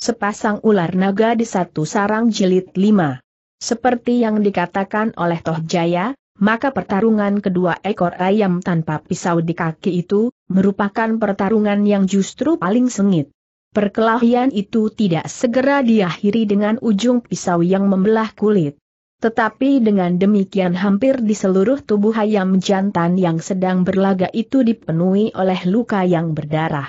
Sepasang ular naga di satu sarang jilid lima, Seperti yang dikatakan oleh Toh Jaya, maka pertarungan kedua ekor ayam tanpa pisau di kaki itu, merupakan pertarungan yang justru paling sengit. Perkelahian itu tidak segera diakhiri dengan ujung pisau yang membelah kulit. Tetapi dengan demikian hampir di seluruh tubuh ayam jantan yang sedang berlaga itu dipenuhi oleh luka yang berdarah.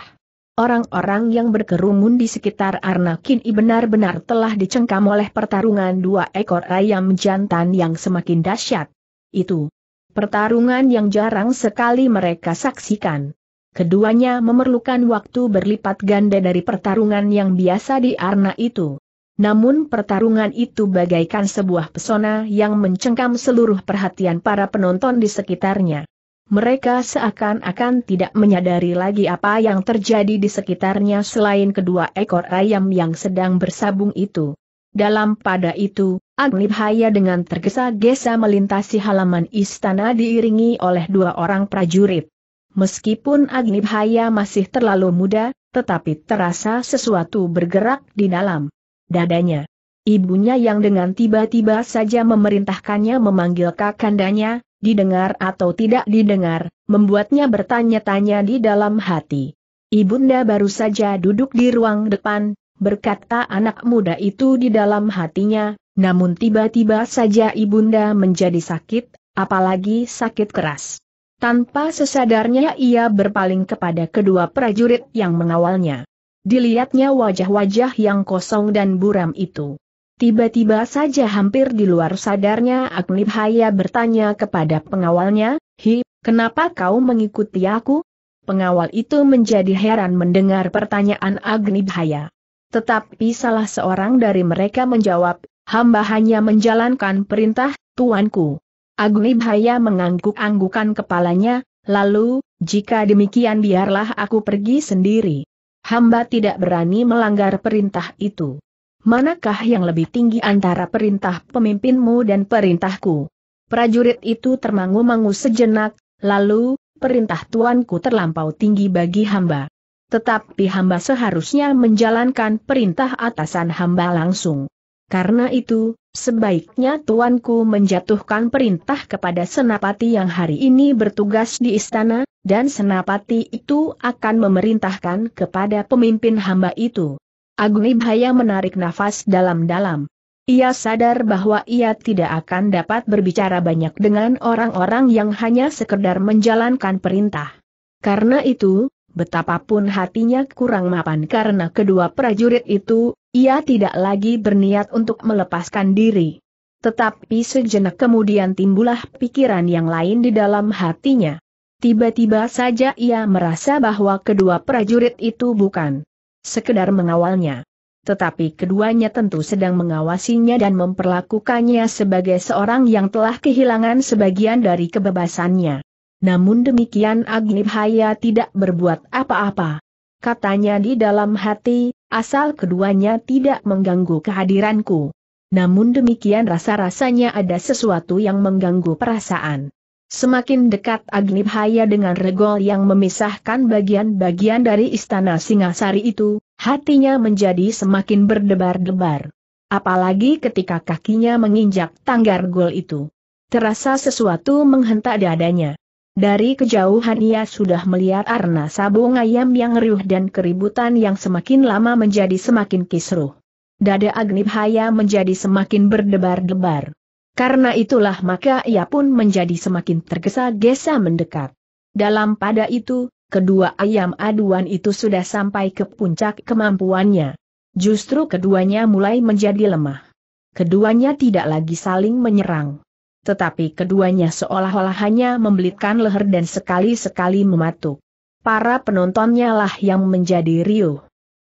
Orang-orang yang berkerumun di sekitar Arnakin benar-benar telah dicengkam oleh pertarungan dua ekor ayam jantan yang semakin dahsyat. Itu pertarungan yang jarang sekali mereka saksikan. Keduanya memerlukan waktu berlipat ganda dari pertarungan yang biasa di Arna itu. Namun pertarungan itu bagaikan sebuah pesona yang mencengkam seluruh perhatian para penonton di sekitarnya mereka seakan-akan tidak menyadari lagi apa yang terjadi di sekitarnya selain kedua ekor ayam yang sedang bersabung itu. Dalam pada itu, Agnibhaya dengan tergesa-gesa melintasi halaman istana diiringi oleh dua orang prajurit. Meskipun Agnibhaya masih terlalu muda, tetapi terasa sesuatu bergerak di dalam dadanya. Ibunya yang dengan tiba-tiba saja memerintahkannya memanggil kakandanya, didengar atau tidak didengar, membuatnya bertanya-tanya di dalam hati. Ibunda baru saja duduk di ruang depan, berkata anak muda itu di dalam hatinya, namun tiba-tiba saja ibunda menjadi sakit, apalagi sakit keras. Tanpa sesadarnya ia berpaling kepada kedua prajurit yang mengawalnya. Dilihatnya wajah-wajah yang kosong dan buram itu. Tiba-tiba saja hampir di luar sadarnya Agni Bhaya bertanya kepada pengawalnya, Hi, kenapa kau mengikuti aku? Pengawal itu menjadi heran mendengar pertanyaan Agni Bhaya. Tetapi salah seorang dari mereka menjawab, hamba hanya menjalankan perintah, tuanku. Agni Bhaya mengangguk-anggukan kepalanya, lalu, jika demikian biarlah aku pergi sendiri. Hamba tidak berani melanggar perintah itu manakah yang lebih tinggi antara perintah pemimpinmu dan perintahku? Prajurit itu termangu-mangu sejenak, lalu, perintah tuanku terlampau tinggi bagi hamba. Tetapi hamba seharusnya menjalankan perintah atasan hamba langsung. Karena itu, sebaiknya tuanku menjatuhkan perintah kepada senapati yang hari ini bertugas di istana, dan senapati itu akan memerintahkan kepada pemimpin hamba itu. Ibhaya menarik nafas dalam-dalam. Ia sadar bahwa ia tidak akan dapat berbicara banyak dengan orang-orang yang hanya sekedar menjalankan perintah. Karena itu, betapapun hatinya kurang mapan karena kedua prajurit itu, ia tidak lagi berniat untuk melepaskan diri. Tetapi sejenak kemudian timbullah pikiran yang lain di dalam hatinya. Tiba-tiba saja ia merasa bahwa kedua prajurit itu bukan sekedar mengawalnya. Tetapi keduanya tentu sedang mengawasinya dan memperlakukannya sebagai seorang yang telah kehilangan sebagian dari kebebasannya. Namun demikian Agni Bhaya tidak berbuat apa-apa. Katanya di dalam hati, asal keduanya tidak mengganggu kehadiranku. Namun demikian rasa-rasanya ada sesuatu yang mengganggu perasaan. Semakin dekat Agnibhaya dengan regol yang memisahkan bagian-bagian dari istana Singasari itu, hatinya menjadi semakin berdebar-debar. Apalagi ketika kakinya menginjak tangga regol itu. Terasa sesuatu menghentak dadanya. Dari kejauhan ia sudah melihat arna sabung ayam yang riuh dan keributan yang semakin lama menjadi semakin kisruh. Dada Agnibhaya menjadi semakin berdebar-debar. Karena itulah maka ia pun menjadi semakin tergesa-gesa mendekat. Dalam pada itu, kedua ayam aduan itu sudah sampai ke puncak kemampuannya. Justru keduanya mulai menjadi lemah. Keduanya tidak lagi saling menyerang. Tetapi keduanya seolah-olah hanya membelitkan leher dan sekali-sekali mematuk. Para penontonnya lah yang menjadi riuh.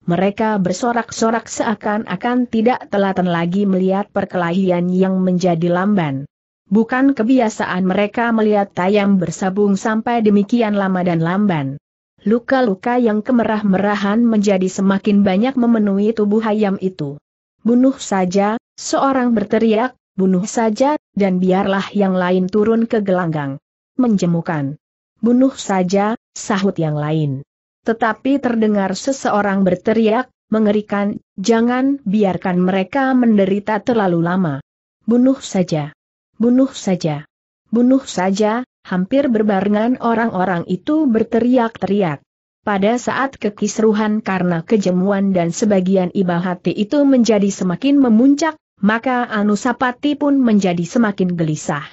Mereka bersorak-sorak seakan-akan tidak telaten lagi melihat perkelahian yang menjadi lamban. Bukan kebiasaan mereka melihat tayam bersabung sampai demikian lama dan lamban. Luka-luka yang kemerah-merahan menjadi semakin banyak memenuhi tubuh ayam itu. Bunuh saja, seorang berteriak, bunuh saja, dan biarlah yang lain turun ke gelanggang. Menjemukan. Bunuh saja, sahut yang lain. Tetapi terdengar seseorang berteriak, mengerikan, jangan biarkan mereka menderita terlalu lama. Bunuh saja. Bunuh saja. Bunuh saja, hampir berbarengan orang-orang itu berteriak-teriak. Pada saat kekisruhan karena kejemuan dan sebagian ibah hati itu menjadi semakin memuncak, maka Anusapati pun menjadi semakin gelisah.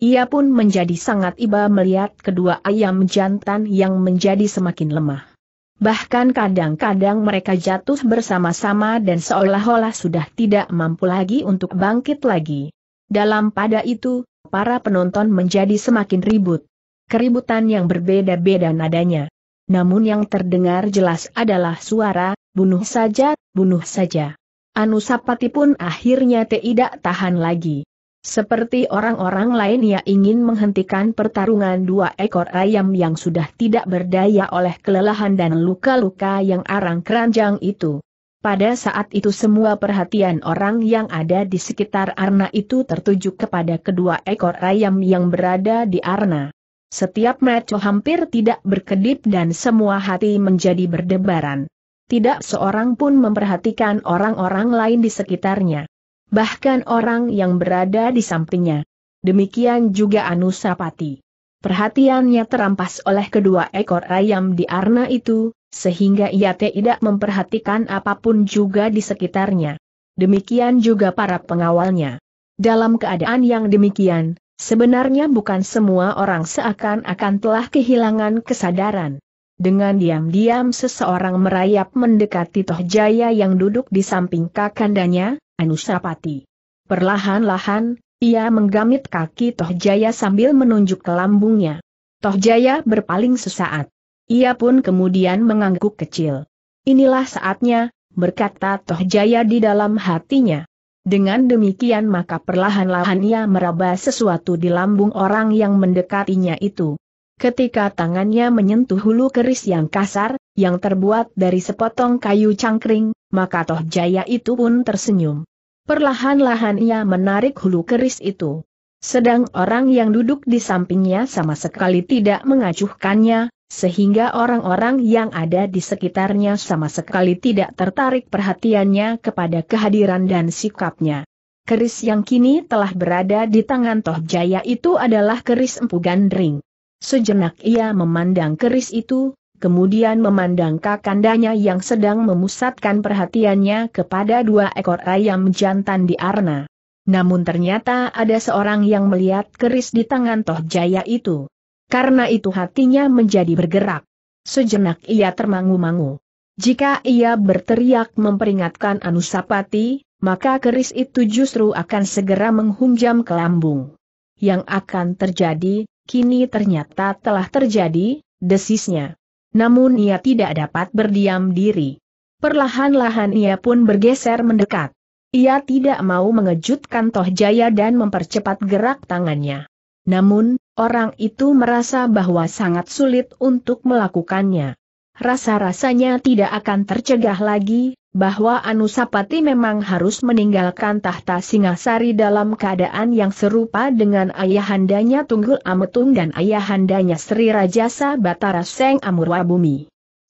Ia pun menjadi sangat iba melihat kedua ayam jantan yang menjadi semakin lemah. Bahkan kadang-kadang mereka jatuh bersama-sama dan seolah-olah sudah tidak mampu lagi untuk bangkit lagi. Dalam pada itu, para penonton menjadi semakin ribut. Keributan yang berbeda-beda nadanya. Namun yang terdengar jelas adalah suara, bunuh saja, bunuh saja. Anusapati pun akhirnya tidak tahan lagi. Seperti orang-orang lain ia ingin menghentikan pertarungan dua ekor ayam yang sudah tidak berdaya oleh kelelahan dan luka-luka yang arang keranjang itu. Pada saat itu semua perhatian orang yang ada di sekitar Arna itu tertuju kepada kedua ekor ayam yang berada di Arna. Setiap mata hampir tidak berkedip dan semua hati menjadi berdebaran. Tidak seorang pun memperhatikan orang-orang lain di sekitarnya bahkan orang yang berada di sampingnya. Demikian juga Anusapati. Perhatiannya terampas oleh kedua ekor ayam di arna itu, sehingga ia tidak memperhatikan apapun juga di sekitarnya. Demikian juga para pengawalnya. Dalam keadaan yang demikian, sebenarnya bukan semua orang seakan-akan telah kehilangan kesadaran. Dengan diam-diam seseorang merayap mendekati Toh Jaya yang duduk di samping kakandanya, Anusapati. Perlahan-lahan, ia menggamit kaki Tohjaya sambil menunjuk ke lambungnya. Tohjaya berpaling sesaat. Ia pun kemudian mengangguk kecil. Inilah saatnya, berkata Tohjaya di dalam hatinya. Dengan demikian maka perlahan-lahan ia meraba sesuatu di lambung orang yang mendekatinya itu. Ketika tangannya menyentuh hulu keris yang kasar, yang terbuat dari sepotong kayu cangkring, maka Toh Jaya itu pun tersenyum. Perlahan-lahan ia menarik hulu keris itu. Sedang orang yang duduk di sampingnya sama sekali tidak mengacuhkannya, sehingga orang-orang yang ada di sekitarnya sama sekali tidak tertarik perhatiannya kepada kehadiran dan sikapnya. Keris yang kini telah berada di tangan Toh Jaya itu adalah keris Empu Gandring. Sejenak ia memandang keris itu, kemudian memandang kakandanya yang sedang memusatkan perhatiannya kepada dua ekor ayam jantan di arna. Namun ternyata ada seorang yang melihat keris di tangan Toh Jaya itu. Karena itu hatinya menjadi bergerak. Sejenak ia termangu-mangu. Jika ia berteriak memperingatkan Anusapati, maka keris itu justru akan segera menghunjam ke lambung. Yang akan terjadi, kini ternyata telah terjadi, desisnya. Namun ia tidak dapat berdiam diri. Perlahan-lahan ia pun bergeser mendekat. Ia tidak mau mengejutkan Toh Jaya dan mempercepat gerak tangannya. Namun, orang itu merasa bahwa sangat sulit untuk melakukannya. Rasa-rasanya tidak akan tercegah lagi, bahwa Anusapati memang harus meninggalkan tahta Singasari dalam keadaan yang serupa dengan ayahandanya Tunggul Ametung dan ayahandanya Sri Rajasa Batara Seng Amurwa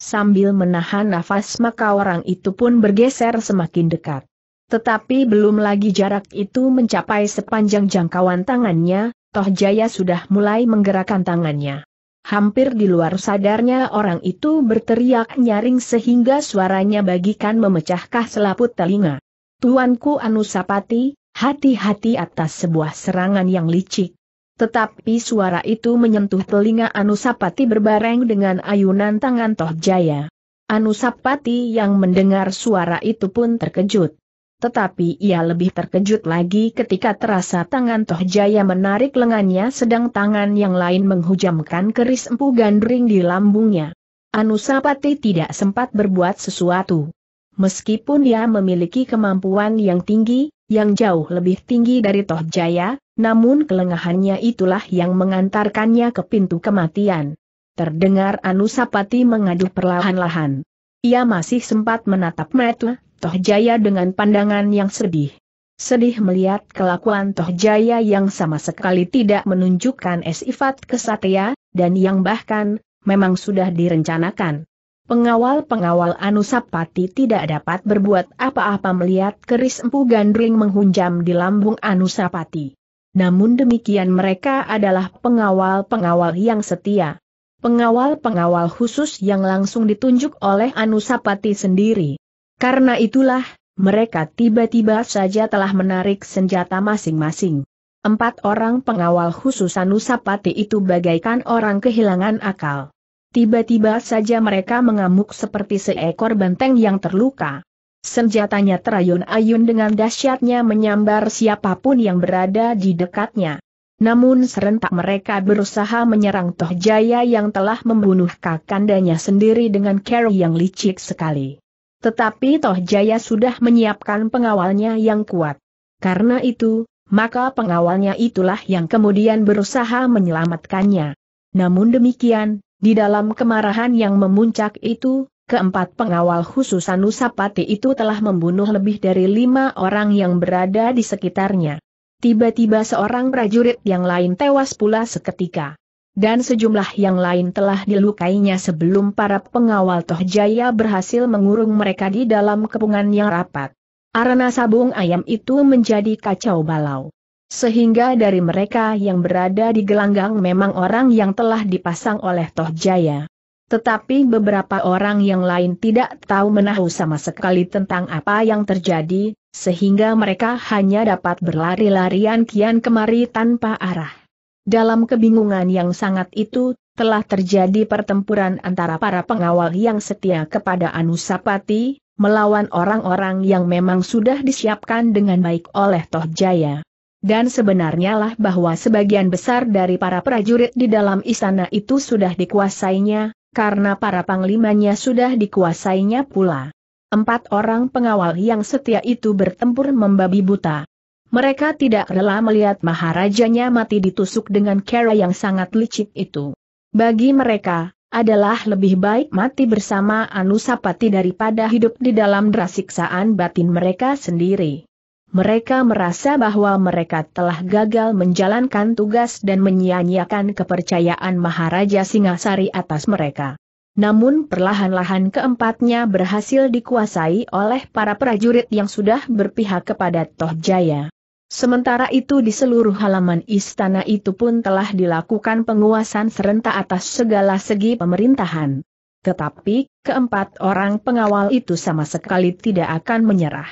Sambil menahan nafas maka orang itu pun bergeser semakin dekat. Tetapi belum lagi jarak itu mencapai sepanjang jangkauan tangannya, Toh Jaya sudah mulai menggerakkan tangannya. Hampir di luar sadarnya orang itu berteriak nyaring sehingga suaranya bagikan memecahkah selaput telinga. Tuanku Anusapati, hati-hati atas sebuah serangan yang licik. Tetapi suara itu menyentuh telinga Anusapati berbareng dengan ayunan tangan Tohjaya. Jaya. Anusapati yang mendengar suara itu pun terkejut. Tetapi ia lebih terkejut lagi ketika terasa tangan Toh Jaya menarik lengannya sedang tangan yang lain menghujamkan keris empu gandring di lambungnya. Anusapati tidak sempat berbuat sesuatu. Meskipun ia memiliki kemampuan yang tinggi, yang jauh lebih tinggi dari Toh Jaya, namun kelengahannya itulah yang mengantarkannya ke pintu kematian. Terdengar Anusapati mengaduh perlahan-lahan. Ia masih sempat menatap Metla. Toh Jaya dengan pandangan yang sedih. Sedih melihat kelakuan Toh Jaya yang sama sekali tidak menunjukkan esifat kesatria, dan yang bahkan, memang sudah direncanakan. Pengawal-pengawal Anusapati tidak dapat berbuat apa-apa melihat keris empu gandring menghunjam di lambung Anusapati. Namun demikian mereka adalah pengawal-pengawal yang setia. Pengawal-pengawal khusus yang langsung ditunjuk oleh Anusapati sendiri. Karena itulah, mereka tiba-tiba saja telah menarik senjata masing-masing. Empat orang pengawal khusus Anusapati itu bagaikan orang kehilangan akal. Tiba-tiba saja mereka mengamuk seperti seekor banteng yang terluka. Senjatanya terayun-ayun dengan dahsyatnya menyambar siapapun yang berada di dekatnya. Namun serentak mereka berusaha menyerang Toh Jaya yang telah membunuh kakandanya sendiri dengan cara yang licik sekali. Tetapi Toh Jaya sudah menyiapkan pengawalnya yang kuat. Karena itu, maka pengawalnya itulah yang kemudian berusaha menyelamatkannya. Namun demikian, di dalam kemarahan yang memuncak itu, keempat pengawal khusus Anusapati itu telah membunuh lebih dari lima orang yang berada di sekitarnya. Tiba-tiba seorang prajurit yang lain tewas pula seketika dan sejumlah yang lain telah dilukainya sebelum para pengawal Tohjaya berhasil mengurung mereka di dalam kepungan yang rapat. Arena sabung ayam itu menjadi kacau balau. Sehingga dari mereka yang berada di gelanggang memang orang yang telah dipasang oleh Tohjaya. Tetapi beberapa orang yang lain tidak tahu menahu sama sekali tentang apa yang terjadi, sehingga mereka hanya dapat berlari-larian kian kemari tanpa arah. Dalam kebingungan yang sangat itu, telah terjadi pertempuran antara para pengawal yang setia kepada Anusapati, melawan orang-orang yang memang sudah disiapkan dengan baik oleh Tohjaya. Dan sebenarnya lah bahwa sebagian besar dari para prajurit di dalam istana itu sudah dikuasainya, karena para panglimanya sudah dikuasainya pula. Empat orang pengawal yang setia itu bertempur membabi buta. Mereka tidak rela melihat maharajanya mati ditusuk dengan cara yang sangat licik itu. Bagi mereka, adalah lebih baik mati bersama Anusapati daripada hidup di dalam drasiksaan batin mereka sendiri. Mereka merasa bahwa mereka telah gagal menjalankan tugas dan menyia-nyiakan kepercayaan Maharaja Singasari atas mereka. Namun perlahan-lahan keempatnya berhasil dikuasai oleh para prajurit yang sudah berpihak kepada Tohjaya. Sementara itu di seluruh halaman istana itu pun telah dilakukan penguasaan serentak atas segala segi pemerintahan. Tetapi, keempat orang pengawal itu sama sekali tidak akan menyerah.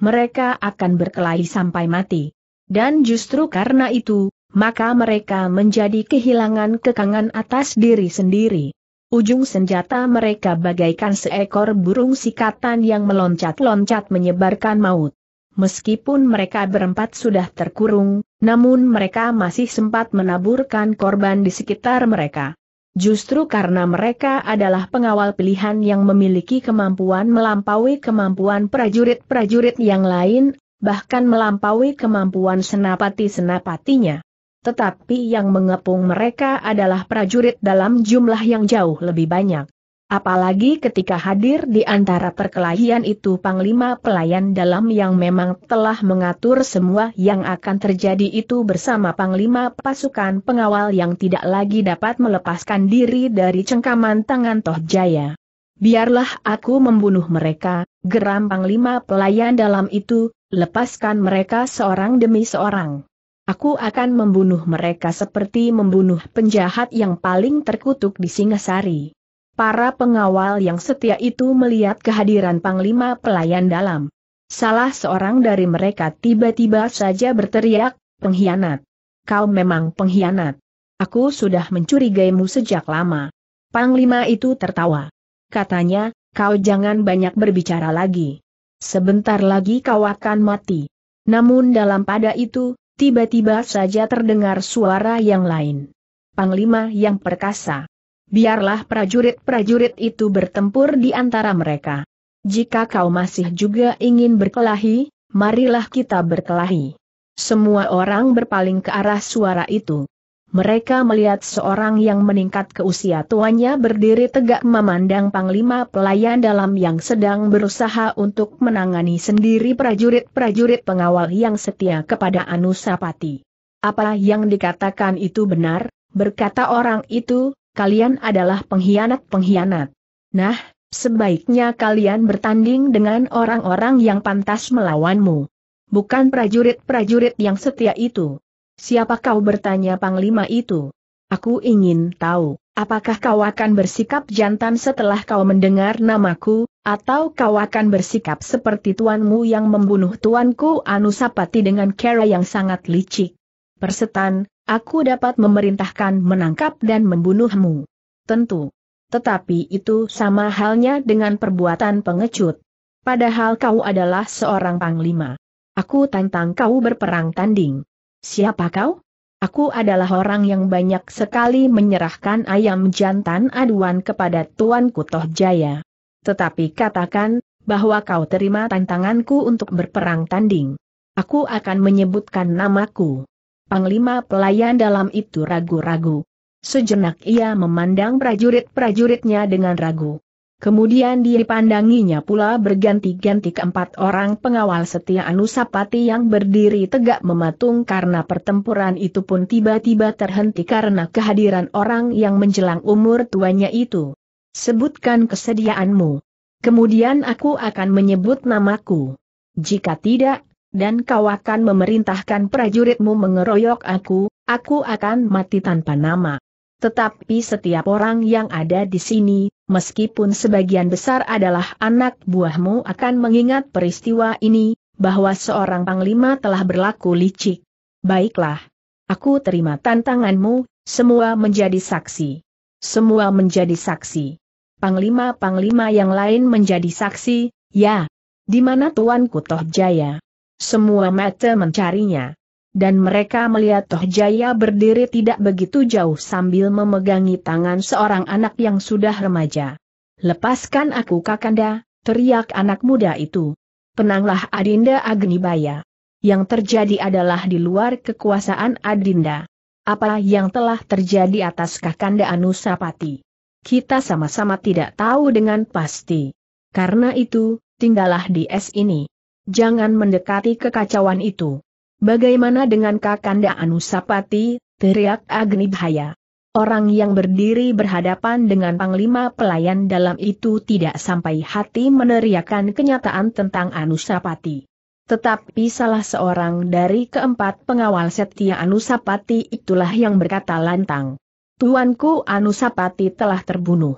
Mereka akan berkelahi sampai mati. Dan justru karena itu, maka mereka menjadi kehilangan kekangan atas diri sendiri. Ujung senjata mereka bagaikan seekor burung sikatan yang meloncat-loncat menyebarkan maut. Meskipun mereka berempat sudah terkurung, namun mereka masih sempat menaburkan korban di sekitar mereka. Justru karena mereka adalah pengawal pilihan yang memiliki kemampuan melampaui kemampuan prajurit-prajurit yang lain, bahkan melampaui kemampuan senapati-senapatinya. Tetapi yang mengepung mereka adalah prajurit dalam jumlah yang jauh lebih banyak. Apalagi ketika hadir di antara perkelahian itu Panglima Pelayan Dalam yang memang telah mengatur semua yang akan terjadi itu bersama Panglima Pasukan Pengawal yang tidak lagi dapat melepaskan diri dari cengkaman tangan Toh Jaya. Biarlah aku membunuh mereka, geram Panglima Pelayan Dalam itu, lepaskan mereka seorang demi seorang. Aku akan membunuh mereka seperti membunuh penjahat yang paling terkutuk di Singasari. Para pengawal yang setia itu melihat kehadiran Panglima Pelayan Dalam. Salah seorang dari mereka tiba-tiba saja berteriak, pengkhianat. Kau memang pengkhianat. Aku sudah mencurigaimu sejak lama. Panglima itu tertawa. Katanya, kau jangan banyak berbicara lagi. Sebentar lagi kau akan mati. Namun dalam pada itu, tiba-tiba saja terdengar suara yang lain. Panglima yang perkasa biarlah prajurit-prajurit itu bertempur di antara mereka. Jika kau masih juga ingin berkelahi, marilah kita berkelahi. Semua orang berpaling ke arah suara itu. Mereka melihat seorang yang meningkat ke usia tuanya berdiri tegak memandang panglima pelayan dalam yang sedang berusaha untuk menangani sendiri prajurit-prajurit pengawal yang setia kepada Anusapati. Apa yang dikatakan itu benar, berkata orang itu, kalian adalah pengkhianat-pengkhianat. Nah, sebaiknya kalian bertanding dengan orang-orang yang pantas melawanmu. Bukan prajurit-prajurit yang setia itu. Siapa kau bertanya Panglima itu? Aku ingin tahu, apakah kau akan bersikap jantan setelah kau mendengar namaku, atau kau akan bersikap seperti tuanmu yang membunuh tuanku Anusapati dengan cara yang sangat licik? Persetan, Aku dapat memerintahkan menangkap dan membunuhmu. Tentu. Tetapi itu sama halnya dengan perbuatan pengecut. Padahal kau adalah seorang panglima. Aku tantang kau berperang tanding. Siapa kau? Aku adalah orang yang banyak sekali menyerahkan ayam jantan aduan kepada Tuan Kutoh Jaya. Tetapi katakan, bahwa kau terima tantanganku untuk berperang tanding. Aku akan menyebutkan namaku. Panglima pelayan dalam itu ragu-ragu. Sejenak ia memandang prajurit-prajuritnya dengan ragu. Kemudian dipandanginya pula berganti-ganti keempat orang pengawal setia Anusapati yang berdiri tegak mematung karena pertempuran itu pun tiba-tiba terhenti karena kehadiran orang yang menjelang umur tuanya itu. Sebutkan kesediaanmu. Kemudian aku akan menyebut namaku. Jika tidak, dan kau akan memerintahkan prajuritmu mengeroyok aku, aku akan mati tanpa nama. Tetapi setiap orang yang ada di sini, meskipun sebagian besar adalah anak buahmu akan mengingat peristiwa ini, bahwa seorang panglima telah berlaku licik. Baiklah. Aku terima tantanganmu, semua menjadi saksi. Semua menjadi saksi. Panglima-panglima yang lain menjadi saksi, ya. Di mana Tuanku Toh Jaya? Semua mata mencarinya. Dan mereka melihat Toh Jaya berdiri tidak begitu jauh sambil memegangi tangan seorang anak yang sudah remaja. Lepaskan aku kakanda, teriak anak muda itu. Penanglah Adinda Agnibaya. Yang terjadi adalah di luar kekuasaan Adinda. Apa yang telah terjadi atas kakanda Anusapati? Kita sama-sama tidak tahu dengan pasti. Karena itu, tinggallah di es ini jangan mendekati kekacauan itu. Bagaimana dengan Kakanda Anusapati, teriak Agni Bhaya. Orang yang berdiri berhadapan dengan Panglima Pelayan dalam itu tidak sampai hati meneriakan kenyataan tentang Anusapati. Tetapi salah seorang dari keempat pengawal setia Anusapati itulah yang berkata lantang. Tuanku Anusapati telah terbunuh.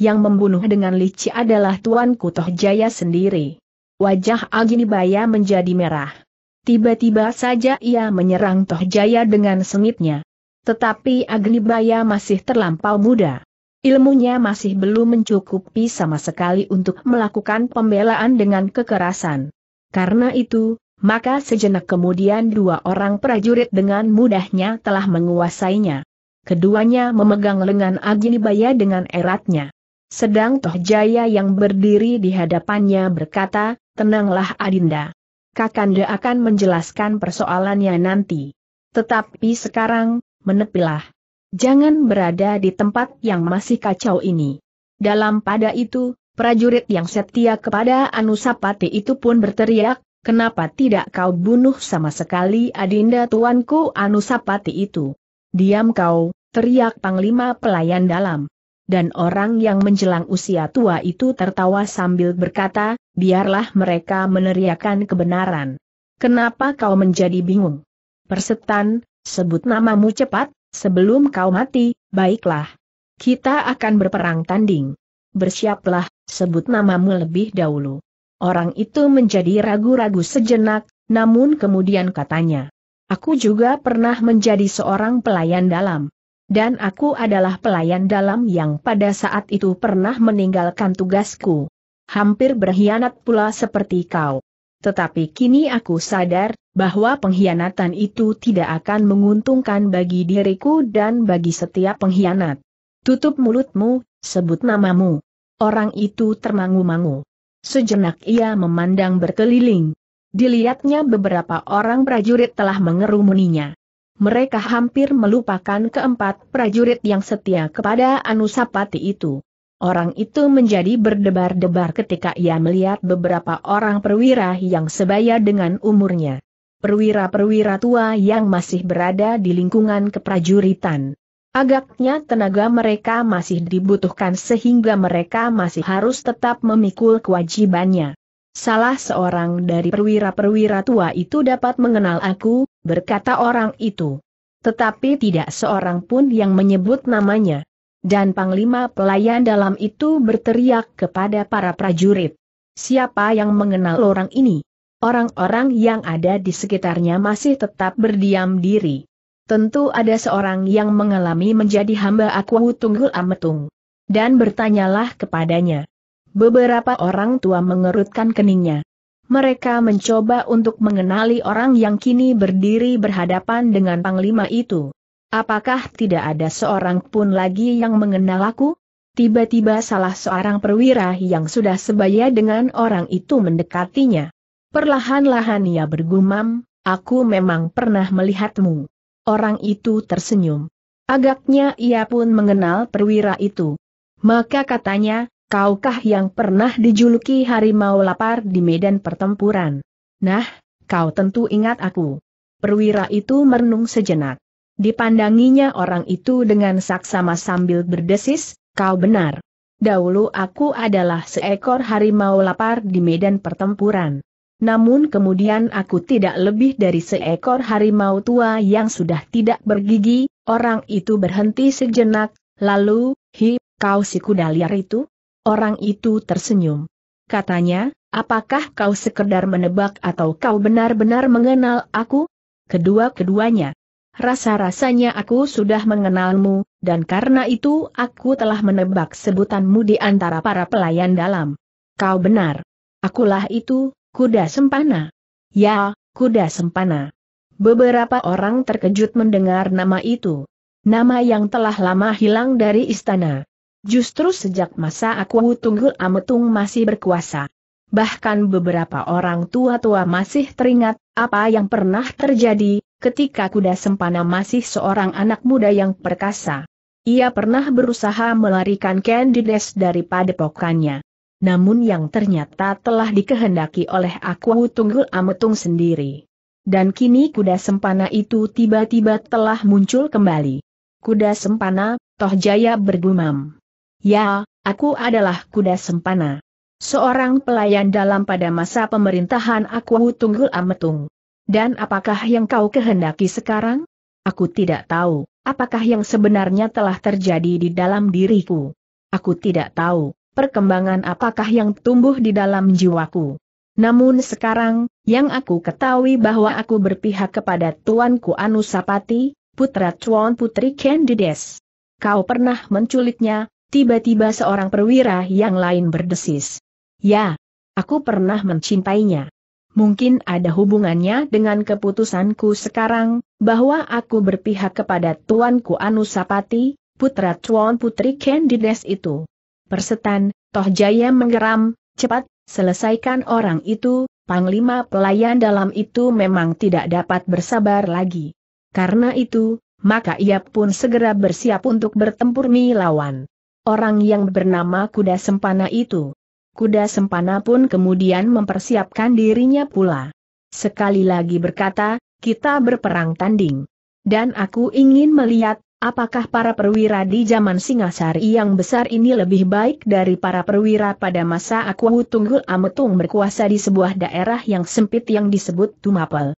Yang membunuh dengan lici adalah Tuanku Tohjaya sendiri. Wajah Agnibaya menjadi merah. Tiba-tiba saja ia menyerang Tohjaya dengan sengitnya. Tetapi Agnibaya masih terlampau muda. Ilmunya masih belum mencukupi sama sekali untuk melakukan pembelaan dengan kekerasan. Karena itu, maka sejenak kemudian dua orang prajurit dengan mudahnya telah menguasainya. Keduanya memegang lengan Agnibaya dengan eratnya. Sedang Tohjaya yang berdiri di hadapannya berkata, Tenanglah Adinda. Kakanda akan menjelaskan persoalannya nanti. Tetapi sekarang, menepilah. Jangan berada di tempat yang masih kacau ini. Dalam pada itu, prajurit yang setia kepada Anusapati itu pun berteriak, kenapa tidak kau bunuh sama sekali Adinda tuanku Anusapati itu? Diam kau, teriak Panglima Pelayan Dalam dan orang yang menjelang usia tua itu tertawa sambil berkata, biarlah mereka meneriakan kebenaran. Kenapa kau menjadi bingung? Persetan, sebut namamu cepat, sebelum kau mati, baiklah. Kita akan berperang tanding. Bersiaplah, sebut namamu lebih dahulu. Orang itu menjadi ragu-ragu sejenak, namun kemudian katanya. Aku juga pernah menjadi seorang pelayan dalam dan aku adalah pelayan dalam yang pada saat itu pernah meninggalkan tugasku. Hampir berkhianat pula seperti kau. Tetapi kini aku sadar, bahwa pengkhianatan itu tidak akan menguntungkan bagi diriku dan bagi setiap pengkhianat. Tutup mulutmu, sebut namamu. Orang itu termangu-mangu. Sejenak ia memandang berkeliling. Dilihatnya beberapa orang prajurit telah mengerumuninya mereka hampir melupakan keempat prajurit yang setia kepada Anusapati itu. Orang itu menjadi berdebar-debar ketika ia melihat beberapa orang perwira yang sebaya dengan umurnya. Perwira-perwira tua yang masih berada di lingkungan keprajuritan. Agaknya tenaga mereka masih dibutuhkan sehingga mereka masih harus tetap memikul kewajibannya. Salah seorang dari perwira-perwira tua itu dapat mengenal aku, berkata orang itu. Tetapi tidak seorang pun yang menyebut namanya. Dan panglima pelayan dalam itu berteriak kepada para prajurit. Siapa yang mengenal orang ini? Orang-orang yang ada di sekitarnya masih tetap berdiam diri. Tentu ada seorang yang mengalami menjadi hamba aku Tunggul Ametung. Dan bertanyalah kepadanya. Beberapa orang tua mengerutkan keningnya. Mereka mencoba untuk mengenali orang yang kini berdiri berhadapan dengan panglima itu. Apakah tidak ada seorang pun lagi yang mengenal aku? Tiba-tiba salah seorang perwira yang sudah sebaya dengan orang itu mendekatinya. Perlahan-lahan ia bergumam, aku memang pernah melihatmu. Orang itu tersenyum. Agaknya ia pun mengenal perwira itu. Maka katanya, kaukah yang pernah dijuluki harimau lapar di medan pertempuran? Nah, kau tentu ingat aku. Perwira itu merenung sejenak. Dipandanginya orang itu dengan saksama sambil berdesis, kau benar. Dahulu aku adalah seekor harimau lapar di medan pertempuran. Namun kemudian aku tidak lebih dari seekor harimau tua yang sudah tidak bergigi, orang itu berhenti sejenak, lalu, hi, kau si kuda liar itu? Orang itu tersenyum. Katanya, apakah kau sekedar menebak atau kau benar-benar mengenal aku? Kedua-keduanya. Rasa-rasanya aku sudah mengenalmu, dan karena itu aku telah menebak sebutanmu di antara para pelayan dalam. Kau benar. Akulah itu, kuda sempana. Ya, kuda sempana. Beberapa orang terkejut mendengar nama itu. Nama yang telah lama hilang dari istana. Justru sejak masa aku tunggul ametung masih berkuasa. Bahkan beberapa orang tua-tua masih teringat apa yang pernah terjadi ketika kuda sempana masih seorang anak muda yang perkasa. Ia pernah berusaha melarikan Candides dari padepokannya. Namun yang ternyata telah dikehendaki oleh aku Tunggul Ametung sendiri. Dan kini kuda sempana itu tiba-tiba telah muncul kembali. Kuda sempana, Toh Jaya bergumam. Ya, aku adalah kuda sempana. Seorang pelayan dalam pada masa pemerintahan aku Tunggul Ametung. Dan apakah yang kau kehendaki sekarang? Aku tidak tahu, apakah yang sebenarnya telah terjadi di dalam diriku. Aku tidak tahu, perkembangan apakah yang tumbuh di dalam jiwaku. Namun sekarang, yang aku ketahui bahwa aku berpihak kepada Tuanku Anusapati, putra Cuan Putri Candides. Kau pernah menculiknya, Tiba-tiba seorang perwira yang lain berdesis. Ya, aku pernah mencintainya. Mungkin ada hubungannya dengan keputusanku sekarang, bahwa aku berpihak kepada Tuanku Anusapati, putra Tuan Putri Candides itu. Persetan, Toh Jaya menggeram, cepat, selesaikan orang itu, Panglima pelayan dalam itu memang tidak dapat bersabar lagi. Karena itu, maka ia pun segera bersiap untuk bertempur melawan orang yang bernama kuda sempana itu. Kuda sempana pun kemudian mempersiapkan dirinya pula. Sekali lagi berkata, kita berperang tanding. Dan aku ingin melihat, apakah para perwira di zaman Singasari yang besar ini lebih baik dari para perwira pada masa aku Tunggul Ametung berkuasa di sebuah daerah yang sempit yang disebut Tumapel.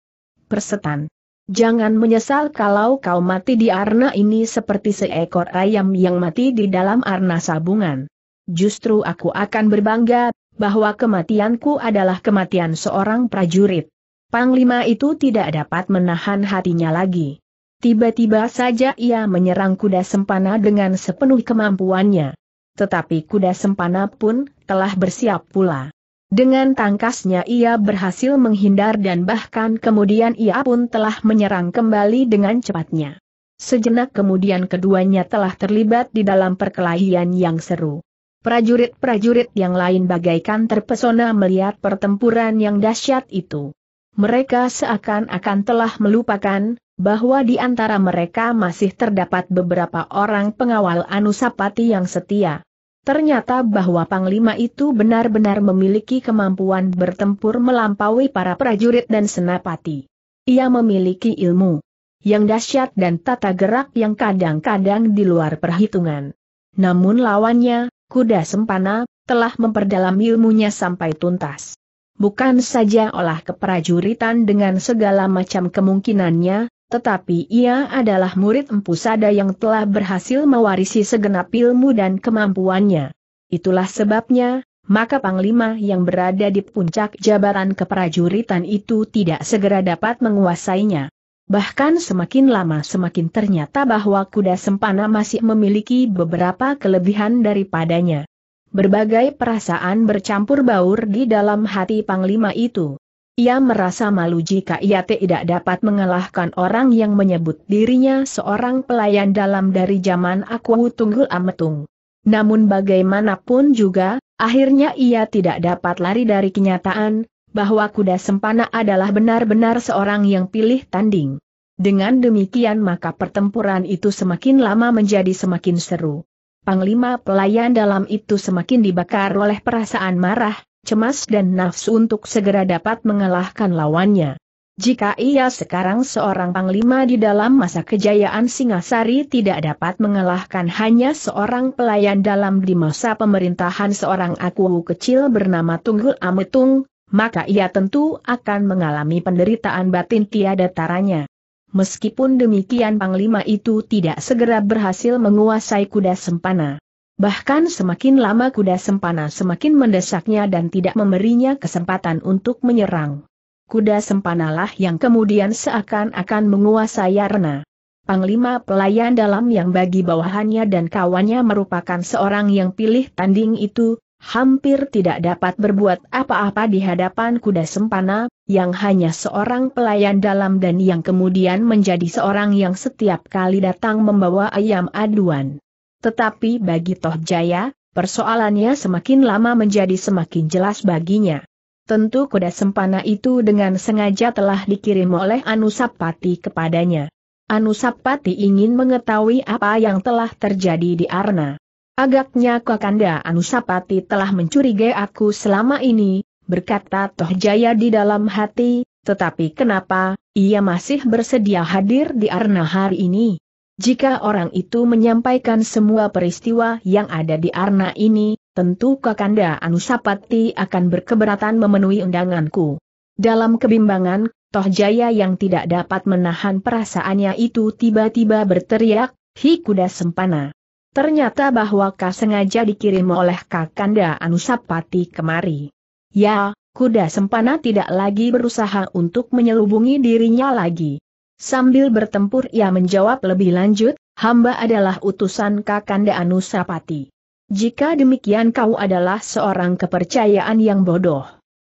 Persetan. Jangan menyesal kalau kau mati di arna ini seperti seekor ayam yang mati di dalam arna sabungan. Justru aku akan berbangga, bahwa kematianku adalah kematian seorang prajurit. Panglima itu tidak dapat menahan hatinya lagi. Tiba-tiba saja ia menyerang kuda sempana dengan sepenuh kemampuannya. Tetapi kuda sempana pun telah bersiap pula. Dengan tangkasnya ia berhasil menghindar dan bahkan kemudian ia pun telah menyerang kembali dengan cepatnya. Sejenak kemudian keduanya telah terlibat di dalam perkelahian yang seru. Prajurit-prajurit yang lain bagaikan terpesona melihat pertempuran yang dahsyat itu. Mereka seakan-akan telah melupakan bahwa di antara mereka masih terdapat beberapa orang pengawal Anusapati yang setia. Ternyata bahwa Panglima itu benar-benar memiliki kemampuan bertempur melampaui para prajurit dan senapati. Ia memiliki ilmu yang dahsyat dan tata gerak yang kadang-kadang di luar perhitungan. Namun lawannya, kuda sempana, telah memperdalam ilmunya sampai tuntas. Bukan saja olah keprajuritan dengan segala macam kemungkinannya, tetapi ia adalah murid Empu Sada yang telah berhasil mewarisi segenap ilmu dan kemampuannya. Itulah sebabnya, maka Panglima yang berada di puncak jabaran keprajuritan itu tidak segera dapat menguasainya. Bahkan semakin lama semakin ternyata bahwa kuda sempana masih memiliki beberapa kelebihan daripadanya. Berbagai perasaan bercampur baur di dalam hati Panglima itu. Ia merasa malu jika ia tidak dapat mengalahkan orang yang menyebut dirinya seorang pelayan dalam dari zaman aku tunggul ametung. Namun bagaimanapun juga, akhirnya ia tidak dapat lari dari kenyataan, bahwa kuda sempana adalah benar-benar seorang yang pilih tanding. Dengan demikian maka pertempuran itu semakin lama menjadi semakin seru. Panglima pelayan dalam itu semakin dibakar oleh perasaan marah, cemas dan nafsu untuk segera dapat mengalahkan lawannya. Jika ia sekarang seorang panglima di dalam masa kejayaan Singasari tidak dapat mengalahkan hanya seorang pelayan dalam di masa pemerintahan seorang aku kecil bernama Tunggul Ametung, maka ia tentu akan mengalami penderitaan batin tiada taranya. Meskipun demikian Panglima itu tidak segera berhasil menguasai kuda sempana. Bahkan semakin lama kuda sempana semakin mendesaknya dan tidak memberinya kesempatan untuk menyerang. Kuda sempanalah yang kemudian seakan-akan menguasai Arna. Panglima pelayan dalam yang bagi bawahannya dan kawannya merupakan seorang yang pilih tanding itu, hampir tidak dapat berbuat apa-apa di hadapan kuda sempana, yang hanya seorang pelayan dalam dan yang kemudian menjadi seorang yang setiap kali datang membawa ayam aduan. Tetapi bagi Toh Jaya, persoalannya semakin lama menjadi semakin jelas baginya. Tentu kuda sempana itu dengan sengaja telah dikirim oleh Anusapati kepadanya. Anusapati ingin mengetahui apa yang telah terjadi di Arna. Agaknya Kakanda Anusapati telah mencurigai aku selama ini, berkata Toh Jaya di dalam hati, tetapi kenapa, ia masih bersedia hadir di Arna hari ini? Jika orang itu menyampaikan semua peristiwa yang ada di Arna ini, tentu Kakanda Anusapati akan berkeberatan memenuhi undanganku. Dalam kebimbangan, Toh Jaya yang tidak dapat menahan perasaannya itu tiba-tiba berteriak, Hi kuda sempana. Ternyata bahwa kau sengaja dikirim oleh Kakanda Anusapati kemari. Ya, kuda sempana tidak lagi berusaha untuk menyelubungi dirinya lagi. Sambil bertempur ia menjawab lebih lanjut, hamba adalah utusan Kakanda Anusapati. Jika demikian kau adalah seorang kepercayaan yang bodoh.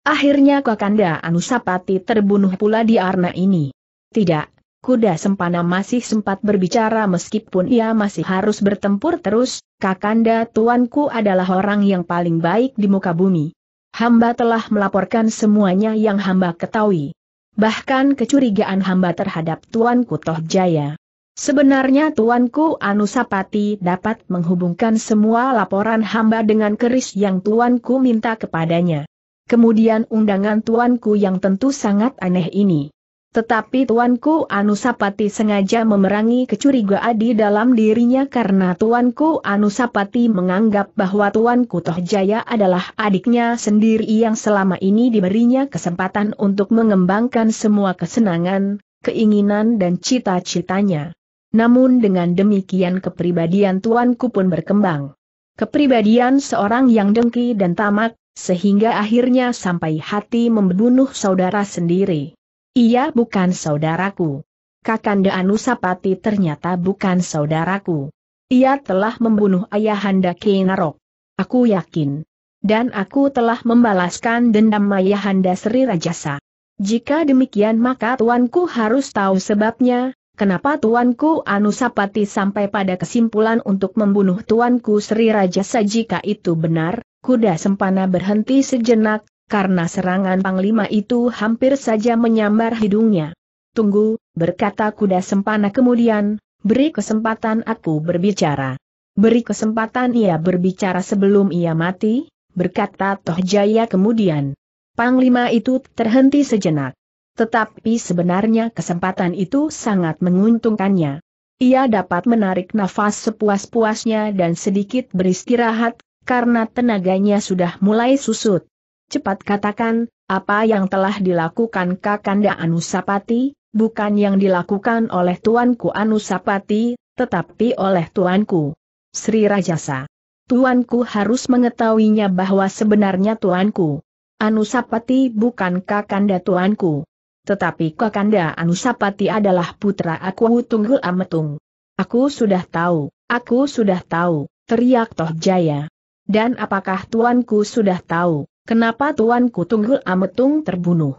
Akhirnya Kakanda Anusapati terbunuh pula di arna ini. Tidak, kuda sempana masih sempat berbicara meskipun ia masih harus bertempur terus, Kakanda tuanku adalah orang yang paling baik di muka bumi. Hamba telah melaporkan semuanya yang hamba ketahui bahkan kecurigaan hamba terhadap Tuanku Toh Jaya. Sebenarnya Tuanku Anusapati dapat menghubungkan semua laporan hamba dengan keris yang Tuanku minta kepadanya. Kemudian undangan Tuanku yang tentu sangat aneh ini. Tetapi tuanku Anusapati sengaja memerangi kecurigaan di dalam dirinya karena tuanku Anusapati menganggap bahwa tuanku Tohjaya adalah adiknya sendiri yang selama ini diberinya kesempatan untuk mengembangkan semua kesenangan, keinginan dan cita-citanya. Namun dengan demikian kepribadian tuanku pun berkembang. Kepribadian seorang yang dengki dan tamak, sehingga akhirnya sampai hati membunuh saudara sendiri. Ia bukan saudaraku. Kakanda Anusapati ternyata bukan saudaraku. Ia telah membunuh ayahanda Kinarok. Aku yakin. Dan aku telah membalaskan dendam ayahanda Sri Rajasa. Jika demikian maka tuanku harus tahu sebabnya, kenapa tuanku Anusapati sampai pada kesimpulan untuk membunuh tuanku Sri Rajasa jika itu benar, kuda sempana berhenti sejenak, karena serangan panglima itu hampir saja menyambar hidungnya. Tunggu, berkata kuda sempana kemudian, beri kesempatan aku berbicara. Beri kesempatan ia berbicara sebelum ia mati, berkata Toh Jaya kemudian. Panglima itu terhenti sejenak. Tetapi sebenarnya kesempatan itu sangat menguntungkannya. Ia dapat menarik nafas sepuas-puasnya dan sedikit beristirahat, karena tenaganya sudah mulai susut. Cepat katakan, apa yang telah dilakukan Kakanda Anusapati, bukan yang dilakukan oleh Tuanku Anusapati, tetapi oleh Tuanku. Sri Rajasa. Tuanku harus mengetahuinya bahwa sebenarnya Tuanku. Anusapati bukan Kakanda Tuanku. Tetapi Kakanda Anusapati adalah putra aku Tunggul Ametung. Aku sudah tahu, aku sudah tahu, teriak Toh Jaya. Dan apakah Tuanku sudah tahu? Kenapa tuanku Tunggul Ametung terbunuh?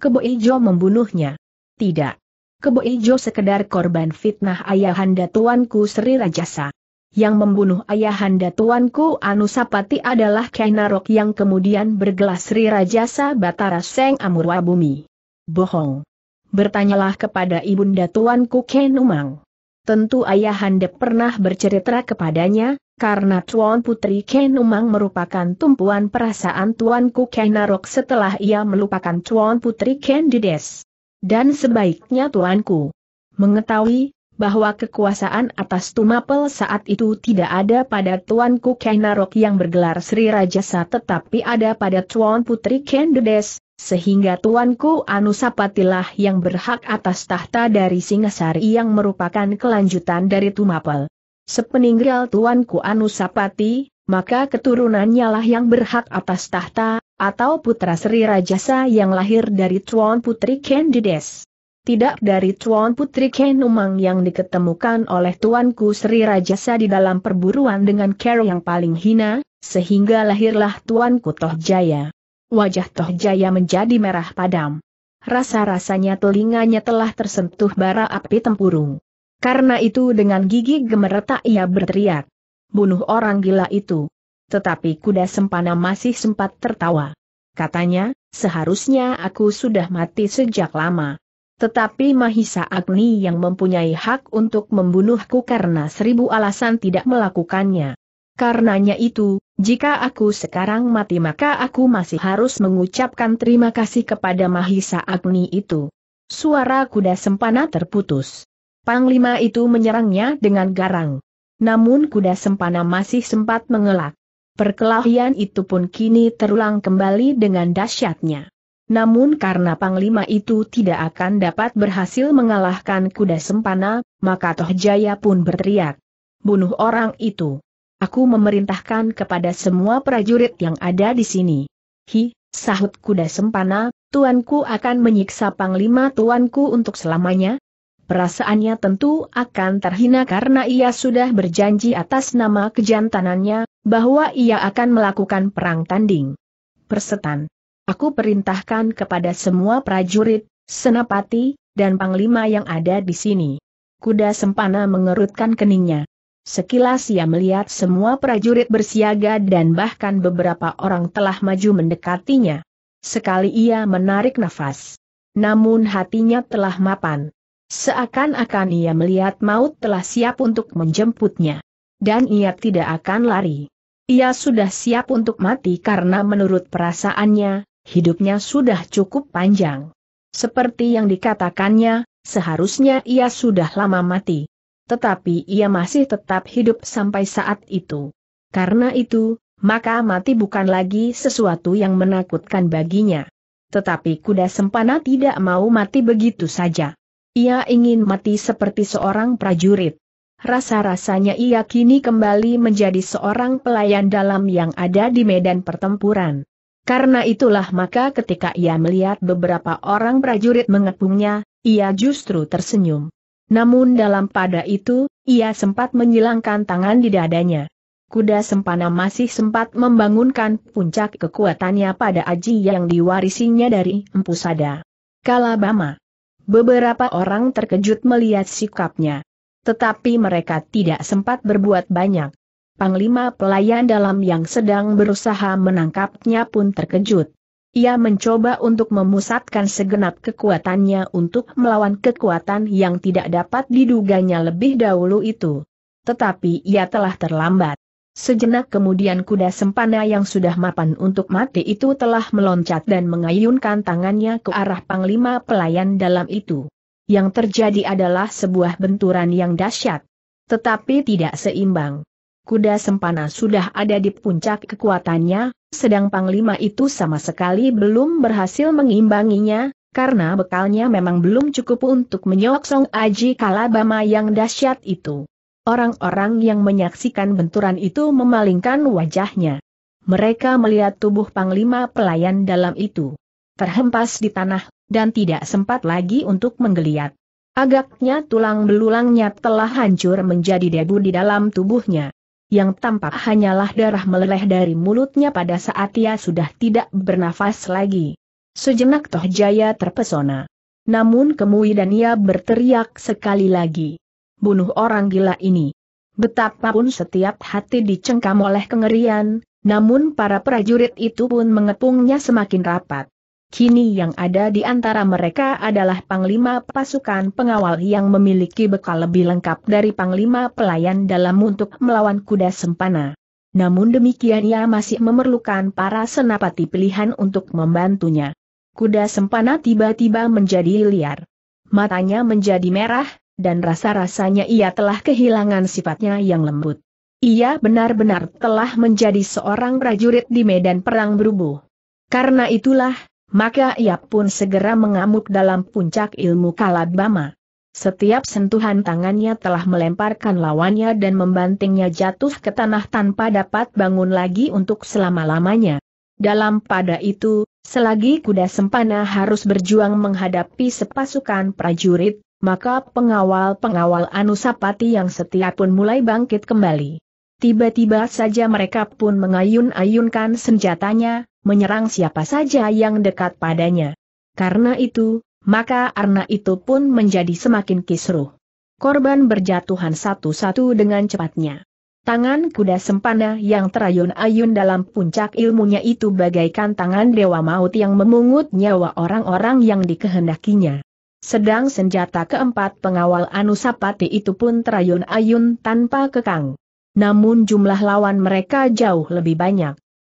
Kebo Ijo membunuhnya. Tidak. Kebo Ijo sekedar korban fitnah ayahanda tuanku Sri Rajasa. Yang membunuh ayahanda tuanku Anusapati adalah Kainarok yang kemudian bergelas Sri Rajasa Batara Seng Amurwa Bohong. Bertanyalah kepada ibunda tuanku Kenumang. Tentu ayah Ayahanda pernah bercerita kepadanya, karena Tuan Putri Kenumang merupakan tumpuan perasaan Tuanku Ken setelah ia melupakan Tuan Putri Ken Dides. Dan sebaiknya Tuanku mengetahui bahwa kekuasaan atas Tumapel saat itu tidak ada pada Tuanku Ken yang bergelar Sri Rajasa tetapi ada pada Tuan Putri Ken Dides, sehingga Tuanku Anusapatilah yang berhak atas tahta dari Singasari yang merupakan kelanjutan dari Tumapel. Sepeninggal Tuanku Anusapati, maka keturunannya lah yang berhak atas tahta, atau putra Sri Rajasa yang lahir dari Tuan Putri Kendides. Tidak dari Tuan Putri Kenumang yang diketemukan oleh Tuanku Sri Rajasa di dalam perburuan dengan cara yang paling hina, sehingga lahirlah Tuanku Tohjaya. Wajah Toh Jaya menjadi merah padam. Rasa-rasanya telinganya telah tersentuh bara api tempurung. Karena itu dengan gigi gemeretak ia berteriak. Bunuh orang gila itu. Tetapi kuda sempana masih sempat tertawa. Katanya, seharusnya aku sudah mati sejak lama. Tetapi Mahisa Agni yang mempunyai hak untuk membunuhku karena seribu alasan tidak melakukannya. Karenanya itu, jika aku sekarang mati maka aku masih harus mengucapkan terima kasih kepada Mahisa Agni itu. Suara kuda sempana terputus. Panglima itu menyerangnya dengan garang. Namun kuda sempana masih sempat mengelak. Perkelahian itu pun kini terulang kembali dengan dahsyatnya. Namun karena Panglima itu tidak akan dapat berhasil mengalahkan kuda sempana, maka Tohjaya pun berteriak. Bunuh orang itu. Aku memerintahkan kepada semua prajurit yang ada di sini. Hi, sahut kuda sempana, tuanku akan menyiksa panglima tuanku untuk selamanya. Perasaannya tentu akan terhina karena ia sudah berjanji atas nama kejantanannya, bahwa ia akan melakukan perang tanding. Persetan. Aku perintahkan kepada semua prajurit, senapati, dan panglima yang ada di sini. Kuda sempana mengerutkan keningnya. Sekilas ia melihat semua prajurit bersiaga dan bahkan beberapa orang telah maju mendekatinya. Sekali ia menarik nafas. Namun hatinya telah mapan. Seakan-akan ia melihat maut telah siap untuk menjemputnya. Dan ia tidak akan lari. Ia sudah siap untuk mati karena menurut perasaannya, hidupnya sudah cukup panjang. Seperti yang dikatakannya, seharusnya ia sudah lama mati tetapi ia masih tetap hidup sampai saat itu. Karena itu, maka mati bukan lagi sesuatu yang menakutkan baginya. Tetapi kuda sempana tidak mau mati begitu saja. Ia ingin mati seperti seorang prajurit. Rasa-rasanya ia kini kembali menjadi seorang pelayan dalam yang ada di medan pertempuran. Karena itulah maka ketika ia melihat beberapa orang prajurit mengepungnya, ia justru tersenyum. Namun dalam pada itu, ia sempat menyilangkan tangan di dadanya. Kuda Sempana masih sempat membangunkan puncak kekuatannya pada Aji yang diwarisinya dari Empu Sada. Kalabama. Beberapa orang terkejut melihat sikapnya. Tetapi mereka tidak sempat berbuat banyak. Panglima pelayan dalam yang sedang berusaha menangkapnya pun terkejut. Ia mencoba untuk memusatkan segenap kekuatannya untuk melawan kekuatan yang tidak dapat diduganya lebih dahulu itu. Tetapi ia telah terlambat. Sejenak kemudian kuda sempana yang sudah mapan untuk mati itu telah meloncat dan mengayunkan tangannya ke arah panglima pelayan dalam itu. Yang terjadi adalah sebuah benturan yang dahsyat. Tetapi tidak seimbang. Kuda sempana sudah ada di puncak kekuatannya, sedang Panglima itu sama sekali belum berhasil mengimbanginya, karena bekalnya memang belum cukup untuk menyongsong Aji Kalabama yang dahsyat itu. Orang-orang yang menyaksikan benturan itu memalingkan wajahnya. Mereka melihat tubuh Panglima pelayan dalam itu. Terhempas di tanah, dan tidak sempat lagi untuk menggeliat. Agaknya tulang belulangnya telah hancur menjadi debu di dalam tubuhnya yang tampak hanyalah darah meleleh dari mulutnya pada saat ia sudah tidak bernafas lagi. Sejenak Toh Jaya terpesona. Namun kemudian ia berteriak sekali lagi. Bunuh orang gila ini. Betapapun setiap hati dicengkam oleh kengerian, namun para prajurit itu pun mengepungnya semakin rapat. Kini yang ada di antara mereka adalah Panglima Pasukan Pengawal yang memiliki bekal lebih lengkap dari Panglima Pelayan dalam untuk melawan kuda sempana. Namun demikian ia masih memerlukan para senapati pilihan untuk membantunya. Kuda sempana tiba-tiba menjadi liar. Matanya menjadi merah, dan rasa-rasanya ia telah kehilangan sifatnya yang lembut. Ia benar-benar telah menjadi seorang prajurit di medan perang berubuh. Karena itulah, maka ia pun segera mengamuk dalam puncak ilmu Kalabama. Setiap sentuhan tangannya telah melemparkan lawannya dan membantingnya jatuh ke tanah tanpa dapat bangun lagi untuk selama-lamanya. Dalam pada itu, selagi kuda sempana harus berjuang menghadapi sepasukan prajurit, maka pengawal-pengawal Anusapati yang setia pun mulai bangkit kembali. Tiba-tiba saja mereka pun mengayun-ayunkan senjatanya, menyerang siapa saja yang dekat padanya. Karena itu, maka Arna itu pun menjadi semakin kisruh. Korban berjatuhan satu-satu dengan cepatnya. Tangan kuda sempana yang terayun-ayun dalam puncak ilmunya itu bagaikan tangan dewa maut yang memungut nyawa orang-orang yang dikehendakinya. Sedang senjata keempat pengawal Anusapati itu pun terayun-ayun tanpa kekang. Namun jumlah lawan mereka jauh lebih banyak.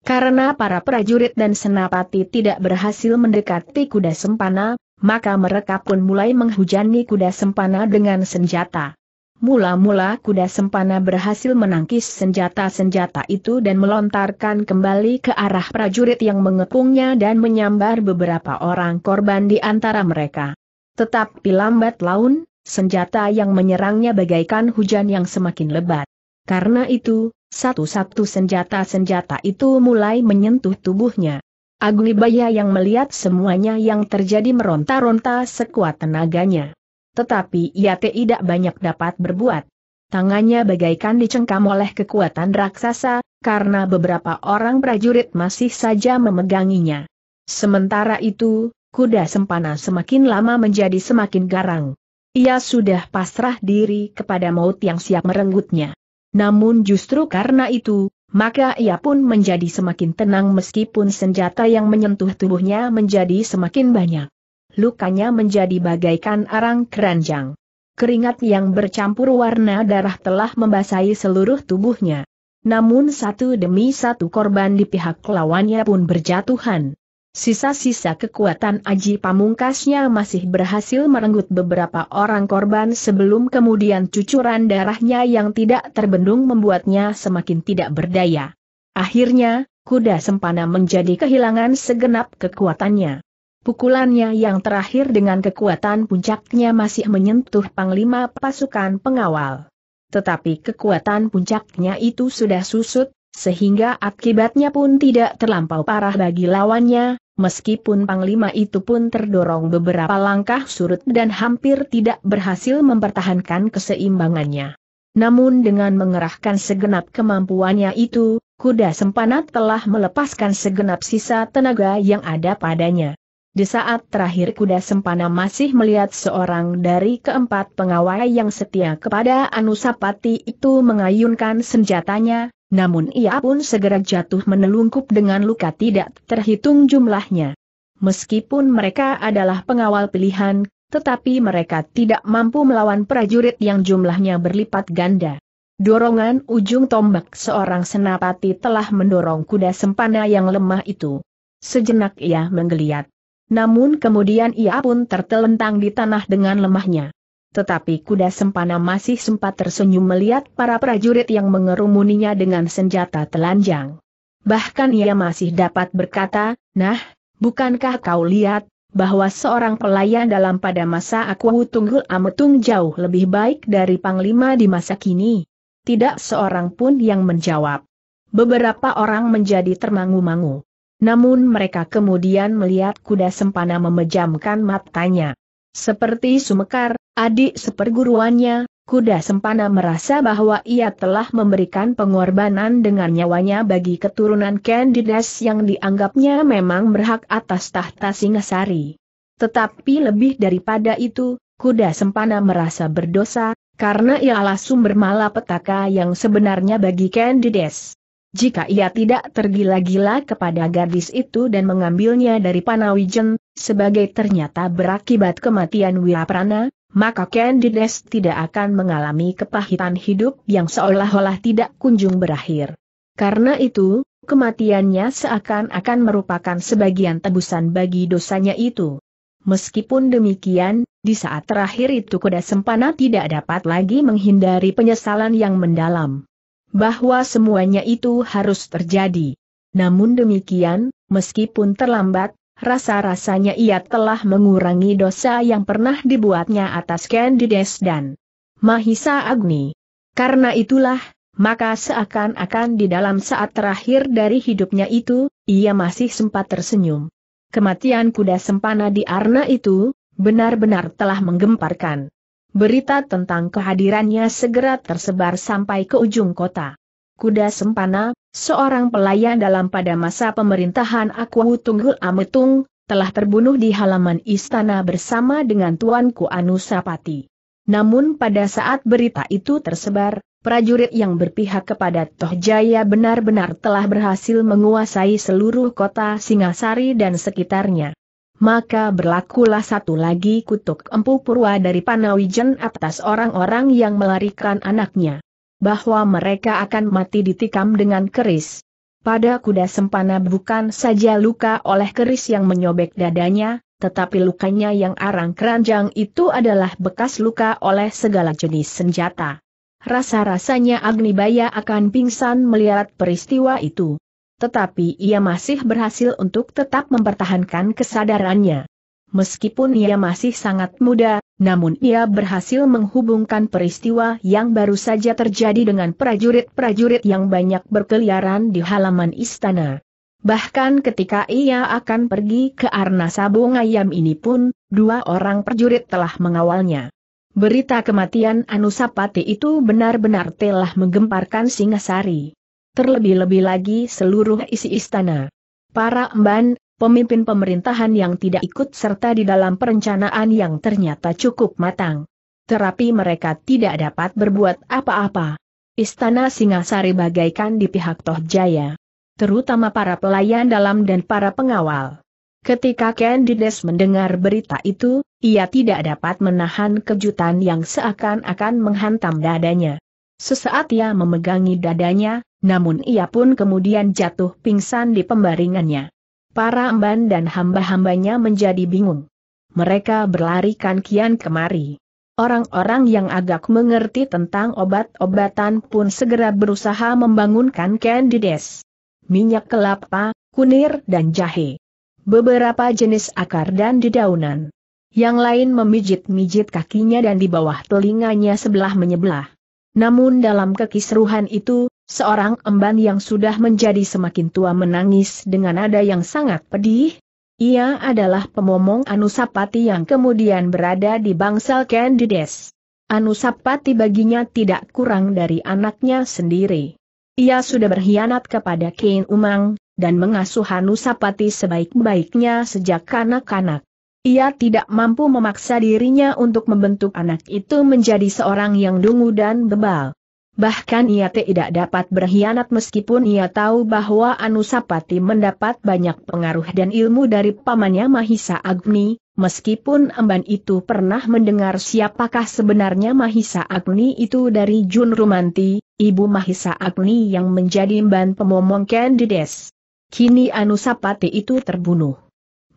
Karena para prajurit dan senapati tidak berhasil mendekati kuda sempana, maka mereka pun mulai menghujani kuda sempana dengan senjata. Mula-mula kuda sempana berhasil menangkis senjata-senjata itu dan melontarkan kembali ke arah prajurit yang mengepungnya dan menyambar beberapa orang korban di antara mereka. Tetapi lambat laun, senjata yang menyerangnya bagaikan hujan yang semakin lebat. Karena itu, satu-satu senjata-senjata itu mulai menyentuh tubuhnya. Aglibaya yang melihat semuanya yang terjadi meronta-ronta sekuat tenaganya. Tetapi ia tidak banyak dapat berbuat. Tangannya bagaikan dicengkam oleh kekuatan raksasa, karena beberapa orang prajurit masih saja memeganginya. Sementara itu, kuda sempana semakin lama menjadi semakin garang. Ia sudah pasrah diri kepada maut yang siap merenggutnya. Namun justru karena itu, maka ia pun menjadi semakin tenang meskipun senjata yang menyentuh tubuhnya menjadi semakin banyak. Lukanya menjadi bagaikan arang keranjang. Keringat yang bercampur warna darah telah membasahi seluruh tubuhnya. Namun satu demi satu korban di pihak lawannya pun berjatuhan. Sisa-sisa kekuatan Aji Pamungkasnya masih berhasil merenggut beberapa orang korban sebelum kemudian cucuran darahnya yang tidak terbendung membuatnya semakin tidak berdaya. Akhirnya, kuda sempana menjadi kehilangan segenap kekuatannya. Pukulannya yang terakhir dengan kekuatan puncaknya masih menyentuh panglima pasukan pengawal. Tetapi kekuatan puncaknya itu sudah susut, sehingga akibatnya pun tidak terlampau parah bagi lawannya, meskipun Panglima itu pun terdorong beberapa langkah surut dan hampir tidak berhasil mempertahankan keseimbangannya. Namun dengan mengerahkan segenap kemampuannya itu, kuda sempanat telah melepaskan segenap sisa tenaga yang ada padanya. Di saat terakhir kuda sempana masih melihat seorang dari keempat pengawal yang setia kepada Anusapati itu mengayunkan senjatanya, namun ia pun segera jatuh menelungkup dengan luka tidak terhitung jumlahnya. Meskipun mereka adalah pengawal pilihan, tetapi mereka tidak mampu melawan prajurit yang jumlahnya berlipat ganda. Dorongan ujung tombak seorang senapati telah mendorong kuda sempana yang lemah itu. Sejenak ia menggeliat. Namun kemudian ia pun tertelentang di tanah dengan lemahnya. Tetapi kuda sempana masih sempat tersenyum melihat para prajurit yang mengerumuninya dengan senjata telanjang. Bahkan ia masih dapat berkata, nah, bukankah kau lihat, bahwa seorang pelayan dalam pada masa aku tunggul ametung jauh lebih baik dari panglima di masa kini? Tidak seorang pun yang menjawab. Beberapa orang menjadi termangu-mangu. Namun mereka kemudian melihat kuda sempana memejamkan matanya. Seperti sumekar, adik seperguruannya, kuda sempana merasa bahwa ia telah memberikan pengorbanan dengan nyawanya bagi keturunan Candides yang dianggapnya memang berhak atas tahta Singasari. Tetapi lebih daripada itu, kuda sempana merasa berdosa, karena ialah sumber malapetaka yang sebenarnya bagi Candides. Jika ia tidak tergila-gila kepada gadis itu dan mengambilnya dari Panawijen, sebagai ternyata berakibat kematian Wiraprana, maka Candides tidak akan mengalami kepahitan hidup yang seolah-olah tidak kunjung berakhir. Karena itu, kematiannya seakan-akan merupakan sebagian tebusan bagi dosanya itu. Meskipun demikian, di saat terakhir itu kuda sempana tidak dapat lagi menghindari penyesalan yang mendalam. Bahwa semuanya itu harus terjadi. Namun demikian, meskipun terlambat, Rasa-rasanya ia telah mengurangi dosa yang pernah dibuatnya atas Candides dan Mahisa Agni. Karena itulah, maka seakan-akan di dalam saat terakhir dari hidupnya itu, ia masih sempat tersenyum. Kematian kuda sempana di Arna itu, benar-benar telah menggemparkan. Berita tentang kehadirannya segera tersebar sampai ke ujung kota. Kuda Sempana, seorang pelayan dalam pada masa pemerintahan Aku Tunggul Ametung, telah terbunuh di halaman istana bersama dengan Tuanku Anusapati. Namun pada saat berita itu tersebar, prajurit yang berpihak kepada Tohjaya benar-benar telah berhasil menguasai seluruh kota Singasari dan sekitarnya maka berlakulah satu lagi kutuk empu purwa dari Panawijen atas orang-orang yang melarikan anaknya bahwa mereka akan mati ditikam dengan keris. Pada kuda sempana bukan saja luka oleh keris yang menyobek dadanya, tetapi lukanya yang arang keranjang itu adalah bekas luka oleh segala jenis senjata. Rasa-rasanya Agni Baya akan pingsan melihat peristiwa itu. Tetapi ia masih berhasil untuk tetap mempertahankan kesadarannya. Meskipun ia masih sangat muda, namun ia berhasil menghubungkan peristiwa yang baru saja terjadi dengan prajurit-prajurit yang banyak berkeliaran di halaman istana. Bahkan ketika ia akan pergi ke Arna Sabung Ayam ini pun, dua orang prajurit telah mengawalnya. Berita kematian Anusapati itu benar-benar telah menggemparkan Singasari. Terlebih-lebih lagi seluruh isi istana. Para emban, pemimpin pemerintahan yang tidak ikut serta di dalam perencanaan yang ternyata cukup matang. Terapi mereka tidak dapat berbuat apa-apa. Istana Singasari bagaikan di pihak Toh Jaya. Terutama para pelayan dalam dan para pengawal. Ketika Candides mendengar berita itu, ia tidak dapat menahan kejutan yang seakan-akan menghantam dadanya. Sesaat ia memegangi dadanya, namun ia pun kemudian jatuh pingsan di pembaringannya para emban dan hamba-hambanya menjadi bingung. Mereka berlarikan kian kemari. Orang-orang yang agak mengerti tentang obat-obatan pun segera berusaha membangunkan candides. Minyak kelapa, kunir dan jahe. Beberapa jenis akar dan dedaunan. Yang lain memijit-mijit kakinya dan di bawah telinganya sebelah menyebelah. Namun dalam kekisruhan itu, Seorang emban yang sudah menjadi semakin tua menangis dengan nada yang sangat pedih. Ia adalah pemomong Anusapati yang kemudian berada di bangsal Candides. Anusapati baginya tidak kurang dari anaknya sendiri. Ia sudah berkhianat kepada Kain Umang, dan mengasuh Anusapati sebaik-baiknya sejak kanak-kanak. Ia tidak mampu memaksa dirinya untuk membentuk anak itu menjadi seorang yang dungu dan bebal. Bahkan ia tidak dapat berkhianat meskipun ia tahu bahwa Anusapati mendapat banyak pengaruh dan ilmu dari pamannya Mahisa Agni, meskipun emban itu pernah mendengar siapakah sebenarnya Mahisa Agni itu dari Jun Rumanti, ibu Mahisa Agni yang menjadi emban pemomong Candides. Kini Anusapati itu terbunuh.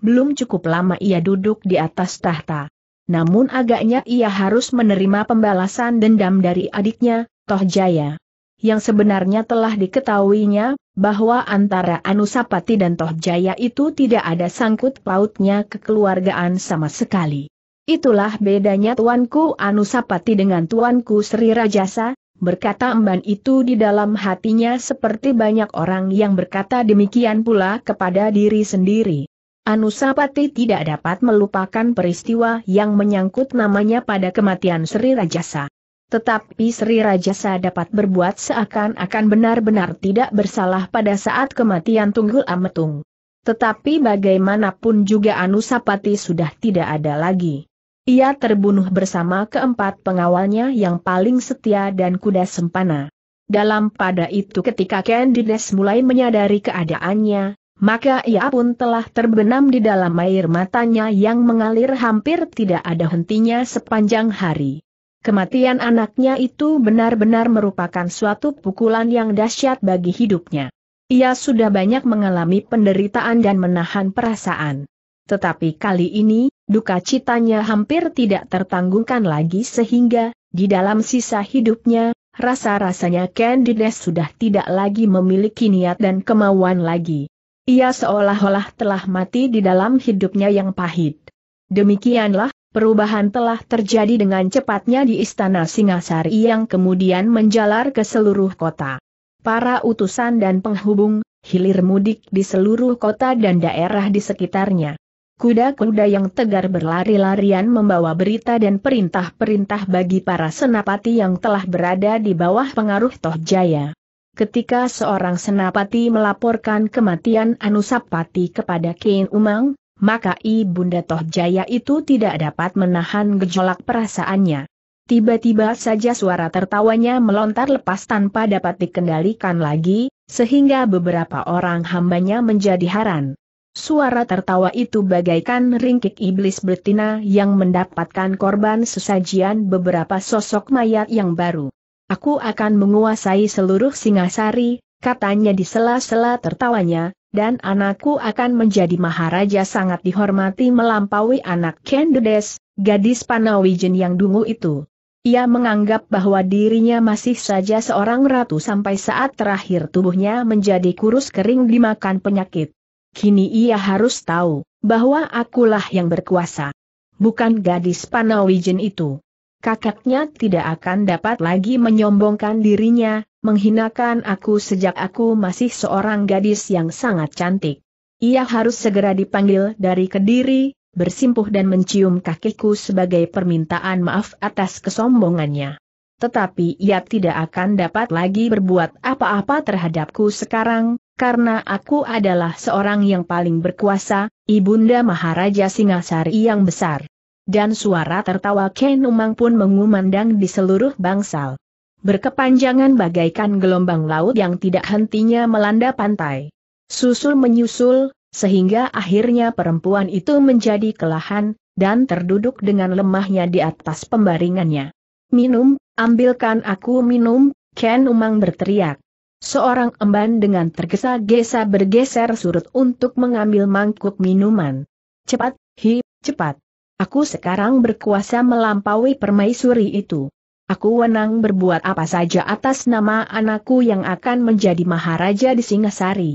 Belum cukup lama ia duduk di atas tahta. Namun agaknya ia harus menerima pembalasan dendam dari adiknya, Toh Jaya. Yang sebenarnya telah diketahuinya, bahwa antara Anusapati dan Toh Jaya itu tidak ada sangkut pautnya kekeluargaan sama sekali. Itulah bedanya Tuanku Anusapati dengan Tuanku Sri Rajasa, berkata emban itu di dalam hatinya seperti banyak orang yang berkata demikian pula kepada diri sendiri. Anusapati tidak dapat melupakan peristiwa yang menyangkut namanya pada kematian Sri Rajasa. Tetapi Sri Rajasa dapat berbuat seakan-akan benar-benar tidak bersalah pada saat kematian Tunggul Ametung. Tetapi bagaimanapun juga Anusapati sudah tidak ada lagi. Ia terbunuh bersama keempat pengawalnya yang paling setia dan kuda sempana. Dalam pada itu ketika Candides mulai menyadari keadaannya, maka ia pun telah terbenam di dalam air matanya yang mengalir hampir tidak ada hentinya sepanjang hari. Kematian anaknya itu benar-benar merupakan suatu pukulan yang dahsyat bagi hidupnya. Ia sudah banyak mengalami penderitaan dan menahan perasaan. Tetapi kali ini, duka citanya hampir tidak tertanggungkan lagi sehingga, di dalam sisa hidupnya, rasa-rasanya Candides sudah tidak lagi memiliki niat dan kemauan lagi. Ia seolah-olah telah mati di dalam hidupnya yang pahit. Demikianlah, Perubahan telah terjadi dengan cepatnya di Istana Singasari yang kemudian menjalar ke seluruh kota. Para utusan dan penghubung, hilir mudik di seluruh kota dan daerah di sekitarnya. Kuda-kuda yang tegar berlari-larian membawa berita dan perintah-perintah bagi para senapati yang telah berada di bawah pengaruh Toh Jaya. Ketika seorang senapati melaporkan kematian Anusapati kepada Kain Umang, maka Ibunda Tohjaya itu tidak dapat menahan gejolak perasaannya. Tiba-tiba saja suara tertawanya melontar lepas tanpa dapat dikendalikan lagi, sehingga beberapa orang hambanya menjadi heran. Suara tertawa itu bagaikan ringkik iblis betina yang mendapatkan korban sesajian beberapa sosok mayat yang baru. Aku akan menguasai seluruh singasari, katanya di sela-sela tertawanya, dan anakku akan menjadi maharaja sangat dihormati melampaui anak Kendedes, gadis Panawijen yang dungu itu. Ia menganggap bahwa dirinya masih saja seorang ratu sampai saat terakhir tubuhnya menjadi kurus kering dimakan penyakit. Kini ia harus tahu, bahwa akulah yang berkuasa. Bukan gadis Panawijen itu kakaknya tidak akan dapat lagi menyombongkan dirinya, menghinakan aku sejak aku masih seorang gadis yang sangat cantik. Ia harus segera dipanggil dari Kediri, bersimpuh dan mencium kakiku sebagai permintaan maaf atas kesombongannya. Tetapi ia tidak akan dapat lagi berbuat apa-apa terhadapku sekarang, karena aku adalah seorang yang paling berkuasa, Ibunda Maharaja Singasari yang besar dan suara tertawa Ken Umang pun mengumandang di seluruh bangsal. Berkepanjangan bagaikan gelombang laut yang tidak hentinya melanda pantai. Susul menyusul, sehingga akhirnya perempuan itu menjadi kelahan, dan terduduk dengan lemahnya di atas pembaringannya. Minum, ambilkan aku minum, Ken Umang berteriak. Seorang emban dengan tergesa-gesa bergeser surut untuk mengambil mangkuk minuman. Cepat, hi, cepat. Aku sekarang berkuasa melampaui permaisuri itu. Aku wenang berbuat apa saja atas nama anakku yang akan menjadi maharaja di Singasari.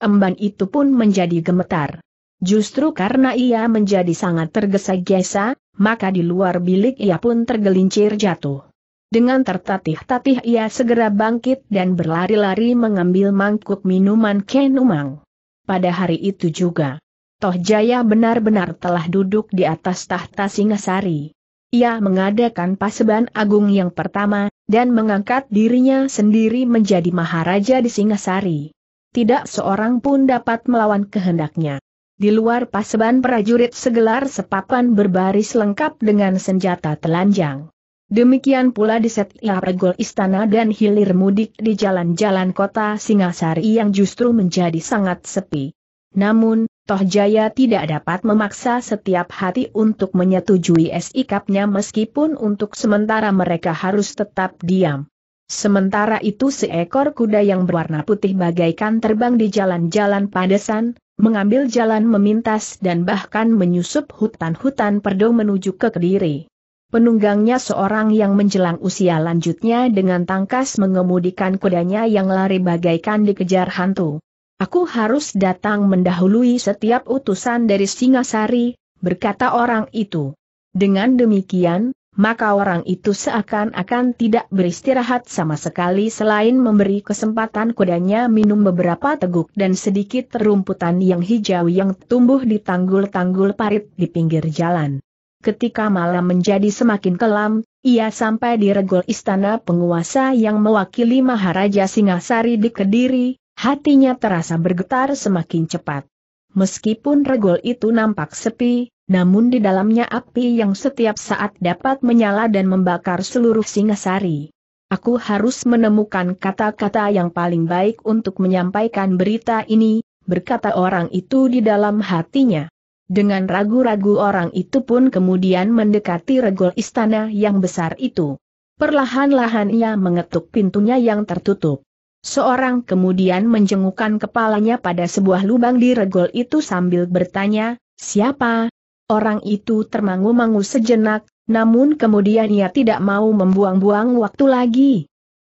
Emban itu pun menjadi gemetar. Justru karena ia menjadi sangat tergesa-gesa, maka di luar bilik ia pun tergelincir jatuh. Dengan tertatih-tatih ia segera bangkit dan berlari-lari mengambil mangkuk minuman kenumang. Pada hari itu juga, Toh Jaya benar-benar telah duduk di atas tahta Singasari. Ia mengadakan paseban agung yang pertama, dan mengangkat dirinya sendiri menjadi Maharaja di Singasari. Tidak seorang pun dapat melawan kehendaknya. Di luar paseban prajurit segelar sepapan berbaris lengkap dengan senjata telanjang. Demikian pula di set regol istana dan hilir mudik di jalan-jalan kota Singasari yang justru menjadi sangat sepi. Namun, Toh Jaya tidak dapat memaksa setiap hati untuk menyetujui sikapnya meskipun untuk sementara mereka harus tetap diam. Sementara itu seekor kuda yang berwarna putih bagaikan terbang di jalan-jalan padesan, mengambil jalan memintas dan bahkan menyusup hutan-hutan perdo menuju ke Kediri. Penunggangnya seorang yang menjelang usia lanjutnya dengan tangkas mengemudikan kudanya yang lari bagaikan dikejar hantu. Aku harus datang mendahului setiap utusan dari Singasari, berkata orang itu. Dengan demikian, maka orang itu seakan-akan tidak beristirahat sama sekali selain memberi kesempatan kudanya minum beberapa teguk dan sedikit rumputan yang hijau yang tumbuh di tanggul-tanggul parit di pinggir jalan. Ketika malam menjadi semakin kelam, ia sampai di regol istana penguasa yang mewakili Maharaja Singasari di Kediri, Hatinya terasa bergetar semakin cepat. Meskipun regol itu nampak sepi, namun di dalamnya api yang setiap saat dapat menyala dan membakar seluruh singasari. Aku harus menemukan kata-kata yang paling baik untuk menyampaikan berita ini, berkata orang itu di dalam hatinya. Dengan ragu-ragu orang itu pun kemudian mendekati regol istana yang besar itu. Perlahan-lahan ia mengetuk pintunya yang tertutup. Seorang kemudian menjengukkan kepalanya pada sebuah lubang di regol itu sambil bertanya, siapa? Orang itu termangu-mangu sejenak, namun kemudian ia tidak mau membuang-buang waktu lagi.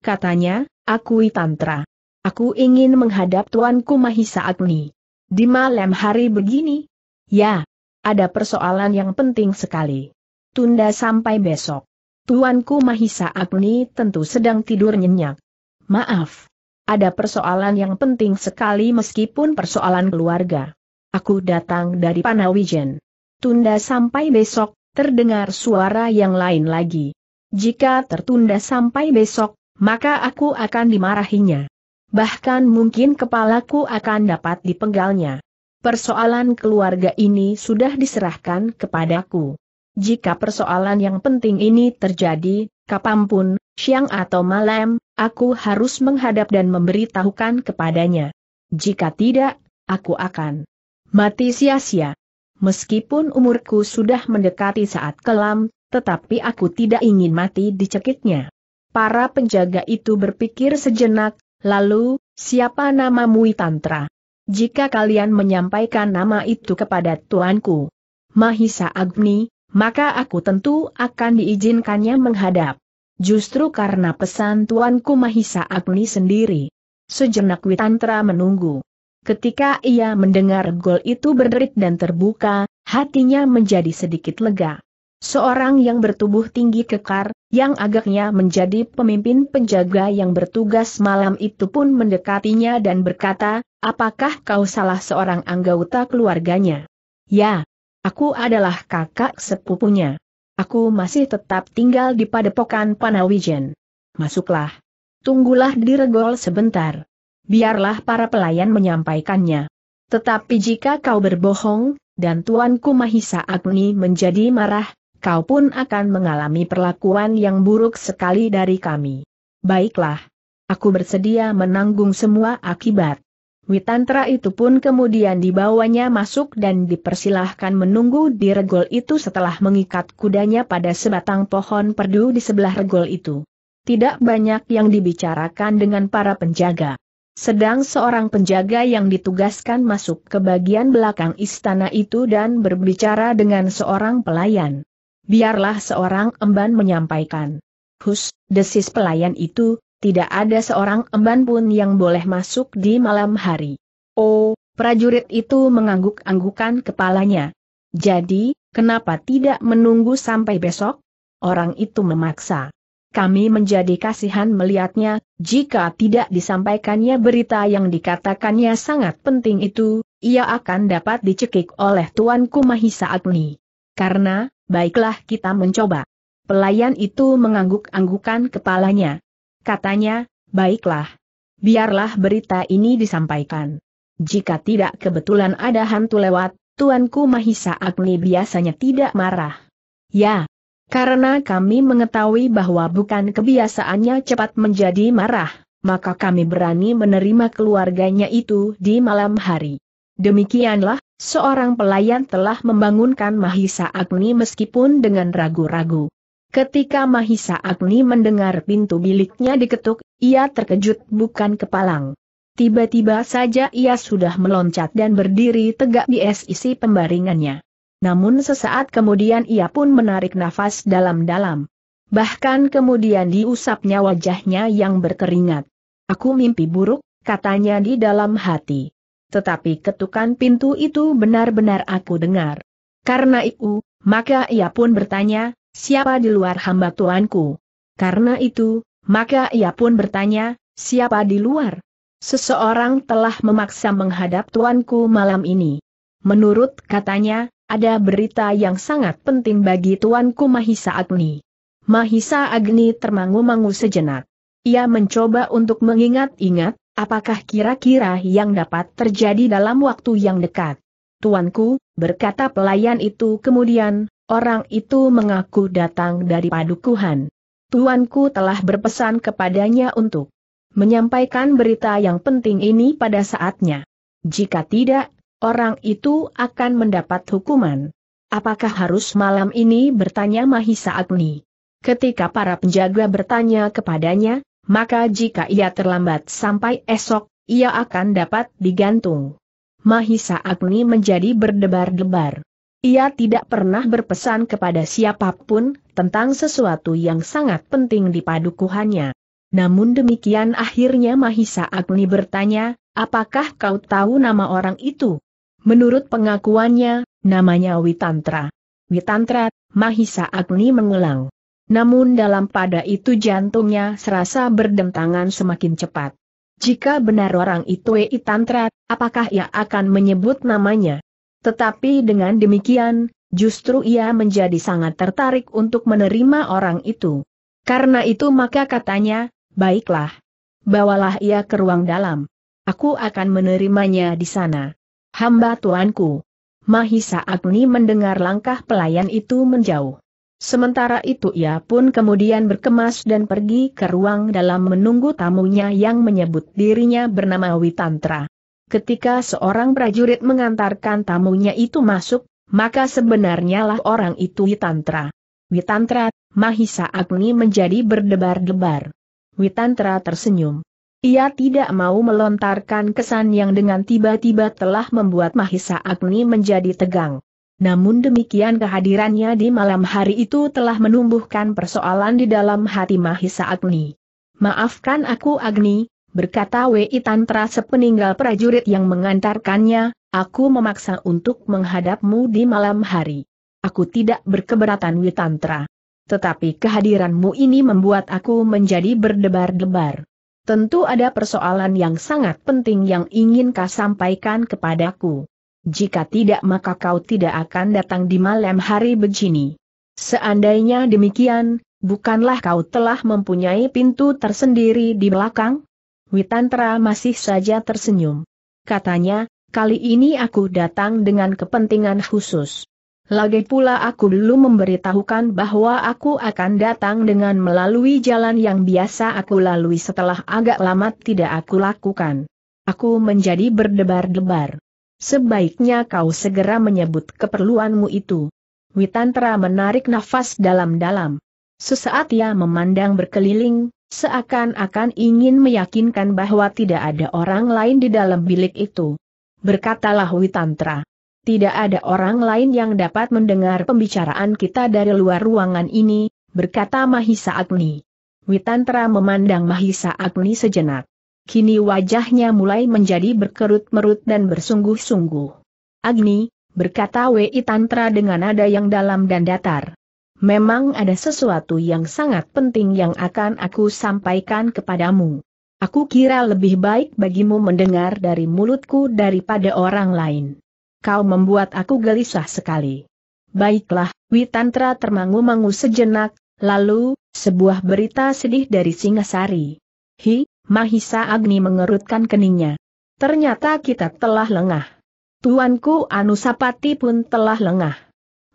Katanya, aku Tantra. Aku ingin menghadap Tuanku Mahisa Agni. Di malam hari begini? Ya, ada persoalan yang penting sekali. Tunda sampai besok. Tuanku Mahisa Agni tentu sedang tidur nyenyak. Maaf, ada persoalan yang penting sekali meskipun persoalan keluarga. Aku datang dari Panawijen. Tunda sampai besok, terdengar suara yang lain lagi. Jika tertunda sampai besok, maka aku akan dimarahinya. Bahkan mungkin kepalaku akan dapat dipenggalnya. Persoalan keluarga ini sudah diserahkan kepadaku. Jika persoalan yang penting ini terjadi, kapanpun, siang atau malam, aku harus menghadap dan memberitahukan kepadanya. Jika tidak, aku akan mati sia-sia. Meskipun umurku sudah mendekati saat kelam, tetapi aku tidak ingin mati dicekiknya. Para penjaga itu berpikir sejenak, lalu, siapa nama Mui Tantra? Jika kalian menyampaikan nama itu kepada tuanku, Mahisa Agni, maka aku tentu akan diizinkannya menghadap. Justru karena pesan Tuanku Mahisa Agni sendiri. Sejenak Witantra menunggu. Ketika ia mendengar gol itu berderit dan terbuka, hatinya menjadi sedikit lega. Seorang yang bertubuh tinggi kekar, yang agaknya menjadi pemimpin penjaga yang bertugas malam itu pun mendekatinya dan berkata, apakah kau salah seorang anggota keluarganya? Ya, Aku adalah kakak sepupunya. Aku masih tetap tinggal di padepokan Panawijen. Masuklah. Tunggulah di Regol sebentar. Biarlah para pelayan menyampaikannya. Tetapi jika kau berbohong, dan Tuanku Mahisa Agni menjadi marah, kau pun akan mengalami perlakuan yang buruk sekali dari kami. Baiklah. Aku bersedia menanggung semua akibat. Witantra itu pun kemudian dibawanya masuk dan dipersilahkan menunggu di regol itu setelah mengikat kudanya pada sebatang pohon perdu di sebelah regol itu. Tidak banyak yang dibicarakan dengan para penjaga. Sedang seorang penjaga yang ditugaskan masuk ke bagian belakang istana itu dan berbicara dengan seorang pelayan. Biarlah seorang emban menyampaikan. Hus, desis pelayan itu, tidak ada seorang emban pun yang boleh masuk di malam hari. Oh, prajurit itu mengangguk-anggukan kepalanya. Jadi, kenapa tidak menunggu sampai besok? Orang itu memaksa. Kami menjadi kasihan melihatnya, jika tidak disampaikannya berita yang dikatakannya sangat penting itu, ia akan dapat dicekik oleh Tuanku Mahisa Agni. Karena, baiklah kita mencoba. Pelayan itu mengangguk-anggukan kepalanya. Katanya, baiklah. Biarlah berita ini disampaikan. Jika tidak kebetulan ada hantu lewat, Tuanku Mahisa Agni biasanya tidak marah. Ya, karena kami mengetahui bahwa bukan kebiasaannya cepat menjadi marah, maka kami berani menerima keluarganya itu di malam hari. Demikianlah, seorang pelayan telah membangunkan Mahisa Agni meskipun dengan ragu-ragu. Ketika Mahisa Agni mendengar pintu biliknya diketuk, ia terkejut bukan kepalang. Tiba-tiba saja ia sudah meloncat dan berdiri tegak di sisi pembaringannya. Namun sesaat kemudian ia pun menarik nafas dalam-dalam. Bahkan kemudian diusapnya wajahnya yang berkeringat. Aku mimpi buruk, katanya di dalam hati. Tetapi ketukan pintu itu benar-benar aku dengar. Karena itu, maka ia pun bertanya, siapa di luar hamba tuanku? Karena itu, maka ia pun bertanya, siapa di luar? Seseorang telah memaksa menghadap tuanku malam ini. Menurut katanya, ada berita yang sangat penting bagi tuanku Mahisa Agni. Mahisa Agni termangu-mangu sejenak. Ia mencoba untuk mengingat-ingat, apakah kira-kira yang dapat terjadi dalam waktu yang dekat. Tuanku, berkata pelayan itu kemudian, Orang itu mengaku datang dari padukuhan. Tuanku telah berpesan kepadanya untuk menyampaikan berita yang penting ini pada saatnya. Jika tidak, orang itu akan mendapat hukuman. Apakah harus malam ini bertanya Mahisa Agni? Ketika para penjaga bertanya kepadanya, maka jika ia terlambat sampai esok, ia akan dapat digantung. Mahisa Agni menjadi berdebar-debar. Ia tidak pernah berpesan kepada siapapun tentang sesuatu yang sangat penting di padukuhannya. Namun demikian akhirnya Mahisa Agni bertanya, apakah kau tahu nama orang itu? Menurut pengakuannya, namanya Witantra. Witantra, Mahisa Agni mengulang. Namun dalam pada itu jantungnya serasa berdentangan semakin cepat. Jika benar orang itu Witantra, apakah ia akan menyebut namanya? Tetapi dengan demikian, justru ia menjadi sangat tertarik untuk menerima orang itu. Karena itu maka katanya, baiklah. Bawalah ia ke ruang dalam. Aku akan menerimanya di sana. Hamba tuanku. Mahisa Agni mendengar langkah pelayan itu menjauh. Sementara itu ia pun kemudian berkemas dan pergi ke ruang dalam menunggu tamunya yang menyebut dirinya bernama Witantra. Ketika seorang prajurit mengantarkan tamunya itu masuk, maka sebenarnya lah orang itu Witantra. Witantra, Mahisa Agni menjadi berdebar-debar. Witantra tersenyum. Ia tidak mau melontarkan kesan yang dengan tiba-tiba telah membuat Mahisa Agni menjadi tegang. Namun demikian kehadirannya di malam hari itu telah menumbuhkan persoalan di dalam hati Mahisa Agni. Maafkan aku Agni, berkata Wei Tantra sepeninggal prajurit yang mengantarkannya, aku memaksa untuk menghadapmu di malam hari. Aku tidak berkeberatan Wei Tantra. Tetapi kehadiranmu ini membuat aku menjadi berdebar-debar. Tentu ada persoalan yang sangat penting yang ingin kau sampaikan kepadaku. Jika tidak maka kau tidak akan datang di malam hari begini. Seandainya demikian, bukanlah kau telah mempunyai pintu tersendiri di belakang? Witantra masih saja tersenyum. Katanya, kali ini aku datang dengan kepentingan khusus. Lagi pula aku belum memberitahukan bahwa aku akan datang dengan melalui jalan yang biasa aku lalui setelah agak lama tidak aku lakukan. Aku menjadi berdebar-debar. Sebaiknya kau segera menyebut keperluanmu itu. Witantra menarik nafas dalam-dalam. Sesaat ia memandang berkeliling, Seakan-akan ingin meyakinkan bahwa tidak ada orang lain di dalam bilik itu. Berkatalah Witantra. Tidak ada orang lain yang dapat mendengar pembicaraan kita dari luar ruangan ini, berkata Mahisa Agni. Witantra memandang Mahisa Agni sejenak. Kini wajahnya mulai menjadi berkerut-merut dan bersungguh-sungguh. Agni, berkata Witantra dengan nada yang dalam dan datar memang ada sesuatu yang sangat penting yang akan aku sampaikan kepadamu. Aku kira lebih baik bagimu mendengar dari mulutku daripada orang lain. Kau membuat aku gelisah sekali. Baiklah, Witantra termangu-mangu sejenak, lalu, sebuah berita sedih dari Singasari. Hi, Mahisa Agni mengerutkan keningnya. Ternyata kita telah lengah. Tuanku Anusapati pun telah lengah.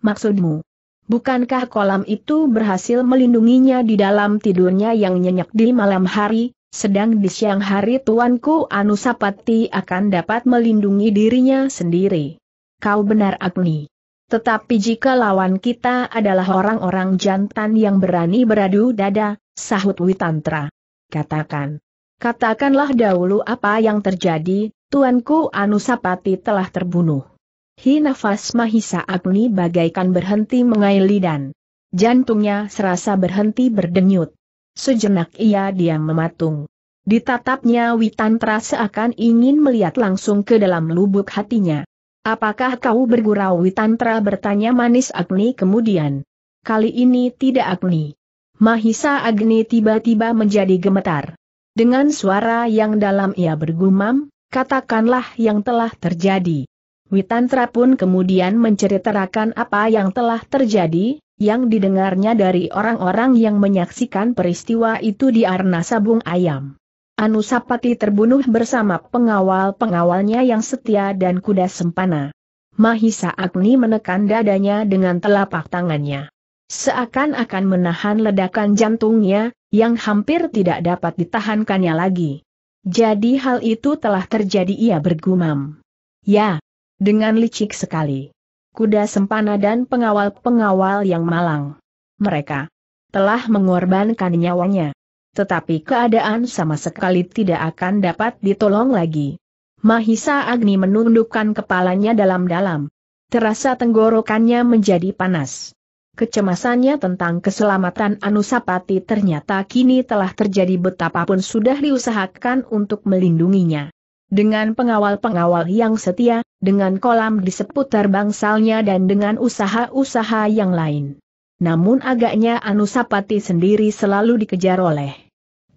Maksudmu? Bukankah kolam itu berhasil melindunginya di dalam tidurnya yang nyenyak di malam hari, sedang di siang hari tuanku Anusapati akan dapat melindungi dirinya sendiri. Kau benar Agni. Tetapi jika lawan kita adalah orang-orang jantan yang berani beradu dada, sahut Witantra. Katakan. Katakanlah dahulu apa yang terjadi, tuanku Anusapati telah terbunuh. Hi nafas Mahisa Agni bagaikan berhenti mengaili dan jantungnya serasa berhenti berdenyut. Sejenak ia diam mematung. Ditatapnya Witantra seakan seakan ingin melihat langsung ke dalam lubuk hatinya. Apakah kau bergurau Witantra bertanya manis Agni kemudian. Kali ini tidak Agni. Mahisa Agni tiba-tiba menjadi gemetar. Dengan suara yang dalam ia bergumam, katakanlah yang telah terjadi. Witantra pun kemudian menceritakan apa yang telah terjadi, yang didengarnya dari orang-orang yang menyaksikan peristiwa itu di Arna Sabung Ayam. Anusapati terbunuh bersama pengawal-pengawalnya yang setia dan kuda sempana. Mahisa Agni menekan dadanya dengan telapak tangannya. Seakan-akan menahan ledakan jantungnya, yang hampir tidak dapat ditahankannya lagi. Jadi hal itu telah terjadi ia bergumam. Ya, dengan licik sekali. Kuda sempana dan pengawal-pengawal yang malang. Mereka telah mengorbankan nyawanya. Tetapi keadaan sama sekali tidak akan dapat ditolong lagi. Mahisa Agni menundukkan kepalanya dalam-dalam. Terasa tenggorokannya menjadi panas. Kecemasannya tentang keselamatan Anusapati ternyata kini telah terjadi betapapun sudah diusahakan untuk melindunginya. Dengan pengawal-pengawal yang setia, dengan kolam di seputar bangsalnya dan dengan usaha-usaha yang lain. Namun agaknya Anusapati sendiri selalu dikejar oleh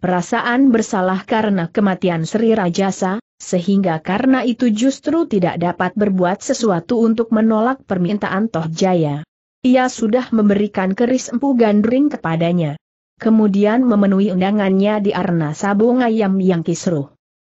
perasaan bersalah karena kematian Sri Rajasa, sehingga karena itu justru tidak dapat berbuat sesuatu untuk menolak permintaan Toh Jaya. Ia sudah memberikan keris empu gandring kepadanya. Kemudian memenuhi undangannya di Arna Sabung Ayam Yang Kisruh.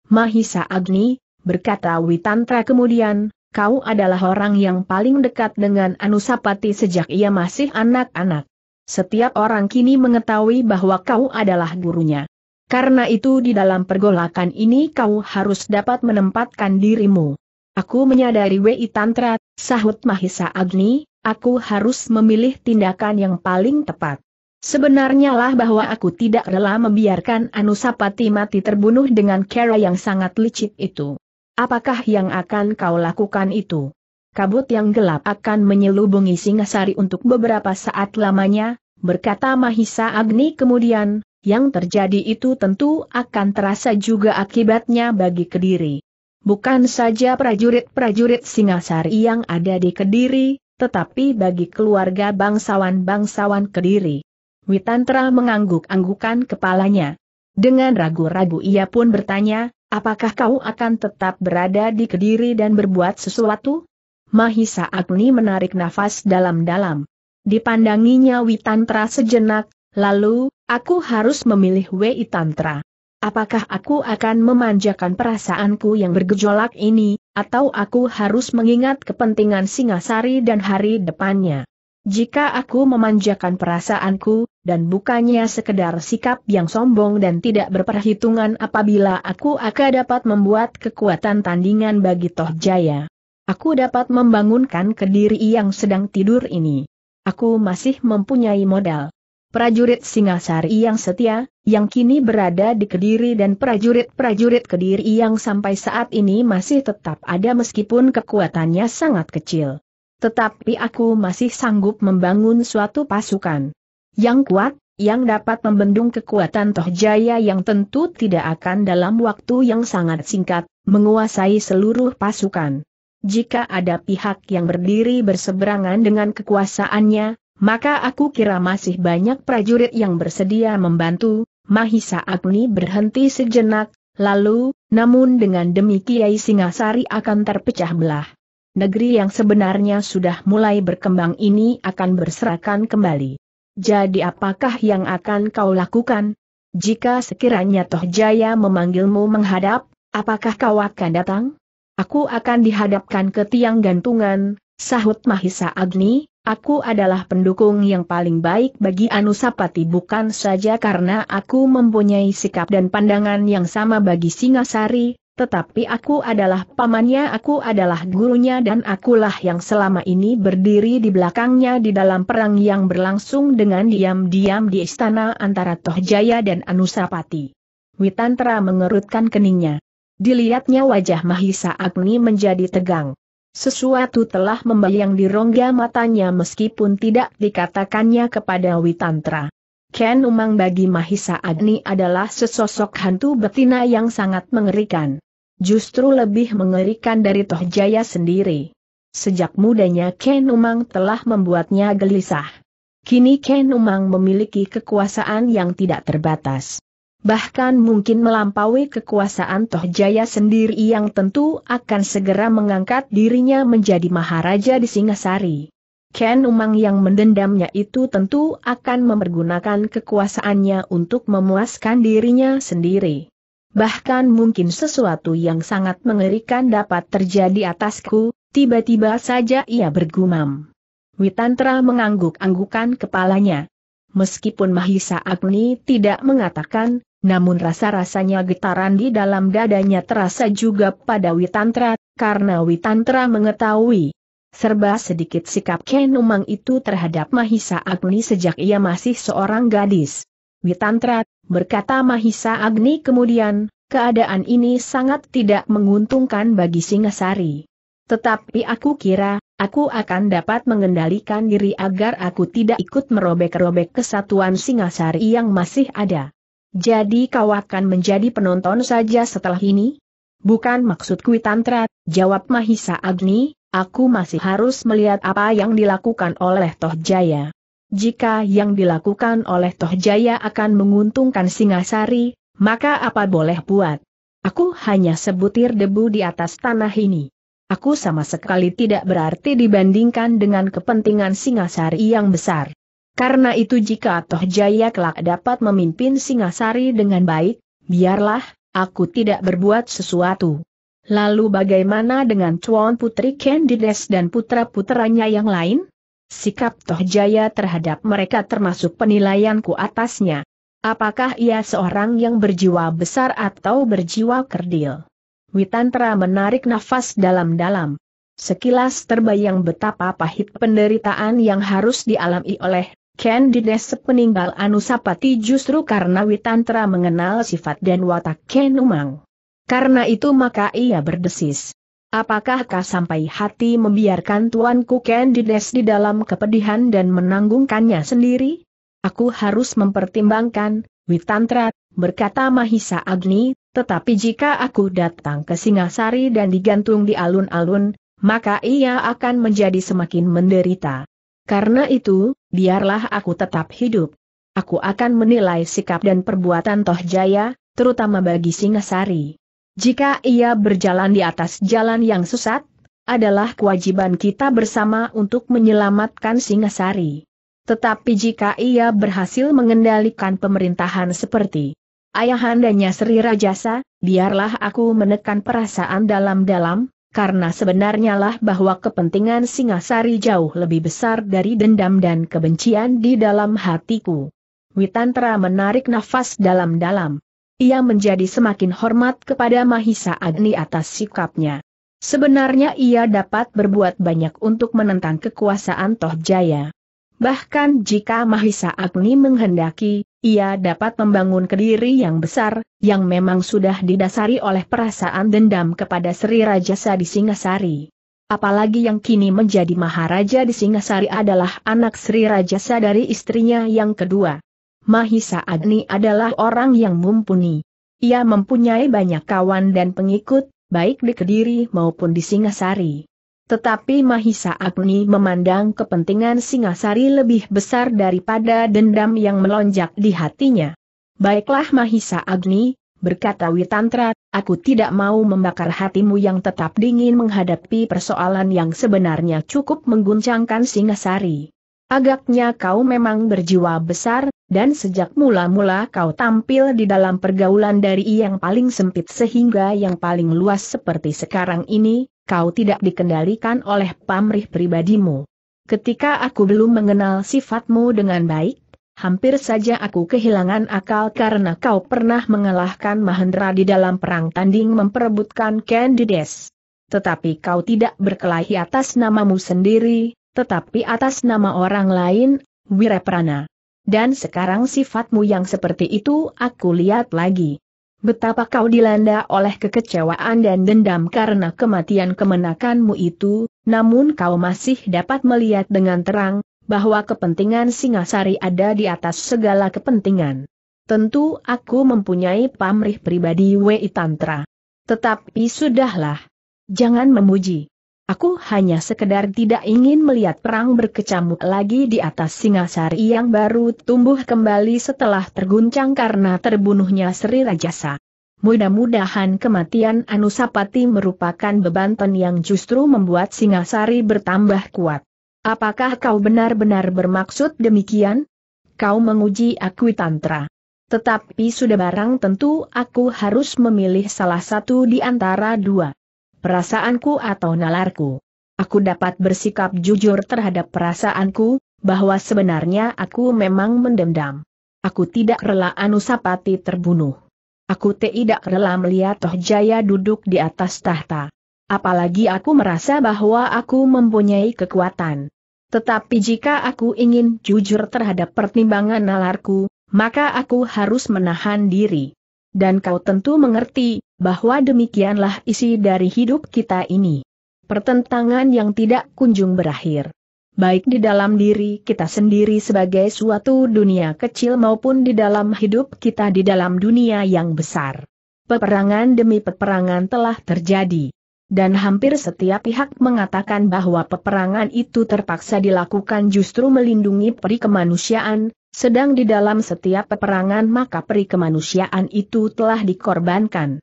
Mahisa Agni, berkata Witantra kemudian, kau adalah orang yang paling dekat dengan Anusapati sejak ia masih anak-anak. Setiap orang kini mengetahui bahwa kau adalah gurunya. Karena itu di dalam pergolakan ini kau harus dapat menempatkan dirimu. Aku menyadari Wei Tantra, sahut Mahisa Agni, aku harus memilih tindakan yang paling tepat. Sebenarnya lah bahwa aku tidak rela membiarkan Anusapati mati terbunuh dengan cara yang sangat licik itu. Apakah yang akan kau lakukan itu? Kabut yang gelap akan menyelubungi Singasari untuk beberapa saat lamanya, berkata Mahisa Agni kemudian, yang terjadi itu tentu akan terasa juga akibatnya bagi Kediri. Bukan saja prajurit-prajurit Singasari yang ada di Kediri, tetapi bagi keluarga bangsawan-bangsawan Kediri. Witantra mengangguk-anggukan kepalanya. Dengan ragu-ragu ia pun bertanya, apakah kau akan tetap berada di Kediri dan berbuat sesuatu? Mahisa Agni menarik nafas dalam-dalam. Dipandanginya Witantra sejenak, lalu, aku harus memilih Witantra. Apakah aku akan memanjakan perasaanku yang bergejolak ini, atau aku harus mengingat kepentingan Singasari dan hari depannya? Jika aku memanjakan perasaanku, dan bukannya sekedar sikap yang sombong dan tidak berperhitungan apabila aku akan dapat membuat kekuatan tandingan bagi Toh Jaya. Aku dapat membangunkan kediri yang sedang tidur ini. Aku masih mempunyai modal. Prajurit Singasari yang setia, yang kini berada di Kediri dan prajurit-prajurit Kediri yang sampai saat ini masih tetap ada meskipun kekuatannya sangat kecil. Tetapi aku masih sanggup membangun suatu pasukan yang kuat, yang dapat membendung kekuatan Toh Jaya yang tentu tidak akan dalam waktu yang sangat singkat, menguasai seluruh pasukan. Jika ada pihak yang berdiri berseberangan dengan kekuasaannya, maka aku kira masih banyak prajurit yang bersedia membantu, Mahisa Agni berhenti sejenak, lalu, namun dengan demikian Singasari akan terpecah belah negeri yang sebenarnya sudah mulai berkembang ini akan berserakan kembali. Jadi apakah yang akan kau lakukan? Jika sekiranya Toh Jaya memanggilmu menghadap, apakah kau akan datang? Aku akan dihadapkan ke tiang gantungan, sahut Mahisa Agni, aku adalah pendukung yang paling baik bagi Anusapati bukan saja karena aku mempunyai sikap dan pandangan yang sama bagi Singasari, tetapi aku adalah pamannya, aku adalah gurunya dan akulah yang selama ini berdiri di belakangnya di dalam perang yang berlangsung dengan diam-diam di istana antara Tohjaya dan Anusapati. Witantra mengerutkan keningnya. Dilihatnya wajah Mahisa Agni menjadi tegang. Sesuatu telah membayang di rongga matanya meskipun tidak dikatakannya kepada Witantra. Ken Umang bagi Mahisa Agni adalah sesosok hantu betina yang sangat mengerikan justru lebih mengerikan dari Toh Jaya sendiri. Sejak mudanya Ken Umang telah membuatnya gelisah. Kini Ken Umang memiliki kekuasaan yang tidak terbatas. Bahkan mungkin melampaui kekuasaan Toh Jaya sendiri yang tentu akan segera mengangkat dirinya menjadi Maharaja di Singasari. Ken Umang yang mendendamnya itu tentu akan mempergunakan kekuasaannya untuk memuaskan dirinya sendiri bahkan mungkin sesuatu yang sangat mengerikan dapat terjadi atasku, tiba-tiba saja ia bergumam. Witantra mengangguk-anggukan kepalanya. Meskipun Mahisa Agni tidak mengatakan, namun rasa-rasanya getaran di dalam dadanya terasa juga pada Witantra, karena Witantra mengetahui serba sedikit sikap Kenumang itu terhadap Mahisa Agni sejak ia masih seorang gadis. Witantra berkata Mahisa Agni kemudian, keadaan ini sangat tidak menguntungkan bagi Singasari. Tetapi aku kira, aku akan dapat mengendalikan diri agar aku tidak ikut merobek-robek kesatuan Singasari yang masih ada. Jadi kau akan menjadi penonton saja setelah ini? Bukan maksudku Tantra, jawab Mahisa Agni, aku masih harus melihat apa yang dilakukan oleh Toh Jaya. Jika yang dilakukan oleh Tohjaya akan menguntungkan Singasari, maka apa boleh buat? Aku hanya sebutir debu di atas tanah ini. Aku sama sekali tidak berarti dibandingkan dengan kepentingan Singasari yang besar. Karena itu jika Tohjaya kelak dapat memimpin Singasari dengan baik, biarlah, aku tidak berbuat sesuatu. Lalu bagaimana dengan Cuan Putri Candides dan putra-putranya yang lain? Sikap Toh Jaya terhadap mereka termasuk penilaianku atasnya. Apakah ia seorang yang berjiwa besar atau berjiwa kerdil? Witantra menarik nafas dalam-dalam. Sekilas terbayang betapa pahit penderitaan yang harus dialami oleh Candides peninggal Anusapati justru karena Witantra mengenal sifat dan watak Kenumang. Karena itu maka ia berdesis. Apakah kau sampai hati membiarkan tuanku Candides di dalam kepedihan dan menanggungkannya sendiri? Aku harus mempertimbangkan, Witantra, berkata Mahisa Agni, tetapi jika aku datang ke Singasari dan digantung di alun-alun, maka ia akan menjadi semakin menderita. Karena itu, biarlah aku tetap hidup. Aku akan menilai sikap dan perbuatan Tohjaya, terutama bagi Singasari. Jika ia berjalan di atas jalan yang sesat, adalah kewajiban kita bersama untuk menyelamatkan Singasari. Tetapi jika ia berhasil mengendalikan pemerintahan seperti ayahandanya Sri Rajasa, biarlah aku menekan perasaan dalam-dalam, karena sebenarnya lah bahwa kepentingan Singasari jauh lebih besar dari dendam dan kebencian di dalam hatiku. Witantra menarik nafas dalam-dalam ia menjadi semakin hormat kepada Mahisa Agni atas sikapnya. Sebenarnya ia dapat berbuat banyak untuk menentang kekuasaan Tohjaya. Bahkan jika Mahisa Agni menghendaki, ia dapat membangun kediri yang besar, yang memang sudah didasari oleh perasaan dendam kepada Sri Rajasa di Singasari. Apalagi yang kini menjadi Maharaja di Singasari adalah anak Sri Rajasa dari istrinya yang kedua. Mahisa Agni adalah orang yang mumpuni. Ia mempunyai banyak kawan dan pengikut, baik di Kediri maupun di Singasari. Tetapi Mahisa Agni memandang kepentingan Singasari lebih besar daripada dendam yang melonjak di hatinya. Baiklah Mahisa Agni, berkata Witantra, aku tidak mau membakar hatimu yang tetap dingin menghadapi persoalan yang sebenarnya cukup mengguncangkan Singasari. Agaknya kau memang berjiwa besar, dan sejak mula-mula kau tampil di dalam pergaulan dari yang paling sempit sehingga yang paling luas seperti sekarang ini, kau tidak dikendalikan oleh pamrih pribadimu. Ketika aku belum mengenal sifatmu dengan baik, hampir saja aku kehilangan akal karena kau pernah mengalahkan Mahendra di dalam perang tanding memperebutkan Candides. Tetapi kau tidak berkelahi atas namamu sendiri, tetapi atas nama orang lain, Wireprana. Dan sekarang sifatmu yang seperti itu aku lihat lagi. Betapa kau dilanda oleh kekecewaan dan dendam karena kematian kemenakanmu itu, namun kau masih dapat melihat dengan terang, bahwa kepentingan Singasari ada di atas segala kepentingan. Tentu aku mempunyai pamrih pribadi Wei Tantra. Tetapi sudahlah. Jangan memuji. Aku hanya sekedar tidak ingin melihat perang berkecamuk lagi di atas Singasari yang baru tumbuh kembali setelah terguncang karena terbunuhnya Sri Rajasa. Mudah-mudahan kematian Anusapati merupakan bebanton yang justru membuat Singasari bertambah kuat. Apakah kau benar-benar bermaksud demikian? Kau menguji aku Tantra. Tetapi sudah barang tentu aku harus memilih salah satu di antara dua perasaanku atau nalarku. Aku dapat bersikap jujur terhadap perasaanku, bahwa sebenarnya aku memang mendendam. Aku tidak rela Anusapati terbunuh. Aku tidak rela melihat Toh Jaya duduk di atas tahta. Apalagi aku merasa bahwa aku mempunyai kekuatan. Tetapi jika aku ingin jujur terhadap pertimbangan nalarku, maka aku harus menahan diri. Dan kau tentu mengerti, bahwa demikianlah isi dari hidup kita ini. Pertentangan yang tidak kunjung berakhir. Baik di dalam diri kita sendiri sebagai suatu dunia kecil maupun di dalam hidup kita di dalam dunia yang besar. Peperangan demi peperangan telah terjadi. Dan hampir setiap pihak mengatakan bahwa peperangan itu terpaksa dilakukan justru melindungi peri kemanusiaan, sedang di dalam setiap peperangan maka peri kemanusiaan itu telah dikorbankan.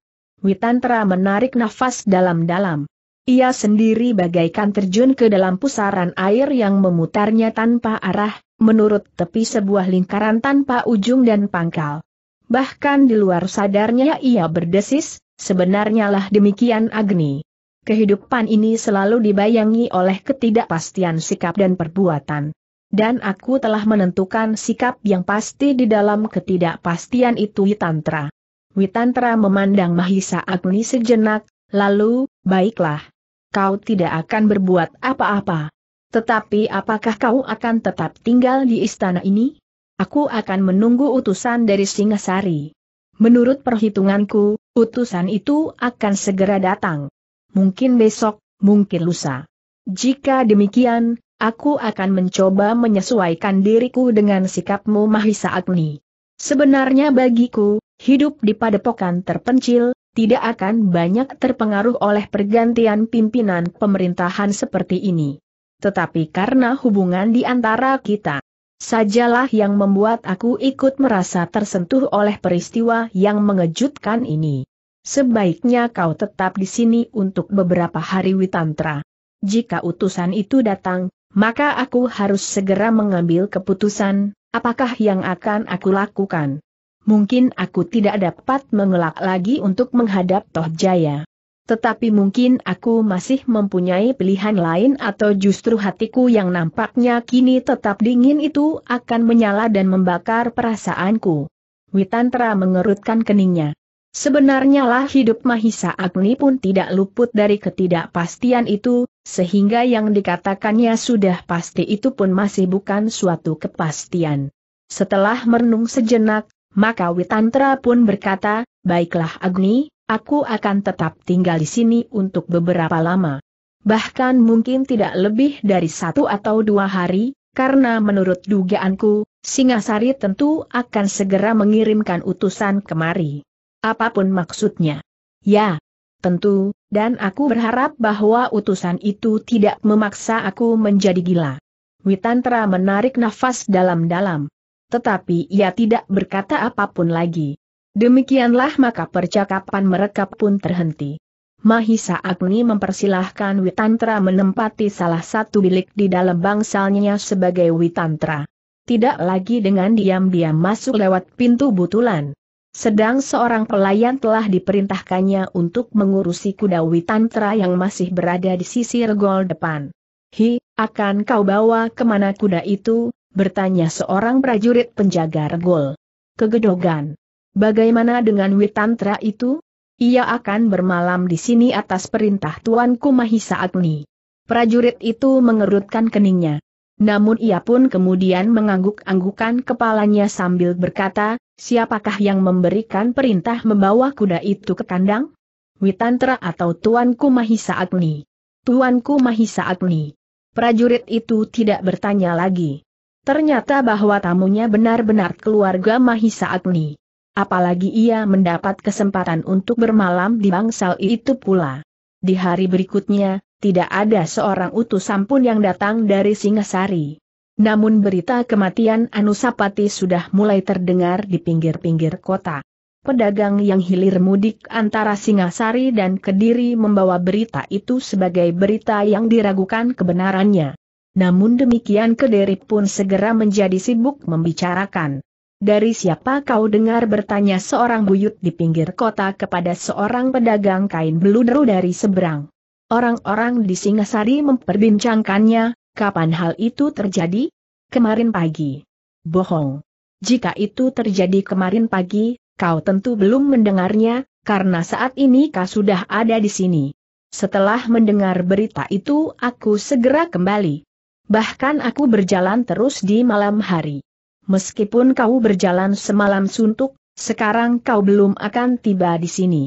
Witantra menarik nafas dalam-dalam. Ia sendiri bagaikan terjun ke dalam pusaran air yang memutarnya tanpa arah, menurut tepi sebuah lingkaran tanpa ujung dan pangkal. Bahkan di luar sadarnya ia berdesis, sebenarnya lah demikian Agni. Kehidupan ini selalu dibayangi oleh ketidakpastian sikap dan perbuatan. Dan aku telah menentukan sikap yang pasti di dalam ketidakpastian itu Witantra. Witantra memandang Mahisa Agni sejenak, lalu, baiklah. Kau tidak akan berbuat apa-apa. Tetapi apakah kau akan tetap tinggal di istana ini? Aku akan menunggu utusan dari Singasari. Menurut perhitunganku, utusan itu akan segera datang. Mungkin besok, mungkin lusa. Jika demikian, aku akan mencoba menyesuaikan diriku dengan sikapmu Mahisa Agni. Sebenarnya bagiku, hidup di padepokan terpencil, tidak akan banyak terpengaruh oleh pergantian pimpinan pemerintahan seperti ini. Tetapi karena hubungan di antara kita sajalah yang membuat aku ikut merasa tersentuh oleh peristiwa yang mengejutkan ini. Sebaiknya kau tetap di sini untuk beberapa hari Witantra. Jika utusan itu datang, maka aku harus segera mengambil keputusan, apakah yang akan aku lakukan mungkin aku tidak dapat mengelak lagi untuk menghadap Toh Jaya. Tetapi mungkin aku masih mempunyai pilihan lain atau justru hatiku yang nampaknya kini tetap dingin itu akan menyala dan membakar perasaanku. Witantra mengerutkan keningnya. Sebenarnya lah hidup Mahisa Agni pun tidak luput dari ketidakpastian itu, sehingga yang dikatakannya sudah pasti itu pun masih bukan suatu kepastian. Setelah merenung sejenak, maka Witantra pun berkata, baiklah Agni, aku akan tetap tinggal di sini untuk beberapa lama. Bahkan mungkin tidak lebih dari satu atau dua hari, karena menurut dugaanku, Singasari tentu akan segera mengirimkan utusan kemari. Apapun maksudnya. Ya, tentu, dan aku berharap bahwa utusan itu tidak memaksa aku menjadi gila. Witantra menarik nafas dalam-dalam tetapi ia tidak berkata apapun lagi. Demikianlah maka percakapan mereka pun terhenti. Mahisa Agni mempersilahkan Witantra menempati salah satu bilik di dalam bangsalnya sebagai Witantra. Tidak lagi dengan diam-diam masuk lewat pintu butulan. Sedang seorang pelayan telah diperintahkannya untuk mengurusi kuda Witantra yang masih berada di sisi regol depan. Hi, akan kau bawa kemana kuda itu, Bertanya seorang prajurit penjaga regol. Kegedogan. Bagaimana dengan Witantra itu? Ia akan bermalam di sini atas perintah Tuanku Mahisa Agni. Prajurit itu mengerutkan keningnya. Namun ia pun kemudian mengangguk-anggukan kepalanya sambil berkata, siapakah yang memberikan perintah membawa kuda itu ke kandang? Witantra atau Tuanku Mahisa Agni? Tuanku Mahisa Agni. Prajurit itu tidak bertanya lagi. Ternyata bahwa tamunya benar-benar keluarga Mahisa Agni. Apalagi ia mendapat kesempatan untuk bermalam di bangsal itu pula. Di hari berikutnya, tidak ada seorang utusan pun yang datang dari Singasari. Namun berita kematian Anusapati sudah mulai terdengar di pinggir-pinggir kota. Pedagang yang hilir mudik antara Singasari dan Kediri membawa berita itu sebagai berita yang diragukan kebenarannya. Namun demikian Kederi pun segera menjadi sibuk membicarakan. Dari siapa kau dengar bertanya seorang buyut di pinggir kota kepada seorang pedagang kain beludru dari seberang. Orang-orang di Singasari memperbincangkannya, kapan hal itu terjadi? Kemarin pagi. Bohong. Jika itu terjadi kemarin pagi, kau tentu belum mendengarnya, karena saat ini kau sudah ada di sini. Setelah mendengar berita itu aku segera kembali. Bahkan aku berjalan terus di malam hari. Meskipun kau berjalan semalam suntuk, sekarang kau belum akan tiba di sini.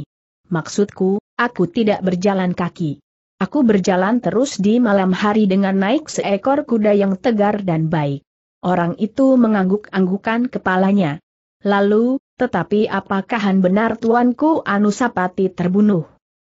Maksudku, aku tidak berjalan kaki. Aku berjalan terus di malam hari dengan naik seekor kuda yang tegar dan baik. Orang itu mengangguk-anggukan kepalanya. Lalu, tetapi apakah benar tuanku Anusapati terbunuh?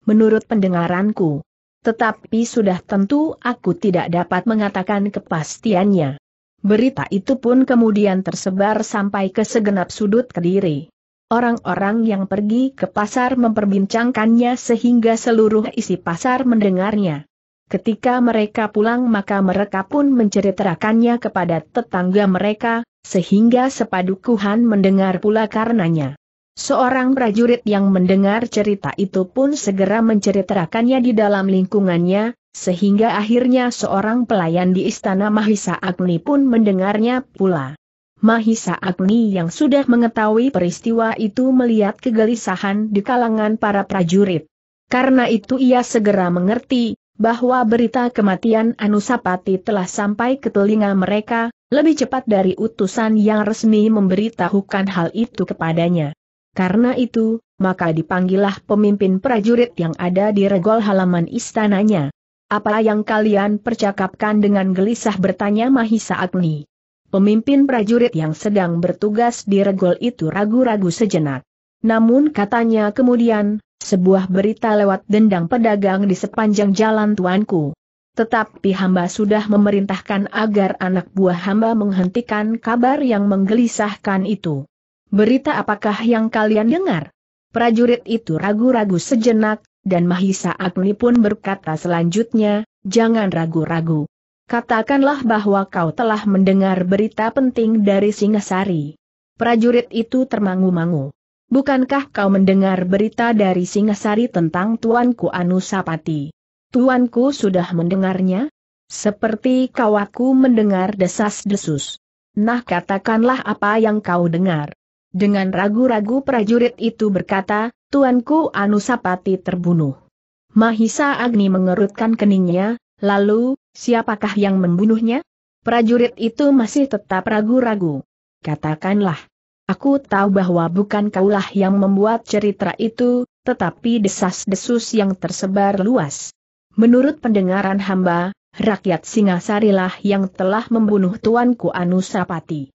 Menurut pendengaranku, tetapi sudah tentu aku tidak dapat mengatakan kepastiannya. Berita itu pun kemudian tersebar sampai ke segenap sudut kediri. Orang-orang yang pergi ke pasar memperbincangkannya sehingga seluruh isi pasar mendengarnya. Ketika mereka pulang maka mereka pun menceritakannya kepada tetangga mereka, sehingga sepadukuhan mendengar pula karenanya. Seorang prajurit yang mendengar cerita itu pun segera menceritakannya di dalam lingkungannya, sehingga akhirnya seorang pelayan di istana Mahisa Agni pun mendengarnya pula. Mahisa Agni yang sudah mengetahui peristiwa itu melihat kegelisahan di kalangan para prajurit. Karena itu ia segera mengerti, bahwa berita kematian Anusapati telah sampai ke telinga mereka, lebih cepat dari utusan yang resmi memberitahukan hal itu kepadanya. Karena itu, maka dipanggillah pemimpin prajurit yang ada di regol halaman istananya. Apa yang kalian percakapkan dengan gelisah bertanya Mahisa Agni. Pemimpin prajurit yang sedang bertugas di regol itu ragu-ragu sejenak. Namun katanya kemudian, sebuah berita lewat dendang pedagang di sepanjang jalan tuanku. Tetapi hamba sudah memerintahkan agar anak buah hamba menghentikan kabar yang menggelisahkan itu. Berita apakah yang kalian dengar? Prajurit itu ragu-ragu sejenak, dan Mahisa Agni pun berkata selanjutnya, jangan ragu-ragu. Katakanlah bahwa kau telah mendengar berita penting dari Singasari. Prajurit itu termangu-mangu. Bukankah kau mendengar berita dari Singasari tentang Tuanku Anusapati? Tuanku sudah mendengarnya? Seperti kau aku mendengar desas-desus. Nah katakanlah apa yang kau dengar. Dengan ragu-ragu prajurit itu berkata, Tuanku Anusapati terbunuh. Mahisa Agni mengerutkan keningnya, lalu, siapakah yang membunuhnya? Prajurit itu masih tetap ragu-ragu. Katakanlah. Aku tahu bahwa bukan kaulah yang membuat cerita itu, tetapi desas-desus yang tersebar luas. Menurut pendengaran hamba, rakyat Singasarilah yang telah membunuh Tuanku Anusapati.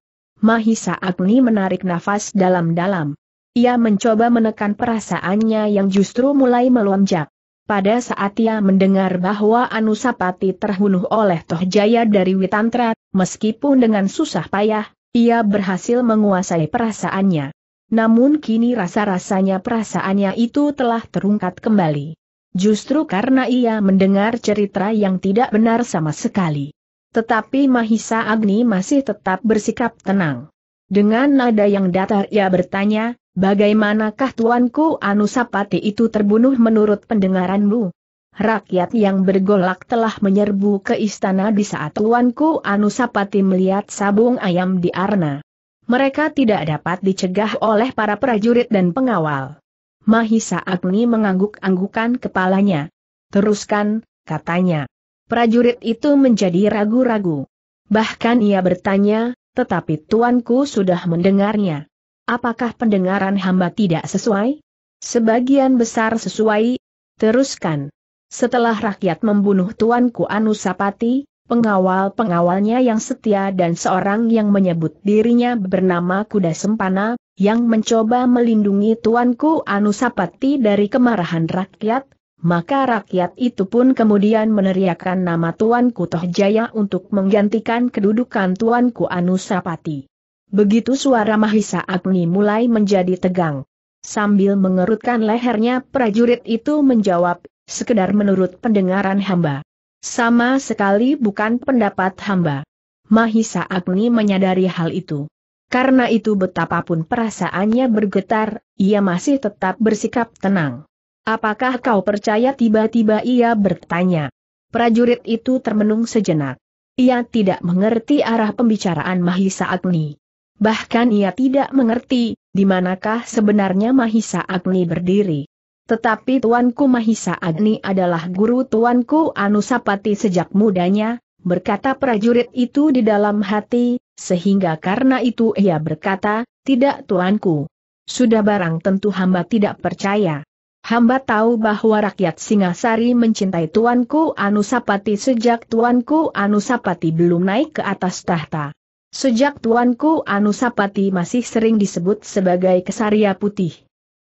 Mahisa Agni menarik nafas dalam-dalam. Ia mencoba menekan perasaannya yang justru mulai melonjak. Pada saat ia mendengar bahwa Anusapati terhunuh oleh Tohjaya dari Witantra, meskipun dengan susah payah, ia berhasil menguasai perasaannya. Namun kini rasa-rasanya perasaannya itu telah terungkat kembali. Justru karena ia mendengar cerita yang tidak benar sama sekali. Tetapi Mahisa Agni masih tetap bersikap tenang. Dengan nada yang datar ia bertanya, bagaimanakah tuanku Anusapati itu terbunuh menurut pendengaranmu? Rakyat yang bergolak telah menyerbu ke istana di saat tuanku Anusapati melihat sabung ayam di Arna. Mereka tidak dapat dicegah oleh para prajurit dan pengawal. Mahisa Agni mengangguk-anggukan kepalanya. Teruskan, katanya prajurit itu menjadi ragu-ragu. Bahkan ia bertanya, tetapi tuanku sudah mendengarnya. Apakah pendengaran hamba tidak sesuai? Sebagian besar sesuai. Teruskan. Setelah rakyat membunuh tuanku Anusapati, pengawal-pengawalnya yang setia dan seorang yang menyebut dirinya bernama Kuda Sempana, yang mencoba melindungi tuanku Anusapati dari kemarahan rakyat, maka rakyat itu pun kemudian meneriakkan nama Tuanku Toh Jaya untuk menggantikan kedudukan Tuanku Anusapati. Begitu suara Mahisa Agni mulai menjadi tegang. Sambil mengerutkan lehernya prajurit itu menjawab, sekedar menurut pendengaran hamba. Sama sekali bukan pendapat hamba. Mahisa Agni menyadari hal itu. Karena itu betapapun perasaannya bergetar, ia masih tetap bersikap tenang. Apakah kau percaya tiba-tiba ia bertanya. Prajurit itu termenung sejenak. Ia tidak mengerti arah pembicaraan Mahisa Agni. Bahkan ia tidak mengerti, di manakah sebenarnya Mahisa Agni berdiri. Tetapi Tuanku Mahisa Agni adalah guru Tuanku Anusapati sejak mudanya, berkata prajurit itu di dalam hati, sehingga karena itu ia berkata, tidak Tuanku. Sudah barang tentu hamba tidak percaya. Hamba tahu bahwa rakyat Singasari mencintai Tuanku Anusapati sejak Tuanku Anusapati belum naik ke atas tahta. Sejak Tuanku Anusapati masih sering disebut sebagai Kesaria Putih.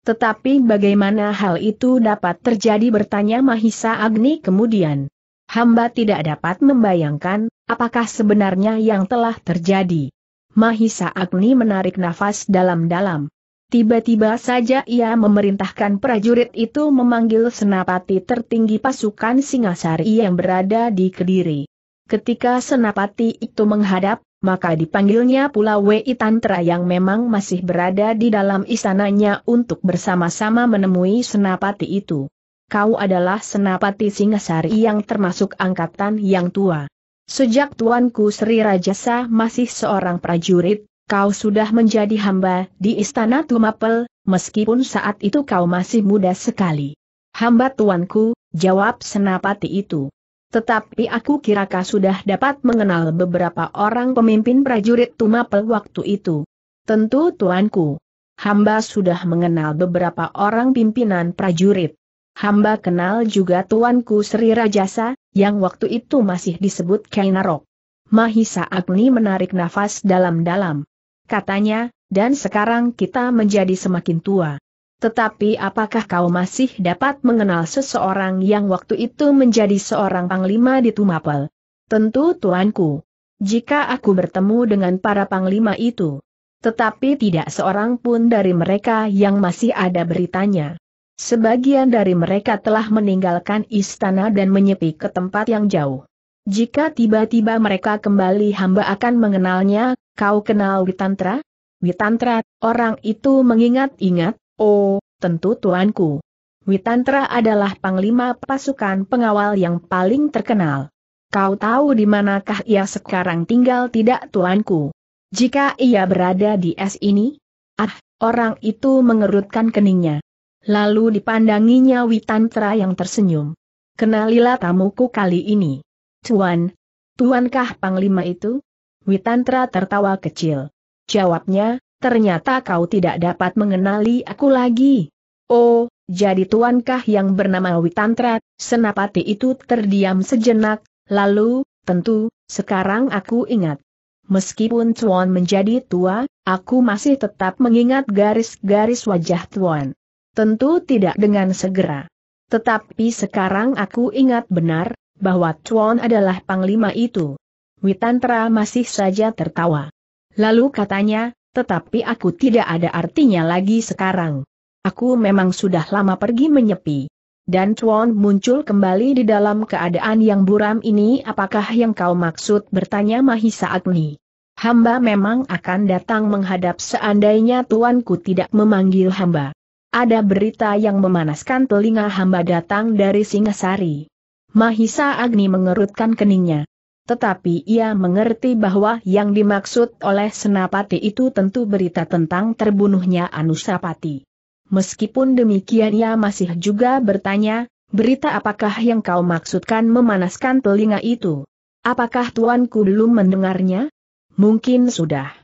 Tetapi bagaimana hal itu dapat terjadi bertanya Mahisa Agni kemudian. Hamba tidak dapat membayangkan, apakah sebenarnya yang telah terjadi. Mahisa Agni menarik nafas dalam-dalam. Tiba-tiba saja ia memerintahkan prajurit itu memanggil senapati tertinggi pasukan Singasari yang berada di Kediri. Ketika senapati itu menghadap, maka dipanggilnya pula Wei Tantra yang memang masih berada di dalam istananya untuk bersama-sama menemui senapati itu. Kau adalah senapati Singasari yang termasuk angkatan yang tua. Sejak tuanku Sri Rajasa masih seorang prajurit, kau sudah menjadi hamba di istana Tumapel, meskipun saat itu kau masih muda sekali. Hamba tuanku, jawab senapati itu. Tetapi aku kira kau sudah dapat mengenal beberapa orang pemimpin prajurit Tumapel waktu itu. Tentu tuanku. Hamba sudah mengenal beberapa orang pimpinan prajurit. Hamba kenal juga tuanku Sri Rajasa, yang waktu itu masih disebut Kainarok. Mahisa Agni menarik nafas dalam-dalam katanya, dan sekarang kita menjadi semakin tua. Tetapi apakah kau masih dapat mengenal seseorang yang waktu itu menjadi seorang panglima di Tumapel? Tentu tuanku. Jika aku bertemu dengan para panglima itu. Tetapi tidak seorang pun dari mereka yang masih ada beritanya. Sebagian dari mereka telah meninggalkan istana dan menyepi ke tempat yang jauh. Jika tiba-tiba mereka kembali hamba akan mengenalnya kau kenal Witantra? Witantra, orang itu mengingat-ingat, oh, tentu tuanku. Witantra adalah panglima pasukan pengawal yang paling terkenal. Kau tahu di manakah ia sekarang tinggal tidak tuanku? Jika ia berada di es ini? Ah, orang itu mengerutkan keningnya. Lalu dipandanginya Witantra yang tersenyum. Kenalilah tamuku kali ini. Tuan, tuankah panglima itu? Witantra tertawa kecil. Jawabnya, ternyata kau tidak dapat mengenali aku lagi. Oh, jadi tuankah yang bernama Witantra, senapati itu terdiam sejenak, lalu, tentu, sekarang aku ingat. Meskipun Tuan menjadi tua, aku masih tetap mengingat garis-garis wajah Tuan. Tentu tidak dengan segera. Tetapi sekarang aku ingat benar, bahwa Tuan adalah panglima itu. Witantra masih saja tertawa. Lalu katanya, tetapi aku tidak ada artinya lagi sekarang. Aku memang sudah lama pergi menyepi. Dan Chuan muncul kembali di dalam keadaan yang buram ini apakah yang kau maksud bertanya Mahisa Agni. Hamba memang akan datang menghadap seandainya tuanku tidak memanggil hamba. Ada berita yang memanaskan telinga hamba datang dari Singasari. Mahisa Agni mengerutkan keningnya. Tetapi ia mengerti bahwa yang dimaksud oleh Senapati itu tentu berita tentang terbunuhnya Anusapati. Meskipun demikian ia masih juga bertanya, berita apakah yang kau maksudkan memanaskan telinga itu? Apakah tuanku belum mendengarnya? Mungkin sudah.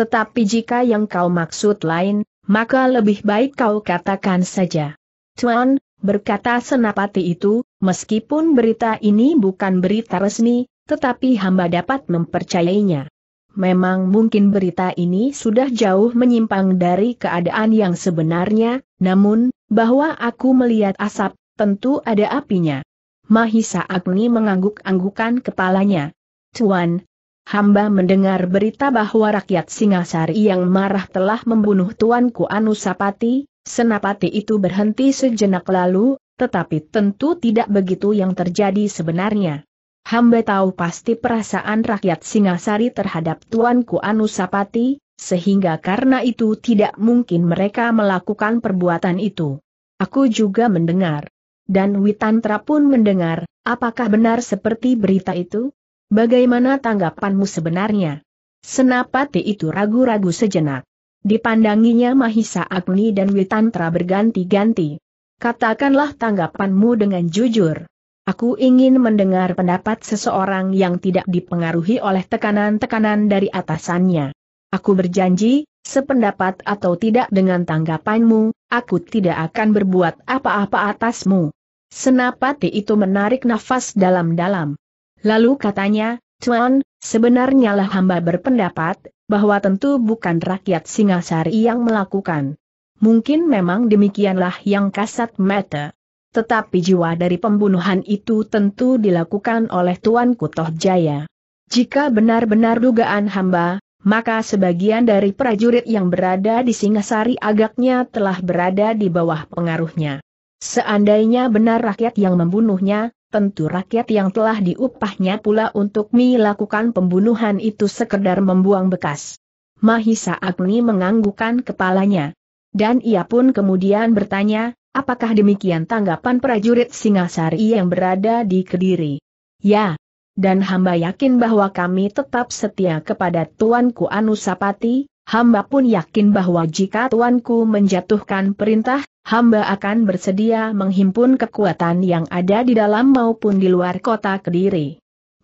Tetapi jika yang kau maksud lain, maka lebih baik kau katakan saja. Tuan, berkata Senapati itu, meskipun berita ini bukan berita resmi, tetapi hamba dapat mempercayainya. Memang mungkin berita ini sudah jauh menyimpang dari keadaan yang sebenarnya, namun, bahwa aku melihat asap, tentu ada apinya. Mahisa Agni mengangguk-anggukan kepalanya. Tuan, hamba mendengar berita bahwa rakyat Singasari yang marah telah membunuh tuanku Anusapati, Senapati itu berhenti sejenak lalu, tetapi tentu tidak begitu yang terjadi sebenarnya. Hamba tahu pasti perasaan rakyat Singasari terhadap Tuanku Anusapati, sehingga karena itu tidak mungkin mereka melakukan perbuatan itu. Aku juga mendengar. Dan Witantra pun mendengar, apakah benar seperti berita itu? Bagaimana tanggapanmu sebenarnya? Senapati itu ragu-ragu sejenak. Dipandanginya Mahisa Agni dan Witantra berganti-ganti. Katakanlah tanggapanmu dengan jujur. Aku ingin mendengar pendapat seseorang yang tidak dipengaruhi oleh tekanan-tekanan dari atasannya. Aku berjanji, sependapat atau tidak dengan tanggapanmu, aku tidak akan berbuat apa-apa atasmu. Senapati itu menarik nafas dalam-dalam. Lalu katanya, Tuan, sebenarnya lah hamba berpendapat, bahwa tentu bukan rakyat Singasari yang melakukan. Mungkin memang demikianlah yang kasat mata. Tetapi jiwa dari pembunuhan itu tentu dilakukan oleh Tuan Kutoh Jaya. Jika benar-benar dugaan hamba, maka sebagian dari prajurit yang berada di Singasari agaknya telah berada di bawah pengaruhnya. Seandainya benar rakyat yang membunuhnya, tentu rakyat yang telah diupahnya pula untuk melakukan pembunuhan itu sekedar membuang bekas. Mahisa Agni menganggukkan kepalanya. Dan ia pun kemudian bertanya, Apakah demikian tanggapan prajurit Singasari yang berada di Kediri? Ya. Dan hamba yakin bahwa kami tetap setia kepada Tuanku Anusapati, hamba pun yakin bahwa jika Tuanku menjatuhkan perintah, hamba akan bersedia menghimpun kekuatan yang ada di dalam maupun di luar kota Kediri.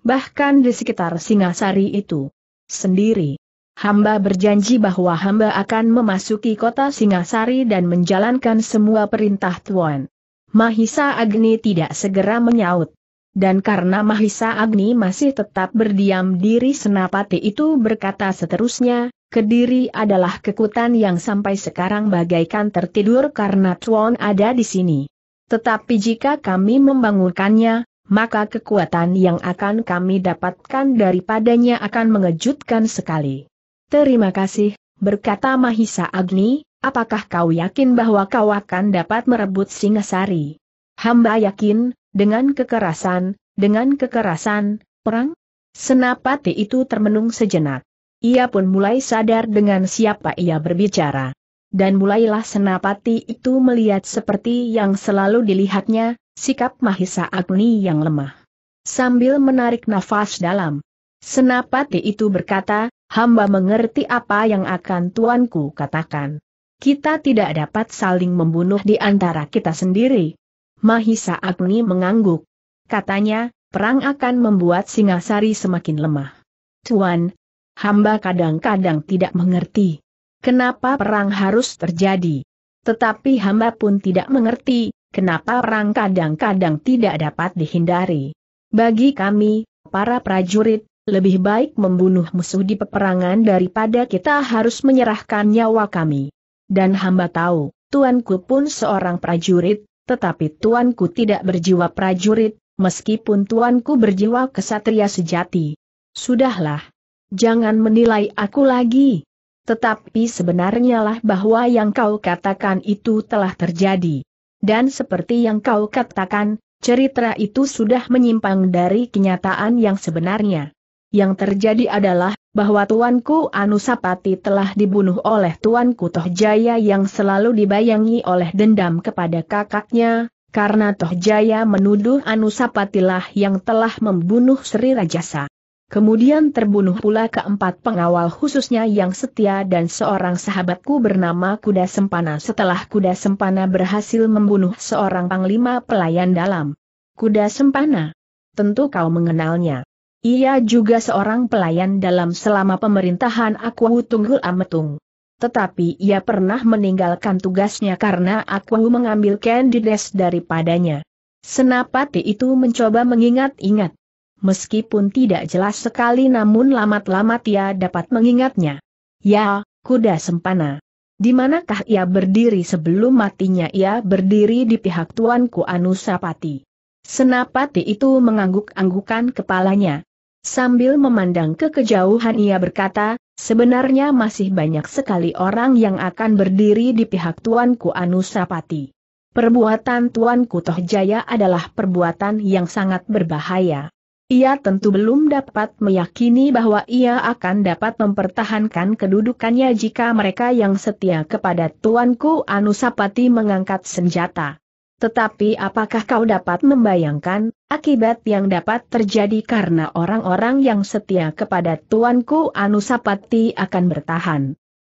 Bahkan di sekitar Singasari itu sendiri hamba berjanji bahwa hamba akan memasuki kota Singasari dan menjalankan semua perintah Tuan. Mahisa Agni tidak segera menyaut. Dan karena Mahisa Agni masih tetap berdiam diri Senapati itu berkata seterusnya, Kediri adalah kekutan yang sampai sekarang bagaikan tertidur karena Tuan ada di sini. Tetapi jika kami membangunkannya, maka kekuatan yang akan kami dapatkan daripadanya akan mengejutkan sekali. Terima kasih, berkata Mahisa Agni, apakah kau yakin bahwa kau akan dapat merebut Singasari? Hamba yakin, dengan kekerasan, dengan kekerasan, perang? Senapati itu termenung sejenak. Ia pun mulai sadar dengan siapa ia berbicara. Dan mulailah senapati itu melihat seperti yang selalu dilihatnya, sikap Mahisa Agni yang lemah. Sambil menarik nafas dalam, senapati itu berkata, hamba mengerti apa yang akan tuanku katakan. Kita tidak dapat saling membunuh di antara kita sendiri. Mahisa Agni mengangguk. Katanya, perang akan membuat Singasari semakin lemah. Tuan, hamba kadang-kadang tidak mengerti. Kenapa perang harus terjadi? Tetapi hamba pun tidak mengerti, kenapa perang kadang-kadang tidak dapat dihindari. Bagi kami, para prajurit, lebih baik membunuh musuh di peperangan daripada kita harus menyerahkan nyawa kami. Dan hamba tahu, tuanku pun seorang prajurit, tetapi tuanku tidak berjiwa prajurit, meskipun tuanku berjiwa kesatria sejati. Sudahlah. Jangan menilai aku lagi. Tetapi sebenarnya lah bahwa yang kau katakan itu telah terjadi. Dan seperti yang kau katakan, cerita itu sudah menyimpang dari kenyataan yang sebenarnya yang terjadi adalah, bahwa Tuanku Anusapati telah dibunuh oleh Tuanku Tohjaya yang selalu dibayangi oleh dendam kepada kakaknya, karena Tohjaya menuduh Anusapatilah yang telah membunuh Sri Rajasa. Kemudian terbunuh pula keempat pengawal khususnya yang setia dan seorang sahabatku bernama Kuda Sempana setelah Kuda Sempana berhasil membunuh seorang panglima pelayan dalam. Kuda Sempana. Tentu kau mengenalnya. Ia juga seorang pelayan dalam selama pemerintahan Akwahu Tunggul Ametung. Tetapi ia pernah meninggalkan tugasnya karena Akwahu mengambil Candides daripadanya. Senapati itu mencoba mengingat-ingat. Meskipun tidak jelas sekali namun lamat-lamat ia dapat mengingatnya. Ya, kuda sempana. Di manakah ia berdiri sebelum matinya ia berdiri di pihak tuanku Anusapati. Senapati itu mengangguk-anggukan kepalanya, Sambil memandang ke kejauhan ia berkata, sebenarnya masih banyak sekali orang yang akan berdiri di pihak Tuanku Anusapati. Perbuatan Tuanku Tohjaya adalah perbuatan yang sangat berbahaya. Ia tentu belum dapat meyakini bahwa ia akan dapat mempertahankan kedudukannya jika mereka yang setia kepada Tuanku Anusapati mengangkat senjata. Tetapi apakah kau dapat membayangkan, akibat yang dapat terjadi karena orang-orang yang setia kepada Tuanku Anusapati akan bertahan.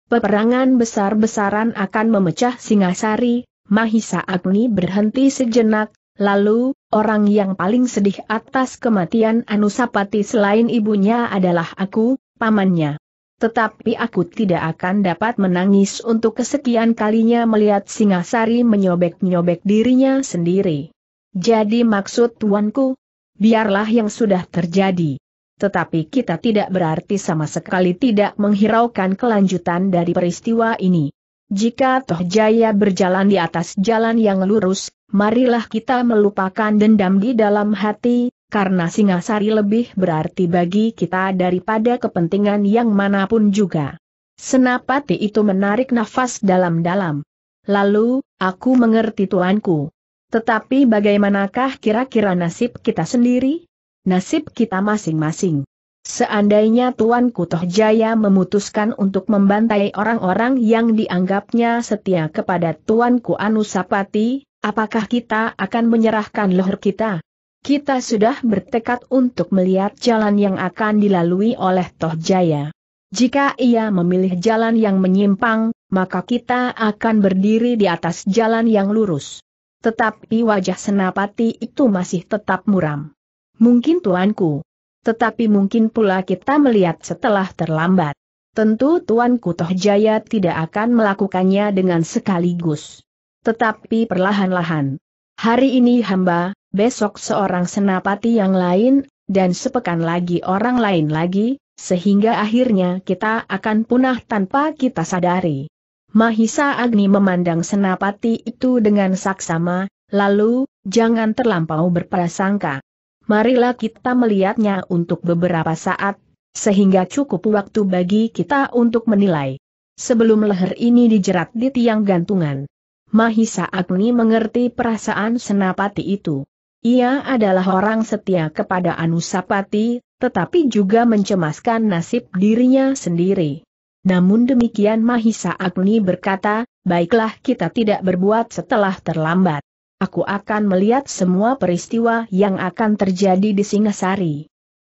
Peperangan besar-besaran akan memecah Singasari, Mahisa Agni berhenti sejenak, lalu, orang yang paling sedih atas kematian Anusapati selain ibunya adalah aku, pamannya. Tetapi aku tidak akan dapat menangis untuk kesekian kalinya melihat Singasari menyobek-nyobek dirinya sendiri. Jadi maksud tuanku, biarlah yang sudah terjadi. Tetapi kita tidak berarti sama sekali tidak menghiraukan kelanjutan dari peristiwa ini. Jika toh jaya berjalan di atas jalan yang lurus, marilah kita melupakan dendam di dalam hati, karena Singasari lebih berarti bagi kita daripada kepentingan yang manapun juga. Senapati itu menarik nafas dalam-dalam. Lalu, aku mengerti tuanku. Tetapi bagaimanakah kira-kira nasib kita sendiri? Nasib kita masing-masing. Seandainya tuanku Toh Jaya memutuskan untuk membantai orang-orang yang dianggapnya setia kepada tuanku Anusapati, apakah kita akan menyerahkan leher kita? kita sudah bertekad untuk melihat jalan yang akan dilalui oleh Toh Jaya. Jika ia memilih jalan yang menyimpang, maka kita akan berdiri di atas jalan yang lurus. Tetapi wajah Senapati itu masih tetap muram. Mungkin tuanku. Tetapi mungkin pula kita melihat setelah terlambat. Tentu Tuanku Toh Jaya tidak akan melakukannya dengan sekaligus. Tetapi perlahan-lahan. Hari ini hamba, besok seorang senapati yang lain, dan sepekan lagi orang lain lagi, sehingga akhirnya kita akan punah tanpa kita sadari. Mahisa Agni memandang senapati itu dengan saksama, lalu, jangan terlampau berprasangka. Marilah kita melihatnya untuk beberapa saat, sehingga cukup waktu bagi kita untuk menilai. Sebelum leher ini dijerat di tiang gantungan. Mahisa Agni mengerti perasaan senapati itu. Ia adalah orang setia kepada Anusapati, tetapi juga mencemaskan nasib dirinya sendiri. Namun demikian Mahisa Agni berkata, baiklah kita tidak berbuat setelah terlambat. Aku akan melihat semua peristiwa yang akan terjadi di Singasari.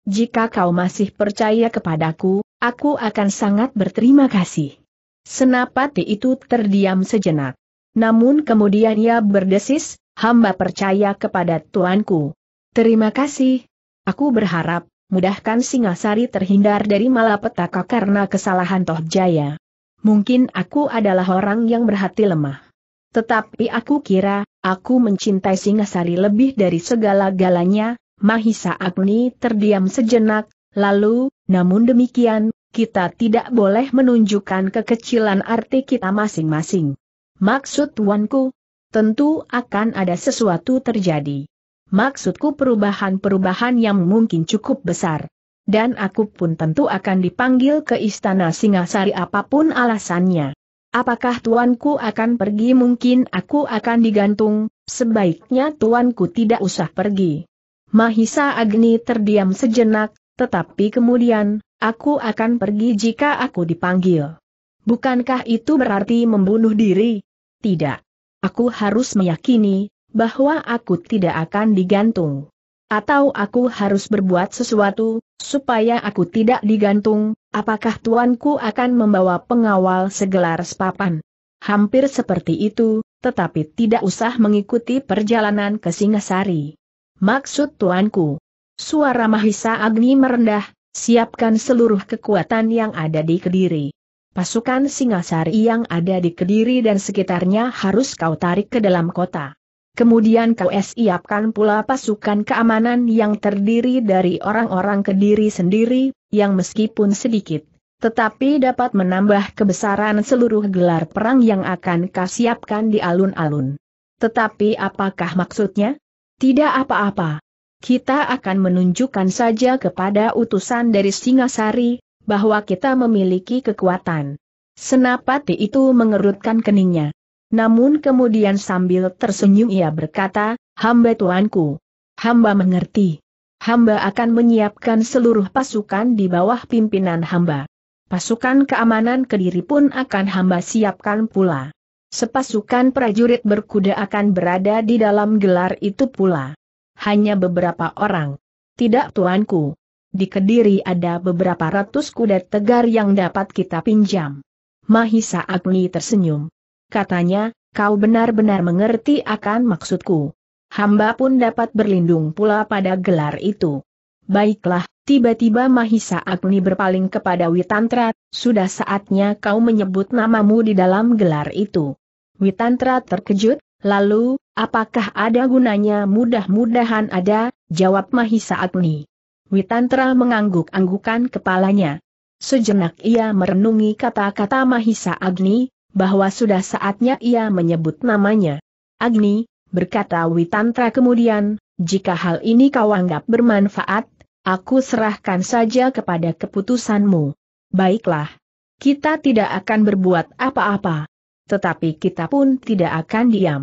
Jika kau masih percaya kepadaku, aku akan sangat berterima kasih. Senapati itu terdiam sejenak. Namun kemudian ia berdesis, hamba percaya kepada tuanku. Terima kasih. Aku berharap, mudahkan Singasari terhindar dari malapetaka karena kesalahan Toh Jaya. Mungkin aku adalah orang yang berhati lemah. Tetapi aku kira, aku mencintai Singasari lebih dari segala-galanya, Mahisa Agni terdiam sejenak, lalu, namun demikian, kita tidak boleh menunjukkan kekecilan arti kita masing-masing. Maksud tuanku, tentu akan ada sesuatu terjadi. Maksudku perubahan-perubahan yang mungkin cukup besar. Dan aku pun tentu akan dipanggil ke istana Singasari apapun alasannya. Apakah tuanku akan pergi mungkin aku akan digantung, sebaiknya tuanku tidak usah pergi. Mahisa Agni terdiam sejenak, tetapi kemudian, aku akan pergi jika aku dipanggil. Bukankah itu berarti membunuh diri? Tidak. Aku harus meyakini bahwa aku tidak akan digantung. Atau aku harus berbuat sesuatu, supaya aku tidak digantung, apakah tuanku akan membawa pengawal segelar sepapan? Hampir seperti itu, tetapi tidak usah mengikuti perjalanan ke Singasari. Maksud tuanku, suara Mahisa Agni merendah, siapkan seluruh kekuatan yang ada di Kediri pasukan Singasari yang ada di Kediri dan sekitarnya harus kau tarik ke dalam kota. Kemudian kau siapkan pula pasukan keamanan yang terdiri dari orang-orang Kediri sendiri, yang meskipun sedikit, tetapi dapat menambah kebesaran seluruh gelar perang yang akan kasiapkan di alun-alun. Tetapi apakah maksudnya? Tidak apa-apa. Kita akan menunjukkan saja kepada utusan dari Singasari, bahwa kita memiliki kekuatan. Senapati itu mengerutkan keningnya. Namun kemudian sambil tersenyum ia berkata, hamba tuanku. Hamba mengerti. Hamba akan menyiapkan seluruh pasukan di bawah pimpinan hamba. Pasukan keamanan kediri pun akan hamba siapkan pula. Sepasukan prajurit berkuda akan berada di dalam gelar itu pula. Hanya beberapa orang. Tidak tuanku. Di Kediri ada beberapa ratus kuda tegar yang dapat kita pinjam. Mahisa Agni tersenyum. Katanya, kau benar-benar mengerti akan maksudku. Hamba pun dapat berlindung pula pada gelar itu. Baiklah, tiba-tiba Mahisa Agni berpaling kepada Witantra, sudah saatnya kau menyebut namamu di dalam gelar itu. Witantra terkejut, lalu, apakah ada gunanya mudah-mudahan ada, jawab Mahisa Agni. Witantra mengangguk-anggukan kepalanya. Sejenak ia merenungi kata-kata Mahisa Agni, bahwa sudah saatnya ia menyebut namanya. Agni, berkata Witantra kemudian, jika hal ini kau anggap bermanfaat, aku serahkan saja kepada keputusanmu. Baiklah. Kita tidak akan berbuat apa-apa. Tetapi kita pun tidak akan diam.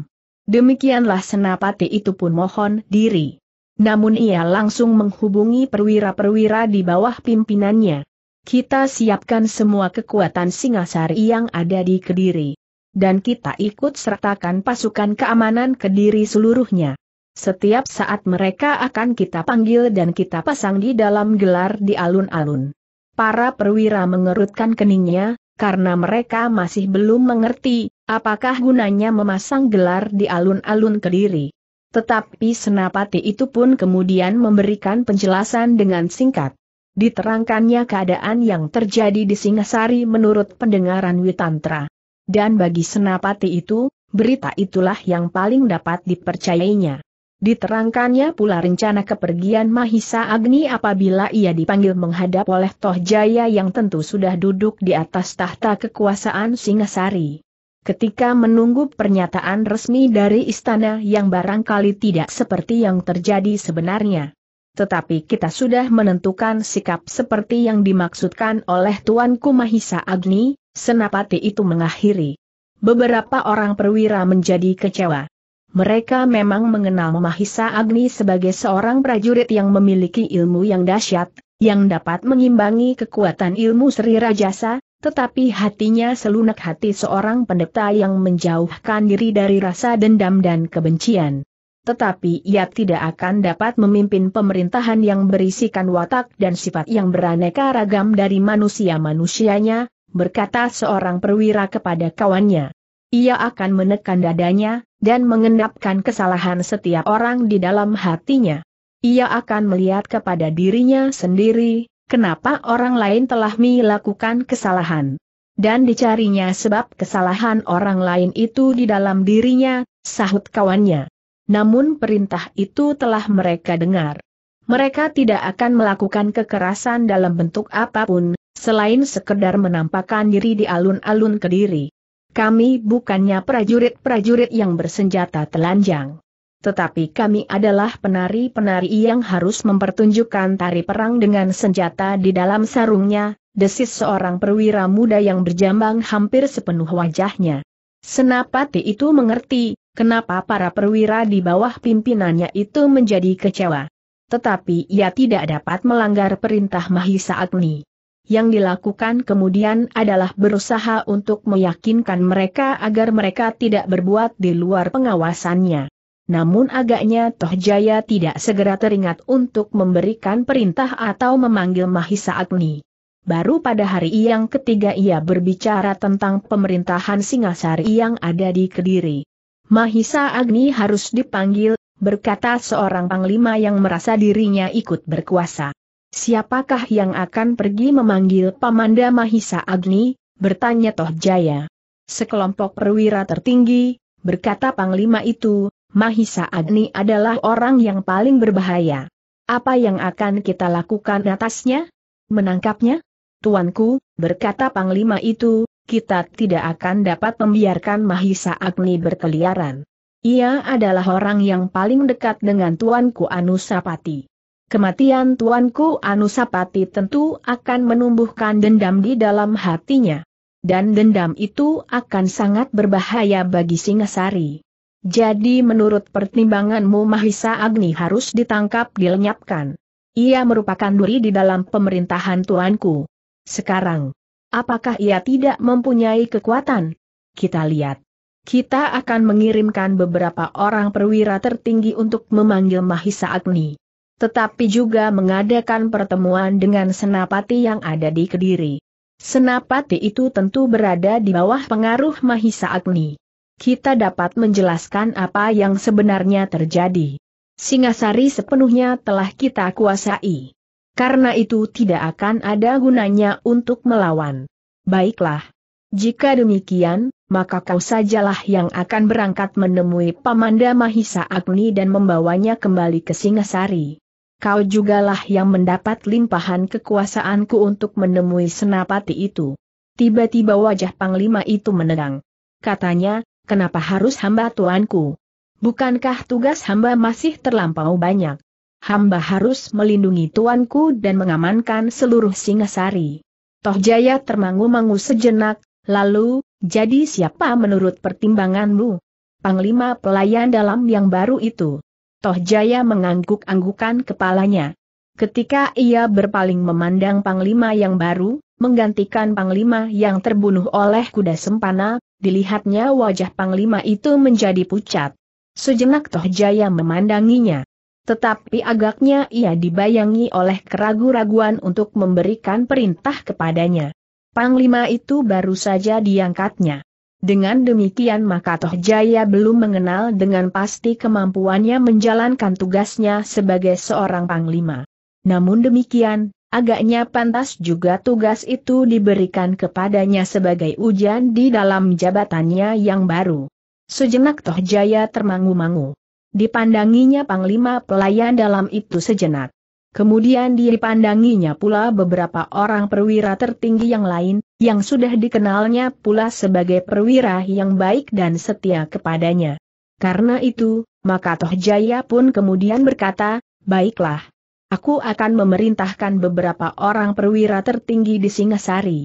Demikianlah senapati itu pun mohon diri. Namun ia langsung menghubungi perwira-perwira di bawah pimpinannya. Kita siapkan semua kekuatan Singasari yang ada di Kediri. Dan kita ikut sertakan pasukan keamanan Kediri seluruhnya. Setiap saat mereka akan kita panggil dan kita pasang di dalam gelar di alun-alun. Para perwira mengerutkan keningnya, karena mereka masih belum mengerti, apakah gunanya memasang gelar di alun-alun Kediri. Tetapi Senapati itu pun kemudian memberikan penjelasan dengan singkat. Diterangkannya keadaan yang terjadi di Singasari menurut pendengaran Witantra. Dan bagi Senapati itu, berita itulah yang paling dapat dipercayainya. Diterangkannya pula rencana kepergian Mahisa Agni apabila ia dipanggil menghadap oleh Tohjaya yang tentu sudah duduk di atas tahta kekuasaan Singasari. Ketika menunggu pernyataan resmi dari istana yang barangkali tidak seperti yang terjadi sebenarnya. Tetapi kita sudah menentukan sikap seperti yang dimaksudkan oleh Tuan Kumahisa Agni, senapati itu mengakhiri. Beberapa orang perwira menjadi kecewa. Mereka memang mengenal Mahisa Agni sebagai seorang prajurit yang memiliki ilmu yang dahsyat, yang dapat mengimbangi kekuatan ilmu Sri Rajasa, tetapi hatinya selunak hati seorang pendeta yang menjauhkan diri dari rasa dendam dan kebencian. Tetapi ia tidak akan dapat memimpin pemerintahan yang berisikan watak dan sifat yang beraneka ragam dari manusia-manusianya, berkata seorang perwira kepada kawannya. Ia akan menekan dadanya, dan mengendapkan kesalahan setiap orang di dalam hatinya. Ia akan melihat kepada dirinya sendiri, kenapa orang lain telah melakukan kesalahan. Dan dicarinya sebab kesalahan orang lain itu di dalam dirinya, sahut kawannya. Namun perintah itu telah mereka dengar. Mereka tidak akan melakukan kekerasan dalam bentuk apapun, selain sekedar menampakkan diri di alun-alun kediri. Kami bukannya prajurit-prajurit yang bersenjata telanjang tetapi kami adalah penari-penari yang harus mempertunjukkan tari perang dengan senjata di dalam sarungnya, desis seorang perwira muda yang berjambang hampir sepenuh wajahnya. Senapati itu mengerti, kenapa para perwira di bawah pimpinannya itu menjadi kecewa. Tetapi ia tidak dapat melanggar perintah Mahisa Agni. Yang dilakukan kemudian adalah berusaha untuk meyakinkan mereka agar mereka tidak berbuat di luar pengawasannya namun agaknya Tohjaya tidak segera teringat untuk memberikan perintah atau memanggil Mahisa Agni. Baru pada hari yang ketiga ia berbicara tentang pemerintahan Singasari yang ada di Kediri. Mahisa Agni harus dipanggil, berkata seorang panglima yang merasa dirinya ikut berkuasa. Siapakah yang akan pergi memanggil Pamanda Mahisa Agni? bertanya Tohjaya. Sekelompok perwira tertinggi, berkata panglima itu, Mahisa Agni adalah orang yang paling berbahaya. Apa yang akan kita lakukan atasnya? Menangkapnya? Tuanku, berkata Panglima itu, kita tidak akan dapat membiarkan Mahisa Agni berkeliaran. Ia adalah orang yang paling dekat dengan Tuanku Anusapati. Kematian Tuanku Anusapati tentu akan menumbuhkan dendam di dalam hatinya. Dan dendam itu akan sangat berbahaya bagi Singasari. Jadi menurut pertimbanganmu Mahisa Agni harus ditangkap dilenyapkan. Ia merupakan duri di dalam pemerintahan tuanku. Sekarang, apakah ia tidak mempunyai kekuatan? Kita lihat. Kita akan mengirimkan beberapa orang perwira tertinggi untuk memanggil Mahisa Agni. Tetapi juga mengadakan pertemuan dengan senapati yang ada di Kediri. Senapati itu tentu berada di bawah pengaruh Mahisa Agni kita dapat menjelaskan apa yang sebenarnya terjadi. Singasari sepenuhnya telah kita kuasai. Karena itu tidak akan ada gunanya untuk melawan. Baiklah. Jika demikian, maka kau sajalah yang akan berangkat menemui Pamanda Mahisa Agni dan membawanya kembali ke Singasari. Kau jugalah yang mendapat limpahan kekuasaanku untuk menemui senapati itu. Tiba-tiba wajah Panglima itu menerang. Katanya, kenapa harus hamba tuanku? Bukankah tugas hamba masih terlampau banyak? Hamba harus melindungi tuanku dan mengamankan seluruh Singasari. Toh Jaya termangu-mangu sejenak, lalu, jadi siapa menurut pertimbanganmu? Panglima pelayan dalam yang baru itu. Toh Jaya mengangguk-anggukan kepalanya. Ketika ia berpaling memandang Panglima yang baru, menggantikan Panglima yang terbunuh oleh kuda sempana, dilihatnya wajah Panglima itu menjadi pucat. Sejenak Toh Jaya memandanginya. Tetapi agaknya ia dibayangi oleh keraguan-raguan untuk memberikan perintah kepadanya. Panglima itu baru saja diangkatnya. Dengan demikian maka Toh Jaya belum mengenal dengan pasti kemampuannya menjalankan tugasnya sebagai seorang Panglima. Namun demikian, Agaknya pantas juga tugas itu diberikan kepadanya sebagai ujian di dalam jabatannya yang baru. Sejenak Toh Jaya termangu-mangu. Dipandanginya Panglima Pelayan dalam itu sejenak. Kemudian dipandanginya pula beberapa orang perwira tertinggi yang lain, yang sudah dikenalnya pula sebagai perwira yang baik dan setia kepadanya. Karena itu, maka Toh Jaya pun kemudian berkata, Baiklah, Aku akan memerintahkan beberapa orang perwira tertinggi di Singasari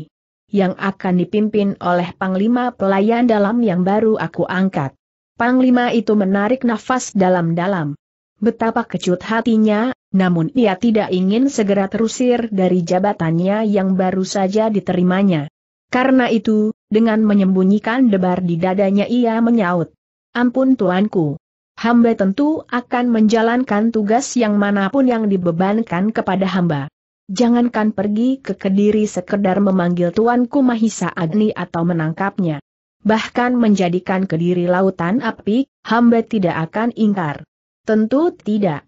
yang akan dipimpin oleh Panglima Pelayan Dalam yang baru aku angkat. Panglima itu menarik nafas dalam-dalam. Betapa kecut hatinya, namun ia tidak ingin segera terusir dari jabatannya yang baru saja diterimanya. Karena itu, dengan menyembunyikan debar di dadanya ia menyaut. Ampun tuanku, hamba tentu akan menjalankan tugas yang manapun yang dibebankan kepada hamba. Jangankan pergi ke Kediri sekedar memanggil Tuanku Mahisa Agni atau menangkapnya. Bahkan menjadikan Kediri lautan api, hamba tidak akan ingkar. Tentu tidak.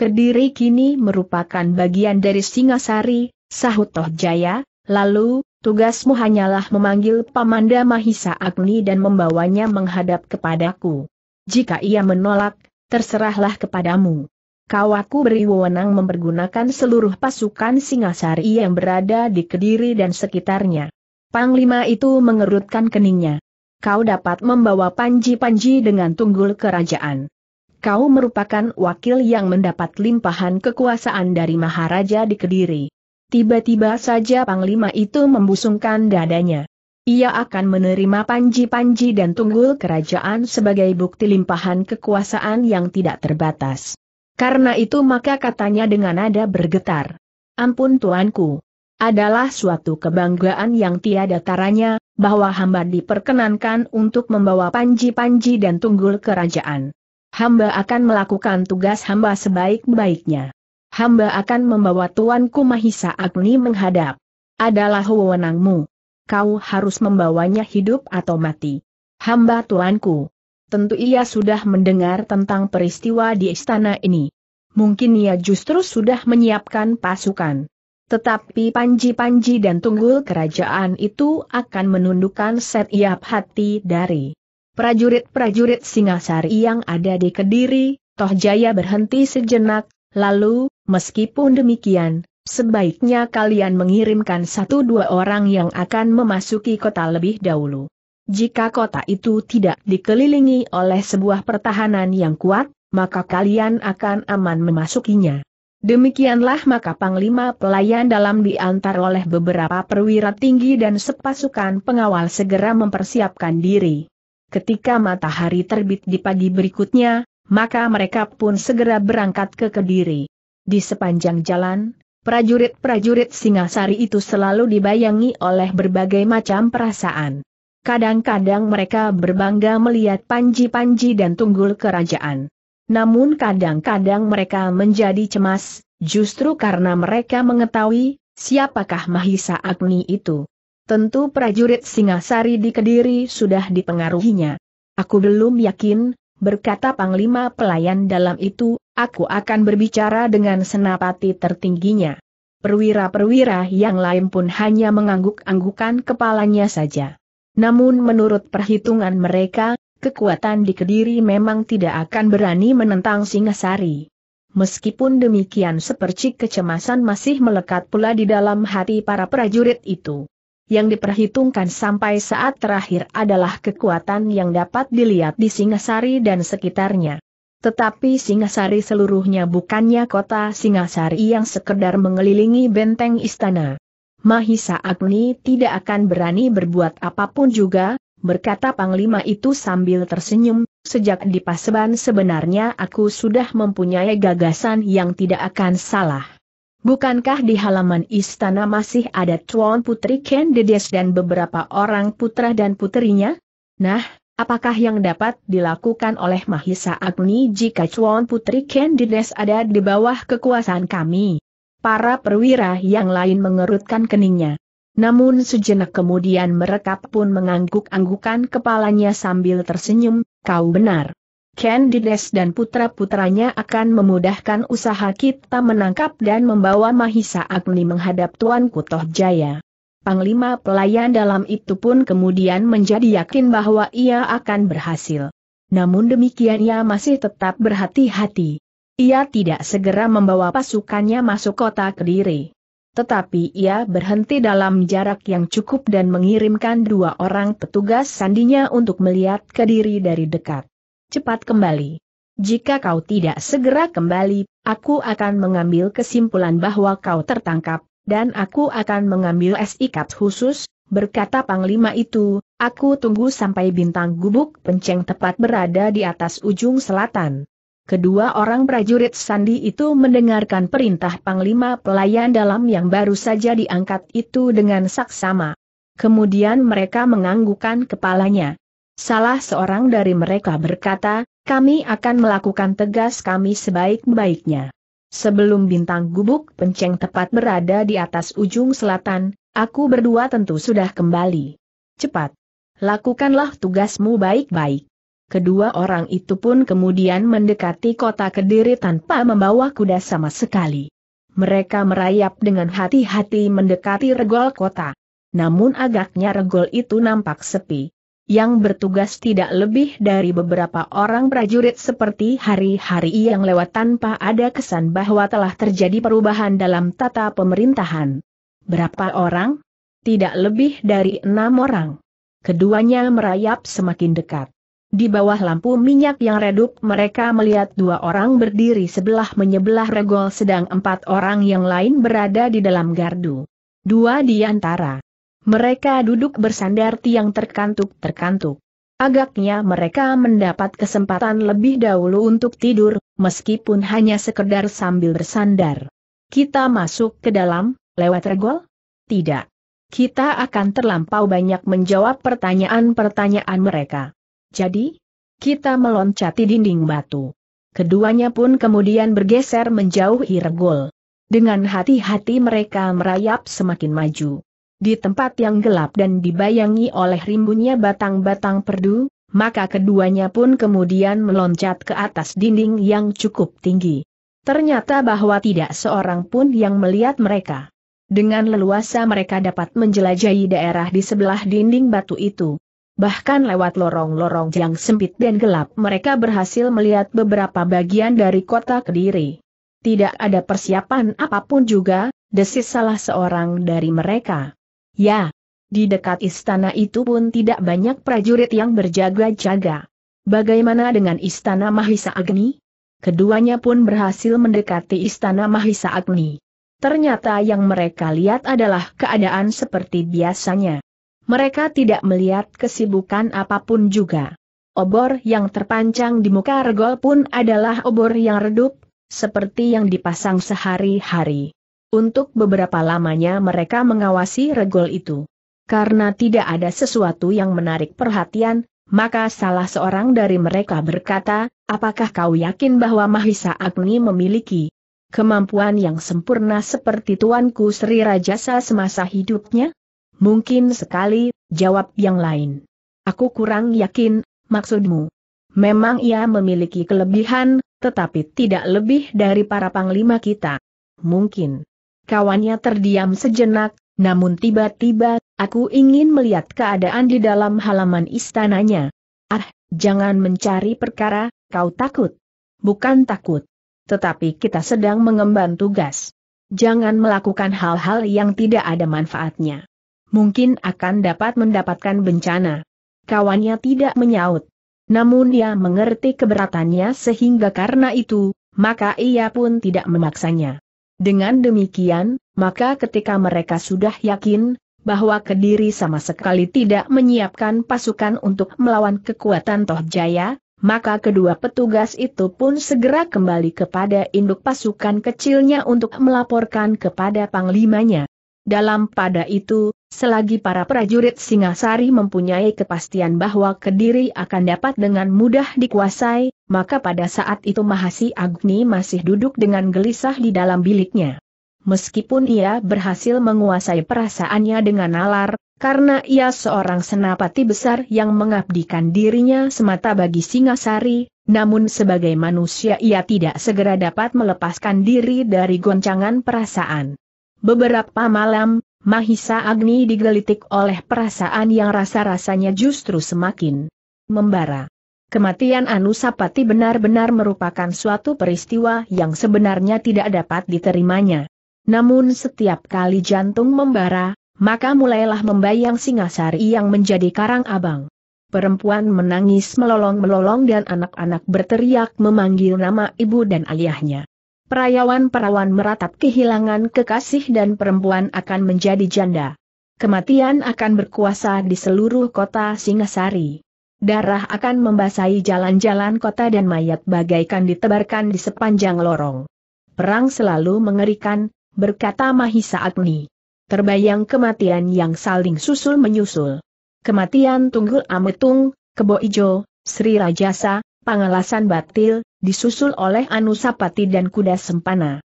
Kediri kini merupakan bagian dari Singasari, sahut Toh Jaya, lalu, tugasmu hanyalah memanggil Pamanda Mahisa Agni dan membawanya menghadap kepadaku. Jika ia menolak, terserahlah kepadamu. Kau aku beri wewenang mempergunakan seluruh pasukan Singasari yang berada di Kediri dan sekitarnya. Panglima itu mengerutkan keningnya. Kau dapat membawa panji-panji dengan tunggul kerajaan. Kau merupakan wakil yang mendapat limpahan kekuasaan dari Maharaja di Kediri. Tiba-tiba saja Panglima itu membusungkan dadanya. Ia akan menerima panji-panji dan tunggul kerajaan sebagai bukti limpahan kekuasaan yang tidak terbatas. Karena itu maka katanya dengan nada bergetar. Ampun tuanku. Adalah suatu kebanggaan yang tiada taranya, bahwa hamba diperkenankan untuk membawa panji-panji dan tunggul kerajaan. Hamba akan melakukan tugas hamba sebaik-baiknya. Hamba akan membawa tuanku Mahisa Agni menghadap. Adalah wewenangmu kau harus membawanya hidup atau mati. Hamba tuanku. Tentu ia sudah mendengar tentang peristiwa di istana ini. Mungkin ia justru sudah menyiapkan pasukan. Tetapi panji-panji dan tunggul kerajaan itu akan menundukkan setiap hati dari prajurit-prajurit Singasari yang ada di Kediri, Tohjaya berhenti sejenak, lalu, meskipun demikian, Sebaiknya kalian mengirimkan satu dua orang yang akan memasuki kota lebih dahulu. Jika kota itu tidak dikelilingi oleh sebuah pertahanan yang kuat, maka kalian akan aman memasukinya. Demikianlah maka Panglima Pelayan dalam diantar oleh beberapa perwira tinggi dan sepasukan pengawal segera mempersiapkan diri. Ketika matahari terbit di pagi berikutnya, maka mereka pun segera berangkat ke Kediri. Di sepanjang jalan, Prajurit-prajurit Singasari itu selalu dibayangi oleh berbagai macam perasaan. Kadang-kadang mereka berbangga melihat panji-panji dan tunggul kerajaan. Namun kadang-kadang mereka menjadi cemas, justru karena mereka mengetahui, siapakah Mahisa Agni itu. Tentu prajurit Singasari di Kediri sudah dipengaruhinya. Aku belum yakin, berkata Panglima Pelayan dalam itu, aku akan berbicara dengan senapati tertingginya. Perwira-perwira yang lain pun hanya mengangguk-anggukan kepalanya saja. Namun menurut perhitungan mereka, kekuatan di Kediri memang tidak akan berani menentang Singasari. Meskipun demikian sepercik kecemasan masih melekat pula di dalam hati para prajurit itu yang diperhitungkan sampai saat terakhir adalah kekuatan yang dapat dilihat di Singasari dan sekitarnya. Tetapi Singasari seluruhnya bukannya kota Singasari yang sekedar mengelilingi benteng istana. Mahisa Agni tidak akan berani berbuat apapun juga, berkata Panglima itu sambil tersenyum, sejak di Paseban sebenarnya aku sudah mempunyai gagasan yang tidak akan salah. Bukankah di halaman istana masih ada Tuan Putri Ken Dedes dan beberapa orang putra dan putrinya? Nah, apakah yang dapat dilakukan oleh Mahisa Agni jika Tuan Putri Ken Dedes ada di bawah kekuasaan kami? Para perwira yang lain mengerutkan keningnya. Namun sejenak kemudian mereka pun mengangguk-anggukan kepalanya sambil tersenyum, kau benar. Candides dan putra-putranya akan memudahkan usaha kita menangkap dan membawa Mahisa Agni menghadap Tuan Kutoh Jaya. Panglima pelayan dalam itu pun kemudian menjadi yakin bahwa ia akan berhasil. Namun demikian ia masih tetap berhati-hati. Ia tidak segera membawa pasukannya masuk kota Kediri. Tetapi ia berhenti dalam jarak yang cukup dan mengirimkan dua orang petugas sandinya untuk melihat Kediri dari dekat cepat kembali. Jika kau tidak segera kembali, aku akan mengambil kesimpulan bahwa kau tertangkap, dan aku akan mengambil sikap khusus, berkata Panglima itu, aku tunggu sampai bintang gubuk penceng tepat berada di atas ujung selatan. Kedua orang prajurit Sandi itu mendengarkan perintah Panglima pelayan dalam yang baru saja diangkat itu dengan saksama. Kemudian mereka menganggukkan kepalanya. Salah seorang dari mereka berkata, kami akan melakukan tegas kami sebaik-baiknya. Sebelum bintang gubuk penceng tepat berada di atas ujung selatan, aku berdua tentu sudah kembali. Cepat. Lakukanlah tugasmu baik-baik. Kedua orang itu pun kemudian mendekati kota Kediri tanpa membawa kuda sama sekali. Mereka merayap dengan hati-hati mendekati regol kota. Namun agaknya regol itu nampak sepi, yang bertugas tidak lebih dari beberapa orang prajurit seperti hari-hari yang lewat tanpa ada kesan bahwa telah terjadi perubahan dalam tata pemerintahan. Berapa orang? Tidak lebih dari enam orang. Keduanya merayap semakin dekat. Di bawah lampu minyak yang redup mereka melihat dua orang berdiri sebelah menyebelah regol sedang empat orang yang lain berada di dalam gardu. Dua di antara mereka duduk bersandar tiang terkantuk-terkantuk. Agaknya mereka mendapat kesempatan lebih dahulu untuk tidur, meskipun hanya sekedar sambil bersandar. Kita masuk ke dalam, lewat regol? Tidak. Kita akan terlampau banyak menjawab pertanyaan-pertanyaan mereka. Jadi, kita meloncati dinding batu. Keduanya pun kemudian bergeser menjauhi regol. Dengan hati-hati mereka merayap semakin maju di tempat yang gelap dan dibayangi oleh rimbunnya batang-batang perdu, maka keduanya pun kemudian meloncat ke atas dinding yang cukup tinggi. Ternyata bahwa tidak seorang pun yang melihat mereka. Dengan leluasa mereka dapat menjelajahi daerah di sebelah dinding batu itu. Bahkan lewat lorong-lorong yang sempit dan gelap mereka berhasil melihat beberapa bagian dari kota Kediri. Tidak ada persiapan apapun juga, desis salah seorang dari mereka. Ya, di dekat istana itu pun tidak banyak prajurit yang berjaga-jaga. Bagaimana dengan istana Mahisa Agni? Keduanya pun berhasil mendekati istana Mahisa Agni. Ternyata yang mereka lihat adalah keadaan seperti biasanya. Mereka tidak melihat kesibukan apapun juga. Obor yang terpancang di muka regol pun adalah obor yang redup, seperti yang dipasang sehari-hari. Untuk beberapa lamanya mereka mengawasi regol itu. Karena tidak ada sesuatu yang menarik perhatian, maka salah seorang dari mereka berkata, apakah kau yakin bahwa Mahisa Agni memiliki kemampuan yang sempurna seperti Tuanku Sri Rajasa semasa hidupnya? Mungkin sekali, jawab yang lain. Aku kurang yakin, maksudmu. Memang ia memiliki kelebihan, tetapi tidak lebih dari para panglima kita. Mungkin. Kawannya terdiam sejenak, namun tiba-tiba, aku ingin melihat keadaan di dalam halaman istananya. Ah, jangan mencari perkara, kau takut. Bukan takut. Tetapi kita sedang mengemban tugas. Jangan melakukan hal-hal yang tidak ada manfaatnya. Mungkin akan dapat mendapatkan bencana. Kawannya tidak menyaut. Namun dia mengerti keberatannya sehingga karena itu, maka ia pun tidak memaksanya. Dengan demikian, maka ketika mereka sudah yakin bahwa Kediri sama sekali tidak menyiapkan pasukan untuk melawan kekuatan Tohjaya, maka kedua petugas itu pun segera kembali kepada induk pasukan kecilnya untuk melaporkan kepada panglimanya. Dalam pada itu, selagi para prajurit Singasari mempunyai kepastian bahwa Kediri akan dapat dengan mudah dikuasai, maka pada saat itu Mahasi Agni masih duduk dengan gelisah di dalam biliknya. Meskipun ia berhasil menguasai perasaannya dengan nalar, karena ia seorang senapati besar yang mengabdikan dirinya semata bagi Singasari, namun sebagai manusia ia tidak segera dapat melepaskan diri dari goncangan perasaan. Beberapa malam, Mahisa Agni digelitik oleh perasaan yang rasa-rasanya justru semakin membara. Kematian Anusapati benar-benar merupakan suatu peristiwa yang sebenarnya tidak dapat diterimanya. Namun setiap kali jantung membara, maka mulailah membayang Singasari yang menjadi karang abang. Perempuan menangis melolong-melolong dan anak-anak berteriak memanggil nama ibu dan ayahnya. Perayawan-perawan meratap kehilangan kekasih dan perempuan akan menjadi janda. Kematian akan berkuasa di seluruh kota Singasari darah akan membasahi jalan-jalan kota dan mayat bagaikan ditebarkan di sepanjang lorong. Perang selalu mengerikan, berkata Mahisa Agni. Terbayang kematian yang saling susul-menyusul. Kematian Tunggul Ametung, Kebo Ijo, Sri Rajasa, Pangalasan Batil, disusul oleh Anusapati dan Kuda Sempana.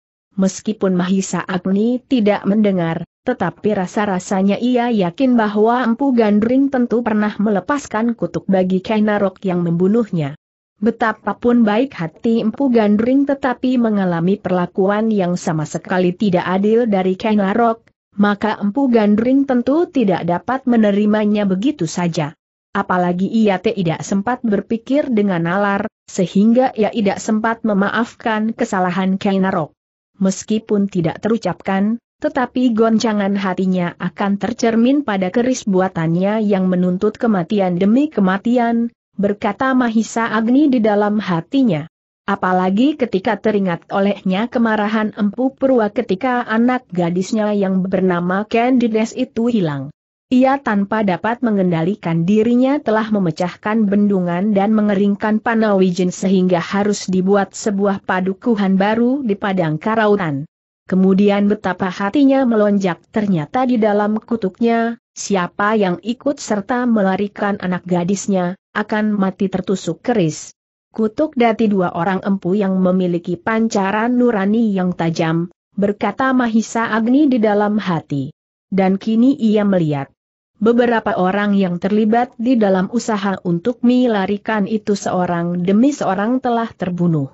Meskipun Mahisa Agni tidak mendengar, tetapi rasa-rasanya ia yakin bahwa Empu Gandring tentu pernah melepaskan kutuk bagi Kainarok yang membunuhnya. Betapapun baik hati Empu Gandring tetapi mengalami perlakuan yang sama sekali tidak adil dari Kainarok, maka Empu Gandring tentu tidak dapat menerimanya begitu saja. Apalagi ia tidak sempat berpikir dengan nalar, sehingga ia tidak sempat memaafkan kesalahan Kainarok. Meskipun tidak terucapkan, tetapi goncangan hatinya akan tercermin pada keris buatannya yang menuntut kematian demi kematian, berkata Mahisa Agni di dalam hatinya. Apalagi ketika teringat olehnya kemarahan Empu Purwa ketika anak gadisnya yang bernama Candides itu hilang. Ia tanpa dapat mengendalikan dirinya telah memecahkan bendungan dan mengeringkan Panawijin sehingga harus dibuat sebuah padukuhan baru di padang karautan. Kemudian betapa hatinya melonjak ternyata di dalam kutuknya, siapa yang ikut serta melarikan anak gadisnya, akan mati tertusuk keris. Kutuk dati dua orang empu yang memiliki pancaran nurani yang tajam, berkata Mahisa Agni di dalam hati. Dan kini ia melihat. Beberapa orang yang terlibat di dalam usaha untuk melarikan itu seorang demi seorang telah terbunuh.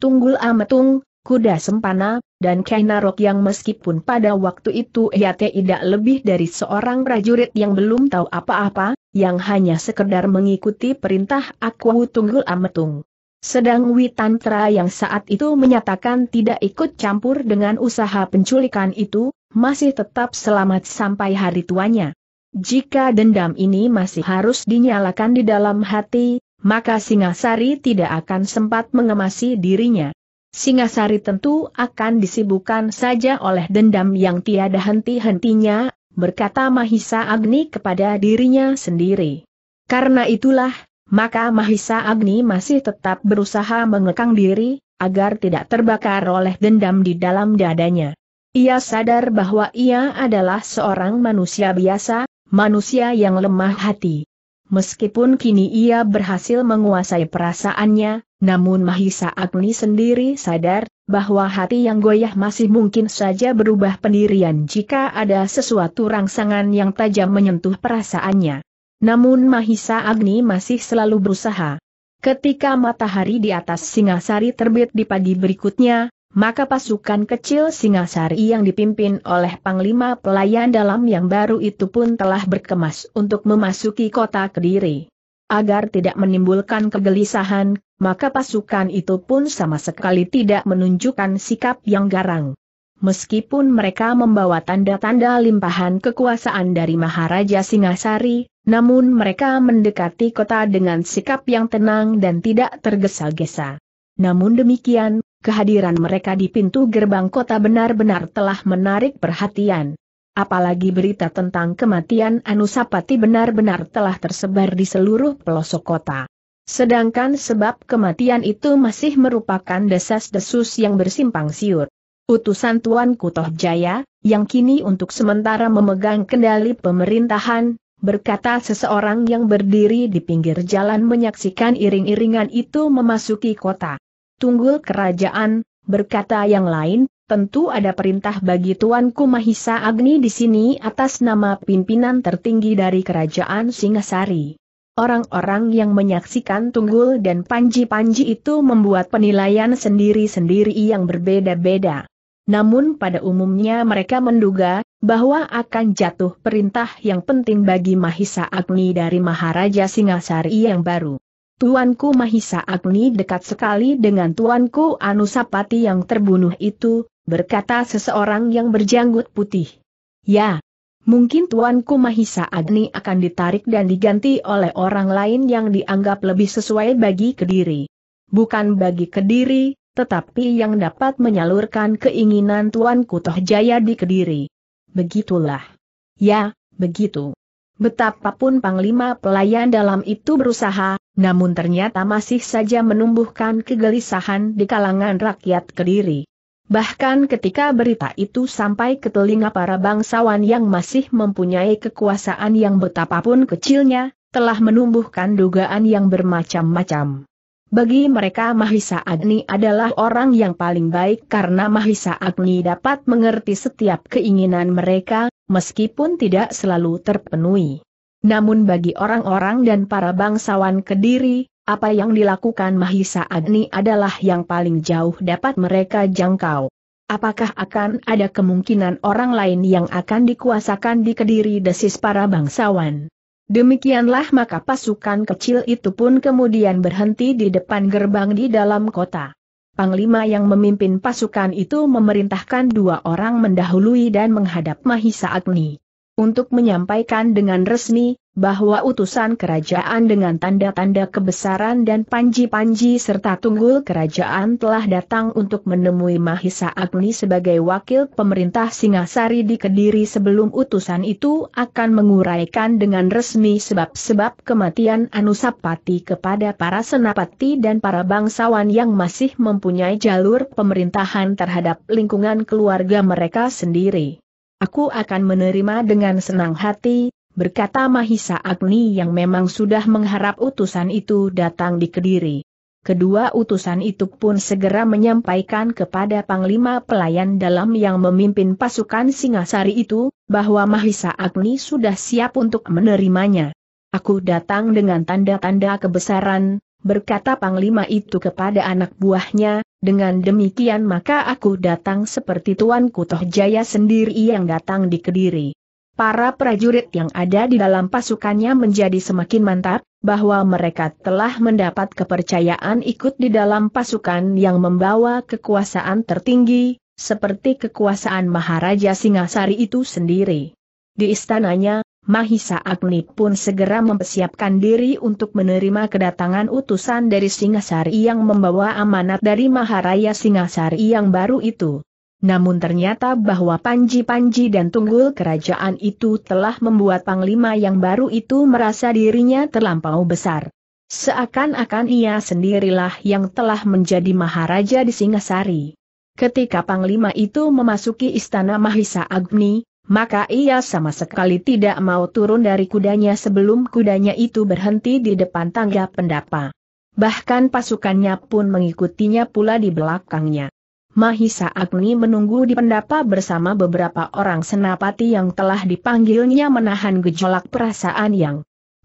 Tunggul Ametung, kuda sempana, dan Kainarok yang meskipun pada waktu itu ia tidak lebih dari seorang prajurit yang belum tahu apa-apa, yang hanya sekedar mengikuti perintah Aku Tunggul Ametung. Sedang Witantra yang saat itu menyatakan tidak ikut campur dengan usaha penculikan itu, masih tetap selamat sampai hari tuanya. Jika dendam ini masih harus dinyalakan di dalam hati, maka Singasari tidak akan sempat mengemasi dirinya. Singasari tentu akan disibukkan saja oleh dendam yang tiada henti-hentinya, berkata Mahisa Agni kepada dirinya sendiri. Karena itulah, maka Mahisa Agni masih tetap berusaha mengekang diri, agar tidak terbakar oleh dendam di dalam dadanya. Ia sadar bahwa ia adalah seorang manusia biasa, manusia yang lemah hati. Meskipun kini ia berhasil menguasai perasaannya, namun Mahisa Agni sendiri sadar, bahwa hati yang goyah masih mungkin saja berubah pendirian jika ada sesuatu rangsangan yang tajam menyentuh perasaannya. Namun Mahisa Agni masih selalu berusaha. Ketika matahari di atas Singasari terbit di pagi berikutnya, maka pasukan kecil Singasari yang dipimpin oleh Panglima Pelayan Dalam yang baru itu pun telah berkemas untuk memasuki kota Kediri. Agar tidak menimbulkan kegelisahan, maka pasukan itu pun sama sekali tidak menunjukkan sikap yang garang. Meskipun mereka membawa tanda-tanda limpahan kekuasaan dari Maharaja Singasari, namun mereka mendekati kota dengan sikap yang tenang dan tidak tergesa-gesa. Namun demikian, kehadiran mereka di pintu gerbang kota benar-benar telah menarik perhatian. Apalagi berita tentang kematian Anusapati benar-benar telah tersebar di seluruh pelosok kota. Sedangkan sebab kematian itu masih merupakan desas-desus yang bersimpang siur. Utusan Tuan Kutoh Jaya, yang kini untuk sementara memegang kendali pemerintahan, berkata seseorang yang berdiri di pinggir jalan menyaksikan iring-iringan itu memasuki kota tunggul kerajaan, berkata yang lain, tentu ada perintah bagi Tuanku Mahisa Agni di sini atas nama pimpinan tertinggi dari kerajaan Singasari. Orang-orang yang menyaksikan Tunggul dan Panji-Panji itu membuat penilaian sendiri-sendiri yang berbeda-beda. Namun pada umumnya mereka menduga, bahwa akan jatuh perintah yang penting bagi Mahisa Agni dari Maharaja Singasari yang baru. Tuanku Mahisa Agni dekat sekali dengan Tuanku Anusapati yang terbunuh itu, berkata seseorang yang berjanggut putih. Ya, mungkin Tuanku Mahisa Agni akan ditarik dan diganti oleh orang lain yang dianggap lebih sesuai bagi Kediri. Bukan bagi Kediri, tetapi yang dapat menyalurkan keinginan Tuanku Tohjaya di Kediri. Begitulah. Ya, begitu. Betapapun Panglima Pelayan dalam itu berusaha, namun ternyata masih saja menumbuhkan kegelisahan di kalangan rakyat Kediri. Bahkan ketika berita itu sampai ke telinga para bangsawan yang masih mempunyai kekuasaan yang betapapun kecilnya, telah menumbuhkan dugaan yang bermacam-macam. Bagi mereka Mahisa Agni adalah orang yang paling baik karena Mahisa Agni dapat mengerti setiap keinginan mereka, meskipun tidak selalu terpenuhi. Namun bagi orang-orang dan para bangsawan Kediri, apa yang dilakukan Mahisa Agni adalah yang paling jauh dapat mereka jangkau. Apakah akan ada kemungkinan orang lain yang akan dikuasakan di Kediri desis para bangsawan? Demikianlah maka pasukan kecil itu pun kemudian berhenti di depan gerbang di dalam kota. Panglima yang memimpin pasukan itu memerintahkan dua orang mendahului dan menghadap Mahisa Agni untuk menyampaikan dengan resmi, bahwa utusan kerajaan dengan tanda-tanda kebesaran dan panji-panji serta tunggul kerajaan telah datang untuk menemui Mahisa Agni sebagai wakil pemerintah Singasari di Kediri sebelum utusan itu akan menguraikan dengan resmi sebab-sebab kematian Anusapati kepada para senapati dan para bangsawan yang masih mempunyai jalur pemerintahan terhadap lingkungan keluarga mereka sendiri. Aku akan menerima dengan senang hati, berkata Mahisa Agni yang memang sudah mengharap utusan itu datang di Kediri. Kedua utusan itu pun segera menyampaikan kepada Panglima Pelayan Dalam yang memimpin pasukan Singasari itu, bahwa Mahisa Agni sudah siap untuk menerimanya. Aku datang dengan tanda-tanda kebesaran, berkata Panglima itu kepada anak buahnya, dengan demikian maka aku datang seperti Tuanku Tohjaya Jaya sendiri yang datang di Kediri. Para prajurit yang ada di dalam pasukannya menjadi semakin mantap, bahwa mereka telah mendapat kepercayaan ikut di dalam pasukan yang membawa kekuasaan tertinggi, seperti kekuasaan Maharaja Singasari itu sendiri. Di istananya, Mahisa Agni pun segera mempersiapkan diri untuk menerima kedatangan utusan dari Singasari yang membawa amanat dari Maharaja Singasari yang baru itu. Namun ternyata bahwa Panji-Panji dan Tunggul kerajaan itu telah membuat Panglima yang baru itu merasa dirinya terlampau besar. Seakan-akan ia sendirilah yang telah menjadi Maharaja di Singasari. Ketika Panglima itu memasuki istana Mahisa Agni, maka ia sama sekali tidak mau turun dari kudanya sebelum kudanya itu berhenti di depan tangga pendapa. Bahkan pasukannya pun mengikutinya pula di belakangnya. Mahisa Agni menunggu di pendapa bersama beberapa orang senapati yang telah dipanggilnya menahan gejolak perasaan yang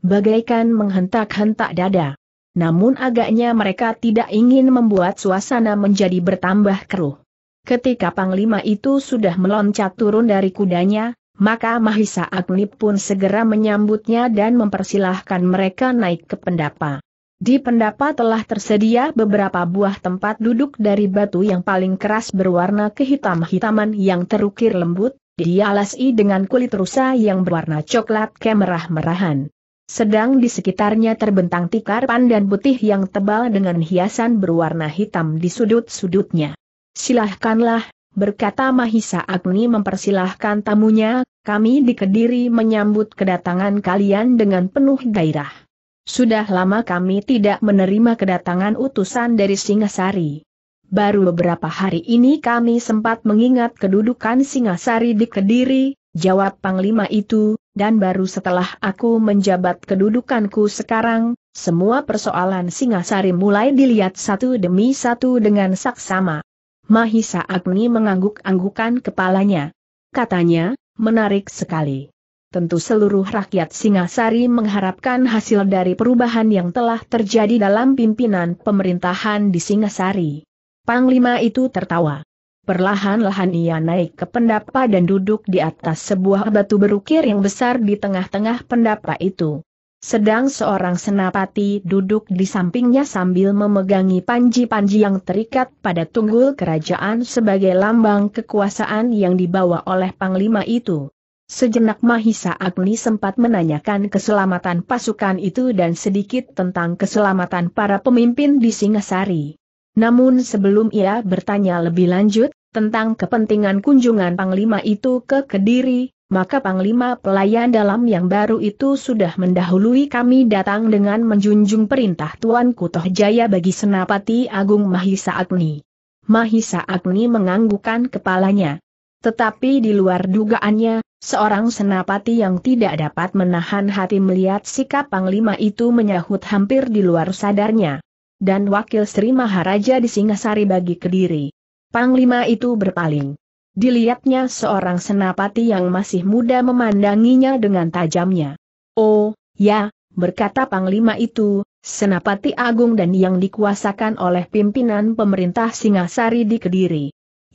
bagaikan menghentak-hentak dada. Namun agaknya mereka tidak ingin membuat suasana menjadi bertambah keruh. Ketika Panglima itu sudah meloncat turun dari kudanya, maka Mahisa Agni pun segera menyambutnya dan mempersilahkan mereka naik ke pendapa. Di pendapa telah tersedia beberapa buah tempat duduk dari batu yang paling keras berwarna kehitam-hitaman yang terukir lembut, dialasi dengan kulit rusa yang berwarna coklat kemerah-merahan. Sedang di sekitarnya terbentang tikar pandan putih yang tebal dengan hiasan berwarna hitam di sudut-sudutnya. Silahkanlah, berkata Mahisa Agni mempersilahkan tamunya, kami di Kediri menyambut kedatangan kalian dengan penuh gairah. Sudah lama kami tidak menerima kedatangan utusan dari Singasari. Baru beberapa hari ini kami sempat mengingat kedudukan Singasari di Kediri, jawab Panglima itu, dan baru setelah aku menjabat kedudukanku sekarang, semua persoalan Singasari mulai dilihat satu demi satu dengan saksama. Mahisa Agni mengangguk-anggukan kepalanya. Katanya, menarik sekali. Tentu seluruh rakyat Singasari mengharapkan hasil dari perubahan yang telah terjadi dalam pimpinan pemerintahan di Singasari. Panglima itu tertawa. Perlahan-lahan ia naik ke pendapa dan duduk di atas sebuah batu berukir yang besar di tengah-tengah pendapa itu. Sedang seorang senapati duduk di sampingnya sambil memegangi panji-panji yang terikat pada tunggul kerajaan sebagai lambang kekuasaan yang dibawa oleh Panglima itu. Sejenak Mahisa Agni sempat menanyakan keselamatan pasukan itu dan sedikit tentang keselamatan para pemimpin di Singasari. Namun sebelum ia bertanya lebih lanjut, tentang kepentingan kunjungan Panglima itu ke Kediri, maka Panglima Pelayan Dalam yang baru itu sudah mendahului kami datang dengan menjunjung perintah Tuan Kutoh Jaya bagi Senapati Agung Mahisa Agni. Mahisa Agni menganggukan kepalanya. Tetapi di luar dugaannya, seorang senapati yang tidak dapat menahan hati melihat sikap Panglima itu menyahut hampir di luar sadarnya. Dan Wakil Sri Maharaja di Singasari bagi Kediri. Panglima itu berpaling dilihatnya seorang senapati yang masih muda memandanginya dengan tajamnya. Oh, ya, berkata Panglima itu, senapati agung dan yang dikuasakan oleh pimpinan pemerintah Singasari di Kediri.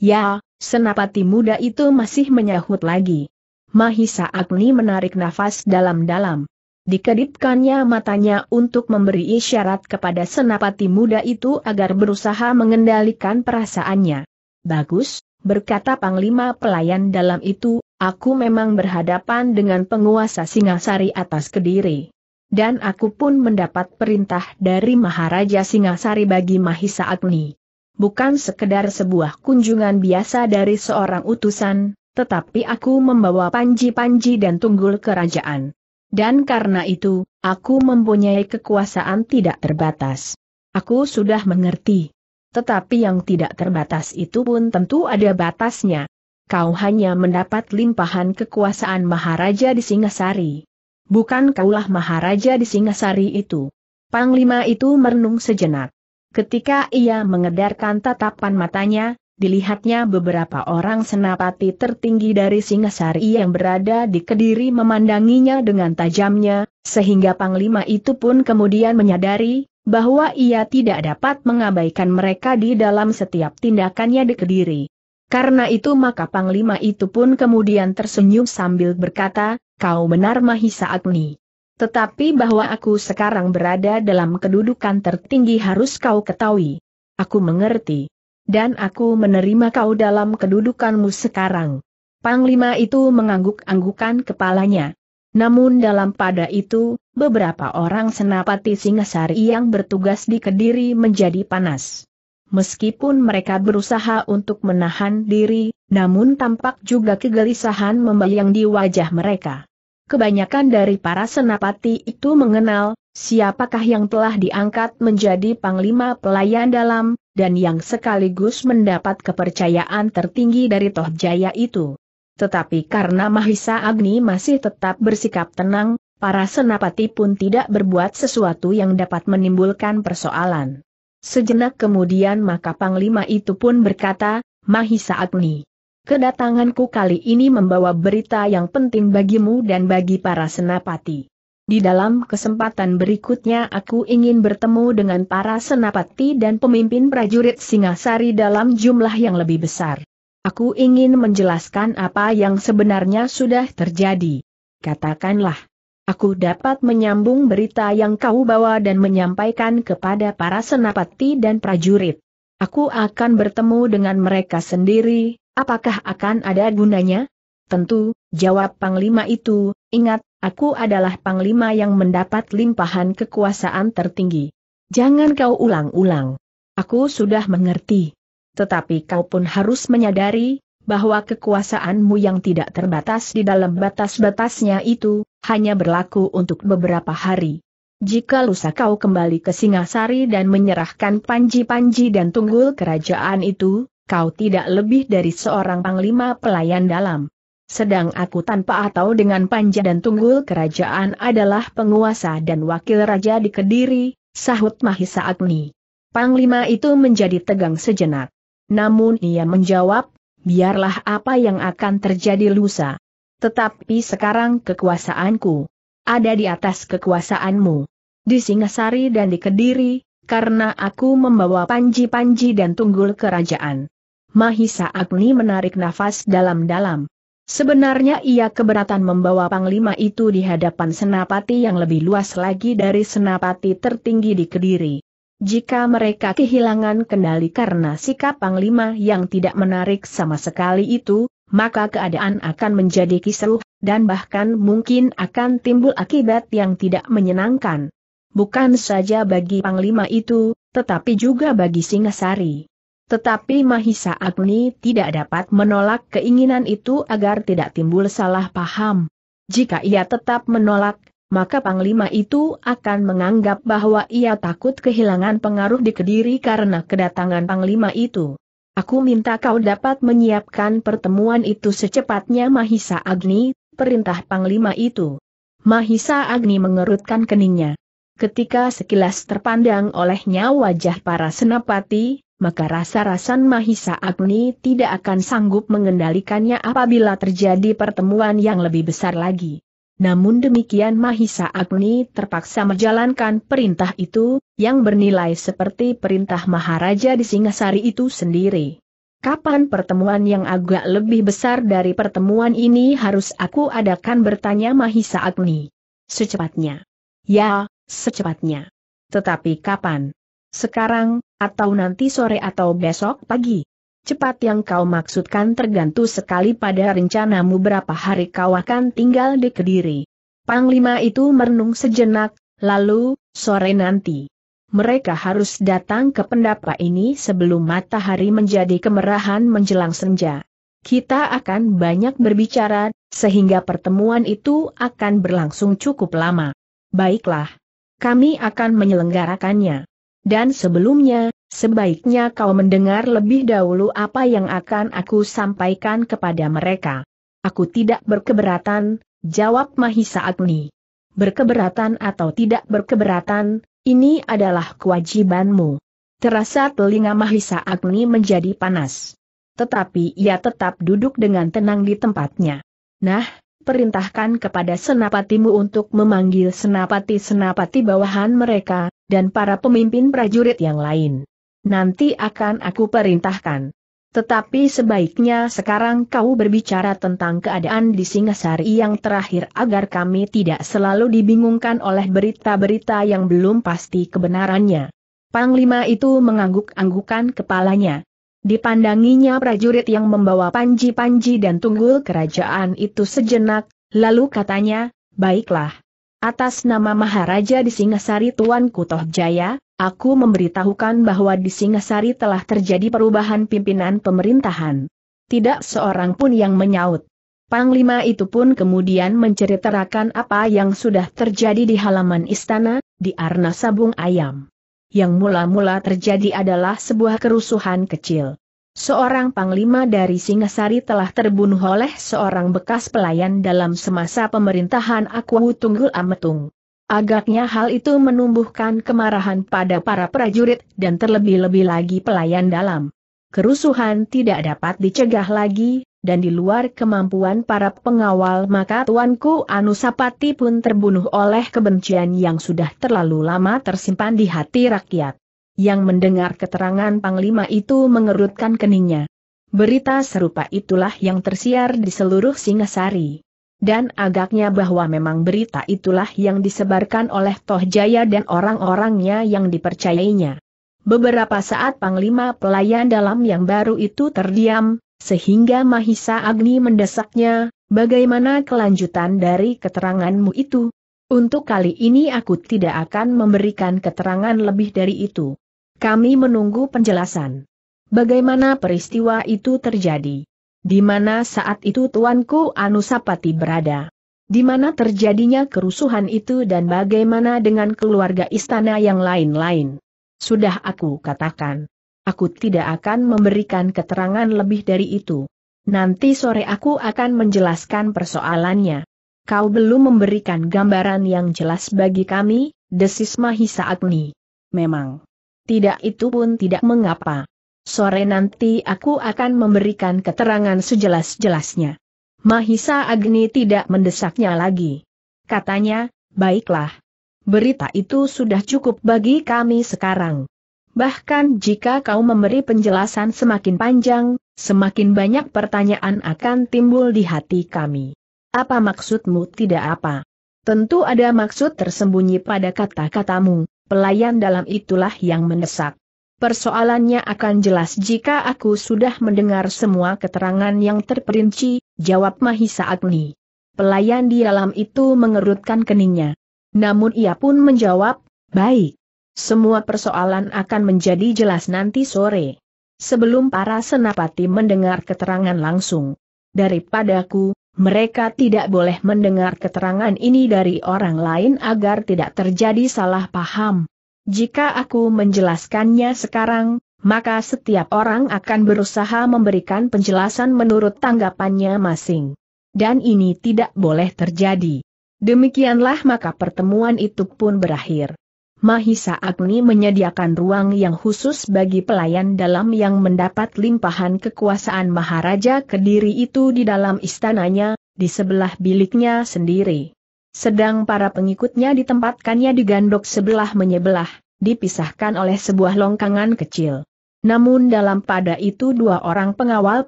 Ya, senapati muda itu masih menyahut lagi. Mahisa Agni menarik nafas dalam-dalam. Dikedipkannya matanya untuk memberi isyarat kepada senapati muda itu agar berusaha mengendalikan perasaannya. Bagus, berkata Panglima Pelayan dalam itu, aku memang berhadapan dengan penguasa Singasari atas Kediri. Dan aku pun mendapat perintah dari Maharaja Singasari bagi Mahisa Agni. Bukan sekedar sebuah kunjungan biasa dari seorang utusan, tetapi aku membawa panji-panji dan tunggul kerajaan. Dan karena itu, aku mempunyai kekuasaan tidak terbatas. Aku sudah mengerti. Tetapi yang tidak terbatas itu pun tentu ada batasnya. Kau hanya mendapat limpahan kekuasaan Maharaja di Singasari. Bukan kaulah Maharaja di Singasari itu. Panglima itu merenung sejenak. Ketika ia mengedarkan tatapan matanya, dilihatnya beberapa orang senapati tertinggi dari Singasari yang berada di Kediri memandanginya dengan tajamnya, sehingga Panglima itu pun kemudian menyadari, bahwa ia tidak dapat mengabaikan mereka di dalam setiap tindakannya di Kediri. Karena itu maka Panglima itu pun kemudian tersenyum sambil berkata, kau benar Mahisa Agni. Tetapi bahwa aku sekarang berada dalam kedudukan tertinggi harus kau ketahui. Aku mengerti. Dan aku menerima kau dalam kedudukanmu sekarang. Panglima itu mengangguk-anggukan kepalanya. Namun dalam pada itu, beberapa orang senapati Singasari yang bertugas di Kediri menjadi panas. Meskipun mereka berusaha untuk menahan diri, namun tampak juga kegelisahan membayang di wajah mereka. Kebanyakan dari para senapati itu mengenal siapakah yang telah diangkat menjadi panglima pelayan dalam, dan yang sekaligus mendapat kepercayaan tertinggi dari Tohjaya itu. Tetapi karena Mahisa Agni masih tetap bersikap tenang, para senapati pun tidak berbuat sesuatu yang dapat menimbulkan persoalan. Sejenak kemudian maka Panglima itu pun berkata, Mahisa Agni. Kedatanganku kali ini membawa berita yang penting bagimu dan bagi para senapati. Di dalam kesempatan berikutnya aku ingin bertemu dengan para senapati dan pemimpin prajurit Singasari dalam jumlah yang lebih besar. Aku ingin menjelaskan apa yang sebenarnya sudah terjadi. Katakanlah, Aku dapat menyambung berita yang kau bawa dan menyampaikan kepada para senapati dan prajurit. Aku akan bertemu dengan mereka sendiri, apakah akan ada gunanya? Tentu, jawab Panglima itu, ingat, aku adalah Panglima yang mendapat limpahan kekuasaan tertinggi. Jangan kau ulang-ulang. Aku sudah mengerti. Tetapi kau pun harus menyadari, bahwa kekuasaanmu yang tidak terbatas di dalam batas-batasnya itu, hanya berlaku untuk beberapa hari. Jika lusa kau kembali ke Singasari dan menyerahkan panji-panji dan tunggul kerajaan itu, kau tidak lebih dari seorang panglima pelayan dalam. Sedang aku tanpa atau dengan panja dan tunggul kerajaan adalah penguasa dan wakil raja di Kediri, sahut Mahisa Agni. Panglima itu menjadi tegang sejenak. Namun ia menjawab, biarlah apa yang akan terjadi lusa. Tetapi sekarang kekuasaanku ada di atas kekuasaanmu. Di Singasari dan di Kediri, karena aku membawa panji-panji dan tunggul kerajaan. Mahisa Agni menarik nafas dalam-dalam. Sebenarnya ia keberatan membawa panglima itu di hadapan senapati yang lebih luas lagi dari senapati tertinggi di Kediri. Jika mereka kehilangan kendali karena sikap Panglima yang tidak menarik sama sekali itu, maka keadaan akan menjadi kisruh, dan bahkan mungkin akan timbul akibat yang tidak menyenangkan. Bukan saja bagi Panglima itu, tetapi juga bagi Singasari. Tetapi Mahisa Agni tidak dapat menolak keinginan itu agar tidak timbul salah paham. Jika ia tetap menolak, maka Panglima itu akan menganggap bahwa ia takut kehilangan pengaruh di Kediri karena kedatangan Panglima itu. Aku minta kau dapat menyiapkan pertemuan itu secepatnya Mahisa Agni, perintah Panglima itu. Mahisa Agni mengerutkan keningnya. Ketika sekilas terpandang olehnya wajah para senapati, maka rasa-rasan Mahisa Agni tidak akan sanggup mengendalikannya apabila terjadi pertemuan yang lebih besar lagi. Namun demikian Mahisa Agni terpaksa menjalankan perintah itu, yang bernilai seperti perintah Maharaja di Singasari itu sendiri. Kapan pertemuan yang agak lebih besar dari pertemuan ini harus aku adakan bertanya Mahisa Agni. Secepatnya. Ya, secepatnya. Tetapi kapan? Sekarang, atau nanti sore atau besok pagi? Cepat yang kau maksudkan tergantung sekali pada rencanamu berapa hari kau akan tinggal di Kediri. Panglima itu merenung sejenak, lalu, sore nanti. Mereka harus datang ke pendapa ini sebelum matahari menjadi kemerahan menjelang senja. Kita akan banyak berbicara, sehingga pertemuan itu akan berlangsung cukup lama. Baiklah. Kami akan menyelenggarakannya. Dan sebelumnya, Sebaiknya kau mendengar lebih dahulu apa yang akan aku sampaikan kepada mereka. Aku tidak berkeberatan, jawab Mahisa Agni. Berkeberatan atau tidak berkeberatan, ini adalah kewajibanmu. Terasa telinga Mahisa Agni menjadi panas. Tetapi ia tetap duduk dengan tenang di tempatnya. Nah, perintahkan kepada senapatimu untuk memanggil senapati-senapati bawahan mereka, dan para pemimpin prajurit yang lain nanti akan aku perintahkan. Tetapi sebaiknya sekarang kau berbicara tentang keadaan di Singasari yang terakhir agar kami tidak selalu dibingungkan oleh berita-berita yang belum pasti kebenarannya. Panglima itu mengangguk-anggukan kepalanya. Dipandanginya prajurit yang membawa panji-panji dan tunggul kerajaan itu sejenak, lalu katanya, baiklah. Atas nama Maharaja di Singasari Tuan Kutoh Jaya, Aku memberitahukan bahwa di Singasari telah terjadi perubahan pimpinan pemerintahan. Tidak seorang pun yang menyaut. Panglima itu pun kemudian menceritakan apa yang sudah terjadi di halaman istana, di arna sabung ayam. Yang mula-mula terjadi adalah sebuah kerusuhan kecil. Seorang panglima dari Singasari telah terbunuh oleh seorang bekas pelayan dalam semasa pemerintahan Aku Tunggul Ametung. Agaknya hal itu menumbuhkan kemarahan pada para prajurit dan terlebih-lebih lagi pelayan dalam. Kerusuhan tidak dapat dicegah lagi, dan di luar kemampuan para pengawal maka Tuanku Anusapati pun terbunuh oleh kebencian yang sudah terlalu lama tersimpan di hati rakyat. Yang mendengar keterangan Panglima itu mengerutkan keningnya. Berita serupa itulah yang tersiar di seluruh Singasari dan agaknya bahwa memang berita itulah yang disebarkan oleh Toh Jaya dan orang-orangnya yang dipercayainya. Beberapa saat Panglima Pelayan Dalam yang baru itu terdiam, sehingga Mahisa Agni mendesaknya, bagaimana kelanjutan dari keteranganmu itu? Untuk kali ini aku tidak akan memberikan keterangan lebih dari itu. Kami menunggu penjelasan. Bagaimana peristiwa itu terjadi? di mana saat itu tuanku Anusapati berada. Di mana terjadinya kerusuhan itu dan bagaimana dengan keluarga istana yang lain-lain. Sudah aku katakan. Aku tidak akan memberikan keterangan lebih dari itu. Nanti sore aku akan menjelaskan persoalannya. Kau belum memberikan gambaran yang jelas bagi kami, desis Mahisa Agni. Memang. Tidak itu pun tidak mengapa. Sore nanti aku akan memberikan keterangan sejelas-jelasnya. Mahisa Agni tidak mendesaknya lagi. Katanya, baiklah. Berita itu sudah cukup bagi kami sekarang. Bahkan jika kau memberi penjelasan semakin panjang, semakin banyak pertanyaan akan timbul di hati kami. Apa maksudmu tidak apa? Tentu ada maksud tersembunyi pada kata-katamu, pelayan dalam itulah yang mendesak. Persoalannya akan jelas jika aku sudah mendengar semua keterangan yang terperinci, jawab Mahisa Agni. Pelayan di dalam itu mengerutkan keningnya. Namun ia pun menjawab, baik. Semua persoalan akan menjadi jelas nanti sore. Sebelum para senapati mendengar keterangan langsung. Daripadaku, mereka tidak boleh mendengar keterangan ini dari orang lain agar tidak terjadi salah paham. Jika aku menjelaskannya sekarang, maka setiap orang akan berusaha memberikan penjelasan menurut tanggapannya masing. Dan ini tidak boleh terjadi. Demikianlah maka pertemuan itu pun berakhir. Mahisa Agni menyediakan ruang yang khusus bagi pelayan dalam yang mendapat limpahan kekuasaan Maharaja Kediri itu di dalam istananya, di sebelah biliknya sendiri. Sedang para pengikutnya ditempatkannya di gandok sebelah menyebelah, dipisahkan oleh sebuah longkangan kecil. Namun dalam pada itu dua orang pengawal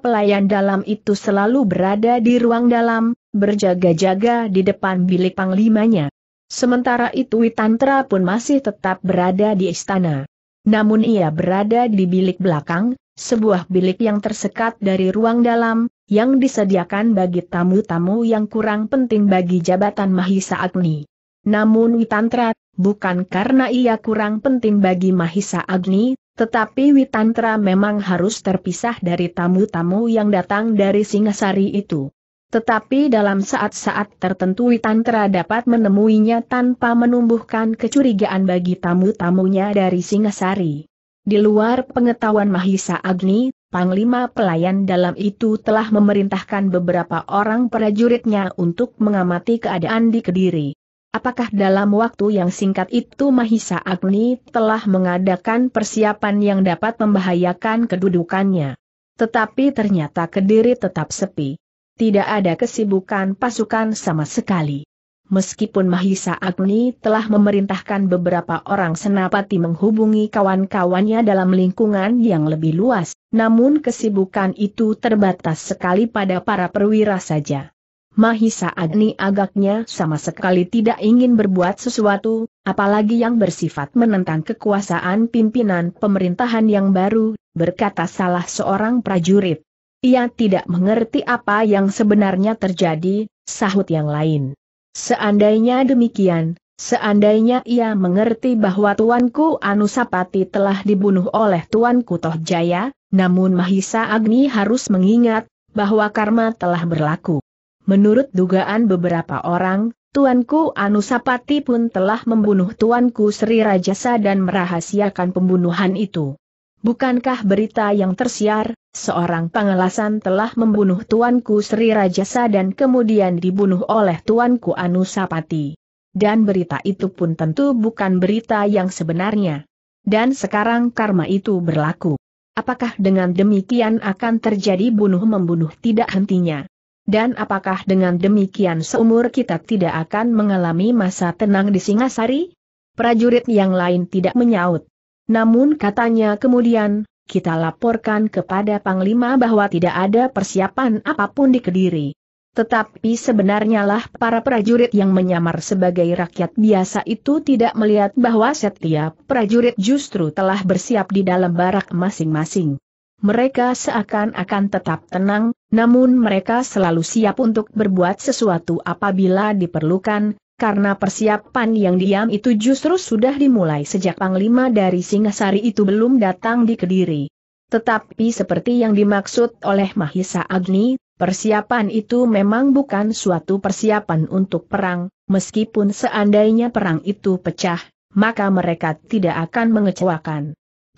pelayan dalam itu selalu berada di ruang dalam, berjaga-jaga di depan bilik panglimanya. Sementara itu Witantra pun masih tetap berada di istana. Namun ia berada di bilik belakang, sebuah bilik yang tersekat dari ruang dalam, yang disediakan bagi tamu-tamu yang kurang penting bagi jabatan Mahisa Agni. Namun Witantra, bukan karena ia kurang penting bagi Mahisa Agni, tetapi Witantra memang harus terpisah dari tamu-tamu yang datang dari Singasari itu. Tetapi dalam saat-saat tertentu Witantra dapat menemuinya tanpa menumbuhkan kecurigaan bagi tamu-tamunya dari Singasari. Di luar pengetahuan Mahisa Agni, Panglima pelayan dalam itu telah memerintahkan beberapa orang prajuritnya untuk mengamati keadaan di Kediri. Apakah dalam waktu yang singkat itu Mahisa Agni telah mengadakan persiapan yang dapat membahayakan kedudukannya? Tetapi ternyata Kediri tetap sepi. Tidak ada kesibukan pasukan sama sekali. Meskipun Mahisa Agni telah memerintahkan beberapa orang senapati menghubungi kawan-kawannya dalam lingkungan yang lebih luas, namun kesibukan itu terbatas sekali pada para perwira saja. Mahisa Agni agaknya sama sekali tidak ingin berbuat sesuatu, apalagi yang bersifat menentang kekuasaan pimpinan pemerintahan yang baru, berkata salah seorang prajurit. Ia tidak mengerti apa yang sebenarnya terjadi, sahut yang lain. Seandainya demikian, seandainya ia mengerti bahwa Tuanku Anusapati telah dibunuh oleh Tuanku Tohjaya, namun Mahisa Agni harus mengingat bahwa karma telah berlaku. Menurut dugaan beberapa orang, Tuanku Anusapati pun telah membunuh Tuanku Sri Rajasa dan merahasiakan pembunuhan itu. Bukankah berita yang tersiar, seorang pangelasan telah membunuh tuanku Sri Rajasa dan kemudian dibunuh oleh tuanku Anusapati. Dan berita itu pun tentu bukan berita yang sebenarnya. Dan sekarang karma itu berlaku. Apakah dengan demikian akan terjadi bunuh-membunuh tidak hentinya? Dan apakah dengan demikian seumur kita tidak akan mengalami masa tenang di Singasari? Prajurit yang lain tidak menyaut. Namun katanya kemudian, kita laporkan kepada Panglima bahwa tidak ada persiapan apapun di Kediri. Tetapi sebenarnya lah para prajurit yang menyamar sebagai rakyat biasa itu tidak melihat bahwa setiap prajurit justru telah bersiap di dalam barak masing-masing. Mereka seakan-akan tetap tenang, namun mereka selalu siap untuk berbuat sesuatu apabila diperlukan, karena persiapan yang diam itu justru sudah dimulai sejak Panglima dari Singasari itu belum datang di Kediri. Tetapi seperti yang dimaksud oleh Mahisa Agni, persiapan itu memang bukan suatu persiapan untuk perang, meskipun seandainya perang itu pecah, maka mereka tidak akan mengecewakan.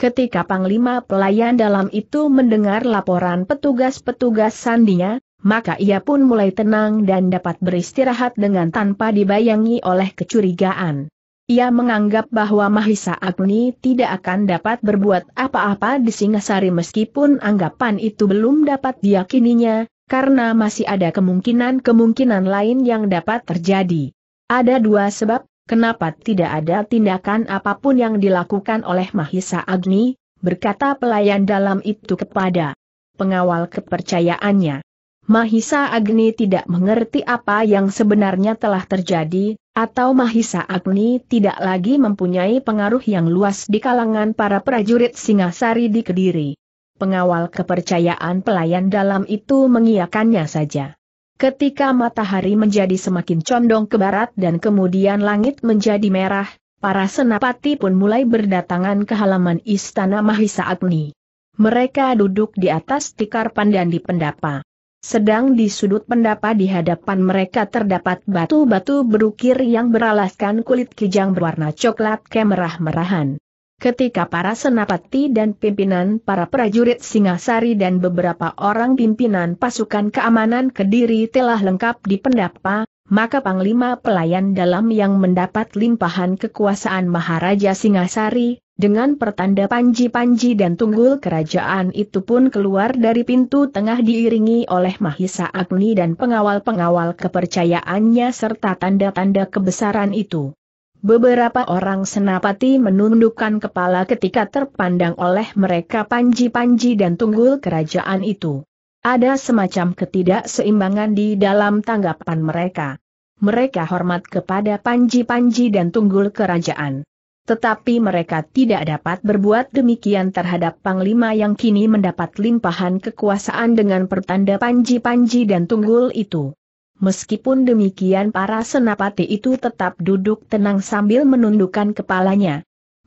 Ketika Panglima Pelayan dalam itu mendengar laporan petugas-petugas sandinya, maka ia pun mulai tenang dan dapat beristirahat dengan tanpa dibayangi oleh kecurigaan. Ia menganggap bahwa Mahisa Agni tidak akan dapat berbuat apa-apa di Singasari meskipun anggapan itu belum dapat diyakininya, karena masih ada kemungkinan-kemungkinan lain yang dapat terjadi. Ada dua sebab, kenapa tidak ada tindakan apapun yang dilakukan oleh Mahisa Agni, berkata pelayan dalam itu kepada pengawal kepercayaannya. Mahisa Agni tidak mengerti apa yang sebenarnya telah terjadi, atau Mahisa Agni tidak lagi mempunyai pengaruh yang luas di kalangan para prajurit Singasari di Kediri. Pengawal kepercayaan pelayan dalam itu mengiakannya saja. Ketika matahari menjadi semakin condong ke barat dan kemudian langit menjadi merah, para senapati pun mulai berdatangan ke halaman istana Mahisa Agni. Mereka duduk di atas tikar pandan di pendapa. Sedang di sudut pendapa di hadapan mereka terdapat batu-batu berukir yang beralaskan kulit kijang berwarna coklat kemerah-merahan. Ketika para senapati dan pimpinan para prajurit Singasari dan beberapa orang pimpinan pasukan keamanan Kediri telah lengkap di pendapa, maka Panglima Pelayan Dalam yang mendapat limpahan kekuasaan Maharaja Singasari, dengan pertanda panji-panji dan tunggul kerajaan itu pun keluar dari pintu tengah diiringi oleh Mahisa Agni dan pengawal-pengawal kepercayaannya serta tanda-tanda kebesaran itu. Beberapa orang senapati menundukkan kepala ketika terpandang oleh mereka panji-panji dan tunggul kerajaan itu. Ada semacam ketidakseimbangan di dalam tanggapan mereka. Mereka hormat kepada panji-panji dan tunggul kerajaan. Tetapi mereka tidak dapat berbuat demikian terhadap Panglima yang kini mendapat limpahan kekuasaan dengan pertanda panji-panji dan tunggul itu. Meskipun demikian para senapati itu tetap duduk tenang sambil menundukkan kepalanya.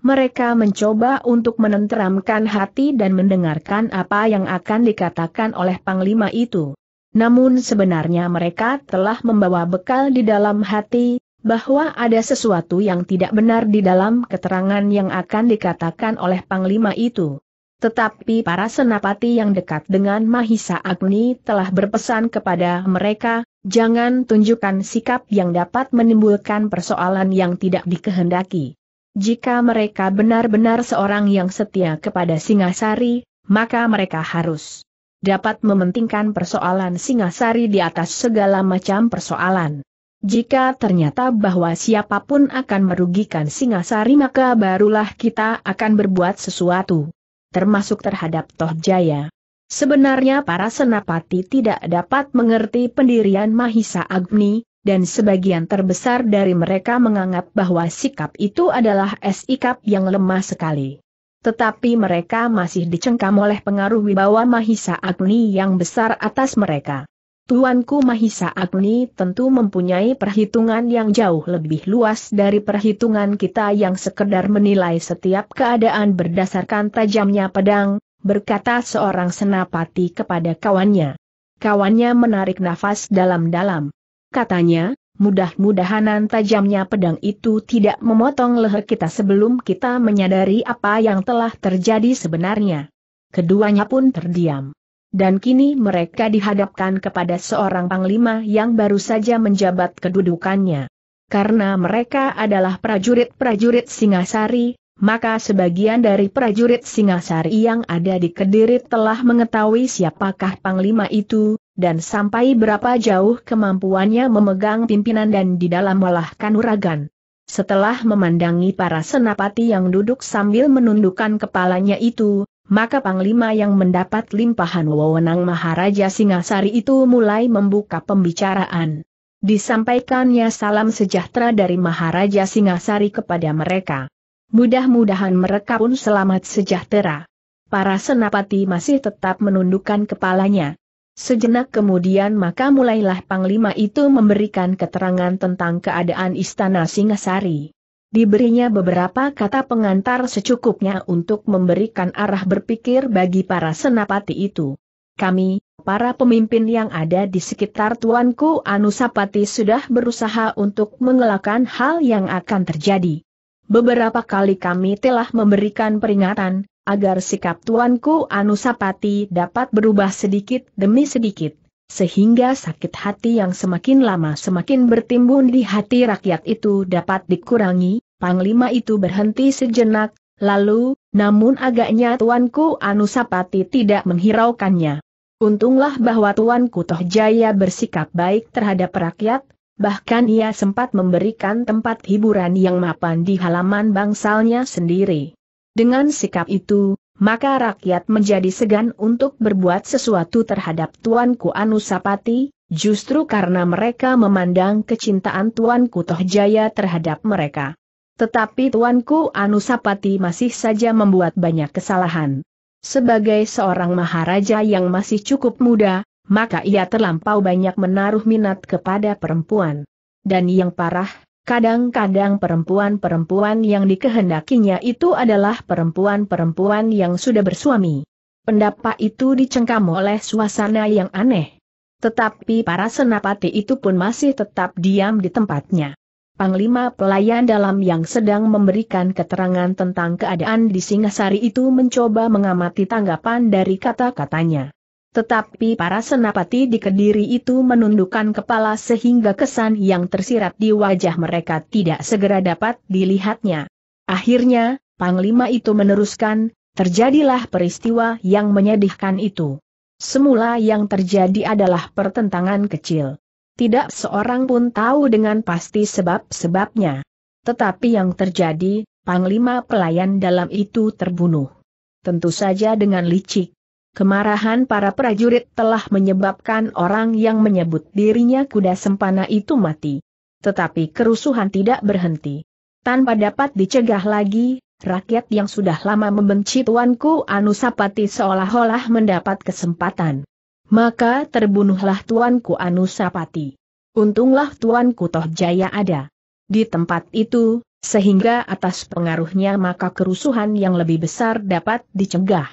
Mereka mencoba untuk menenteramkan hati dan mendengarkan apa yang akan dikatakan oleh Panglima itu. Namun sebenarnya mereka telah membawa bekal di dalam hati, bahwa ada sesuatu yang tidak benar di dalam keterangan yang akan dikatakan oleh Panglima itu. Tetapi para senapati yang dekat dengan Mahisa Agni telah berpesan kepada mereka, jangan tunjukkan sikap yang dapat menimbulkan persoalan yang tidak dikehendaki. Jika mereka benar-benar seorang yang setia kepada Singasari, maka mereka harus dapat mementingkan persoalan Singasari di atas segala macam persoalan. Jika ternyata bahwa siapapun akan merugikan Singasari maka barulah kita akan berbuat sesuatu. Termasuk terhadap Tohjaya. Sebenarnya para senapati tidak dapat mengerti pendirian Mahisa Agni, dan sebagian terbesar dari mereka menganggap bahwa sikap itu adalah sikap yang lemah sekali tetapi mereka masih dicengkam oleh pengaruh wibawa Mahisa Agni yang besar atas mereka. Tuanku Mahisa Agni tentu mempunyai perhitungan yang jauh lebih luas dari perhitungan kita yang sekedar menilai setiap keadaan berdasarkan tajamnya pedang, berkata seorang senapati kepada kawannya. Kawannya menarik nafas dalam-dalam. Katanya, mudah-mudahan tajamnya pedang itu tidak memotong leher kita sebelum kita menyadari apa yang telah terjadi sebenarnya. Keduanya pun terdiam dan kini mereka dihadapkan kepada seorang panglima yang baru saja menjabat kedudukannya. Karena mereka adalah prajurit-prajurit Singasari, maka sebagian dari prajurit Singasari yang ada di Kediri telah mengetahui siapakah panglima itu, dan sampai berapa jauh kemampuannya memegang pimpinan dan di dalam olah kanuragan. Setelah memandangi para senapati yang duduk sambil menundukkan kepalanya itu, maka Panglima yang mendapat limpahan wewenang Maharaja Singasari itu mulai membuka pembicaraan. Disampaikannya salam sejahtera dari Maharaja Singasari kepada mereka. Mudah-mudahan mereka pun selamat sejahtera. Para senapati masih tetap menundukkan kepalanya. Sejenak kemudian maka mulailah Panglima itu memberikan keterangan tentang keadaan Istana Singasari. Diberinya beberapa kata pengantar secukupnya untuk memberikan arah berpikir bagi para senapati itu. Kami, para pemimpin yang ada di sekitar Tuanku Anusapati sudah berusaha untuk mengelakkan hal yang akan terjadi. Beberapa kali kami telah memberikan peringatan, agar sikap Tuanku Anusapati dapat berubah sedikit demi sedikit sehingga sakit hati yang semakin lama semakin bertimbun di hati rakyat itu dapat dikurangi, Panglima itu berhenti sejenak, lalu, namun agaknya Tuanku Anusapati tidak menghiraukannya. Untunglah bahwa Tuanku Tohjaya bersikap baik terhadap rakyat, bahkan ia sempat memberikan tempat hiburan yang mapan di halaman bangsalnya sendiri. Dengan sikap itu, maka rakyat menjadi segan untuk berbuat sesuatu terhadap Tuanku Anusapati, justru karena mereka memandang kecintaan Tuanku Tohjaya terhadap mereka. Tetapi Tuanku Anusapati masih saja membuat banyak kesalahan. Sebagai seorang maharaja yang masih cukup muda, maka ia terlampau banyak menaruh minat kepada perempuan. Dan yang parah, Kadang-kadang perempuan-perempuan yang dikehendakinya itu adalah perempuan-perempuan yang sudah bersuami. Pendapat itu dicengkam oleh suasana yang aneh. Tetapi para senapati itu pun masih tetap diam di tempatnya. Panglima pelayan dalam yang sedang memberikan keterangan tentang keadaan di Singasari itu mencoba mengamati tanggapan dari kata-katanya. Tetapi para senapati di Kediri itu menundukkan kepala sehingga kesan yang tersirat di wajah mereka tidak segera dapat dilihatnya. Akhirnya, Panglima itu meneruskan, terjadilah peristiwa yang menyedihkan itu. Semula yang terjadi adalah pertentangan kecil. Tidak seorang pun tahu dengan pasti sebab-sebabnya. Tetapi yang terjadi, Panglima pelayan dalam itu terbunuh. Tentu saja dengan licik. Kemarahan para prajurit telah menyebabkan orang yang menyebut dirinya kuda sempana itu mati. Tetapi kerusuhan tidak berhenti. Tanpa dapat dicegah lagi, rakyat yang sudah lama membenci tuanku Anusapati seolah-olah mendapat kesempatan. Maka terbunuhlah tuanku Anusapati. Untunglah tuanku Toh Jaya ada. Di tempat itu, sehingga atas pengaruhnya maka kerusuhan yang lebih besar dapat dicegah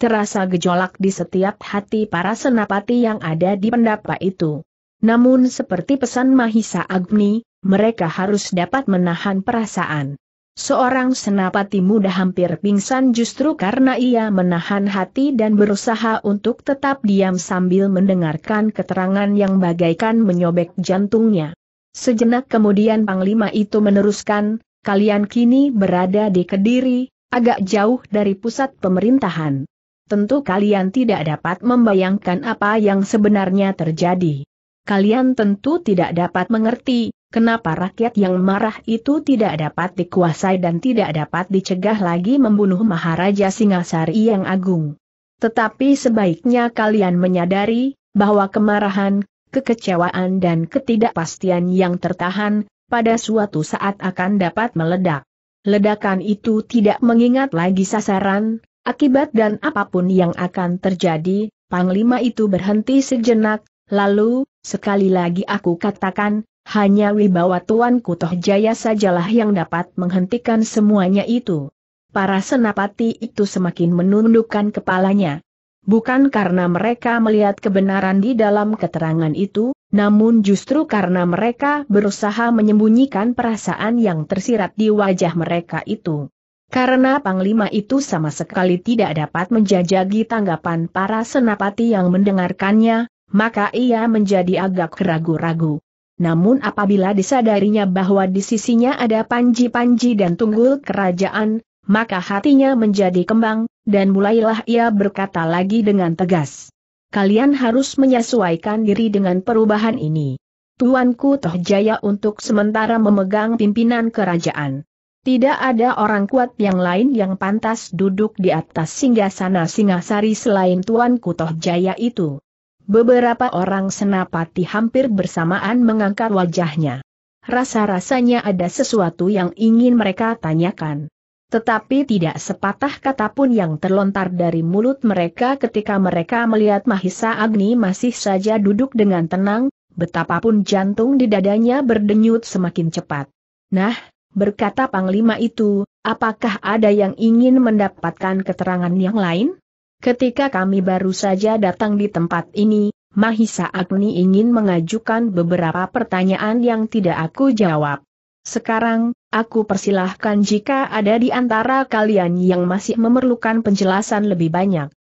terasa gejolak di setiap hati para senapati yang ada di pendapa itu. Namun seperti pesan Mahisa Agni, mereka harus dapat menahan perasaan. Seorang senapati muda hampir pingsan justru karena ia menahan hati dan berusaha untuk tetap diam sambil mendengarkan keterangan yang bagaikan menyobek jantungnya. Sejenak kemudian Panglima itu meneruskan, kalian kini berada di Kediri, agak jauh dari pusat pemerintahan tentu kalian tidak dapat membayangkan apa yang sebenarnya terjadi. Kalian tentu tidak dapat mengerti, kenapa rakyat yang marah itu tidak dapat dikuasai dan tidak dapat dicegah lagi membunuh Maharaja Singasari yang agung. Tetapi sebaiknya kalian menyadari, bahwa kemarahan, kekecewaan dan ketidakpastian yang tertahan, pada suatu saat akan dapat meledak. Ledakan itu tidak mengingat lagi sasaran, Akibat dan apapun yang akan terjadi, Panglima itu berhenti sejenak, lalu, sekali lagi aku katakan, hanya wibawa Tuan Kutoh Jaya sajalah yang dapat menghentikan semuanya itu. Para senapati itu semakin menundukkan kepalanya. Bukan karena mereka melihat kebenaran di dalam keterangan itu, namun justru karena mereka berusaha menyembunyikan perasaan yang tersirat di wajah mereka itu. Karena Panglima itu sama sekali tidak dapat menjajagi tanggapan para senapati yang mendengarkannya, maka ia menjadi agak ragu-ragu. Namun apabila disadarinya bahwa di sisinya ada panji-panji dan tunggul kerajaan, maka hatinya menjadi kembang, dan mulailah ia berkata lagi dengan tegas. Kalian harus menyesuaikan diri dengan perubahan ini. Tuanku Toh Jaya untuk sementara memegang pimpinan kerajaan. Tidak ada orang kuat yang lain yang pantas duduk di atas singgasana Singasari selain Tuan Kutoh Jaya itu. Beberapa orang senapati hampir bersamaan mengangkat wajahnya. Rasa-rasanya ada sesuatu yang ingin mereka tanyakan. Tetapi tidak sepatah kata pun yang terlontar dari mulut mereka ketika mereka melihat Mahisa Agni masih saja duduk dengan tenang, betapapun jantung di dadanya berdenyut semakin cepat. Nah, berkata Panglima itu, apakah ada yang ingin mendapatkan keterangan yang lain? Ketika kami baru saja datang di tempat ini, Mahisa Agni ingin mengajukan beberapa pertanyaan yang tidak aku jawab. Sekarang, aku persilahkan jika ada di antara kalian yang masih memerlukan penjelasan lebih banyak.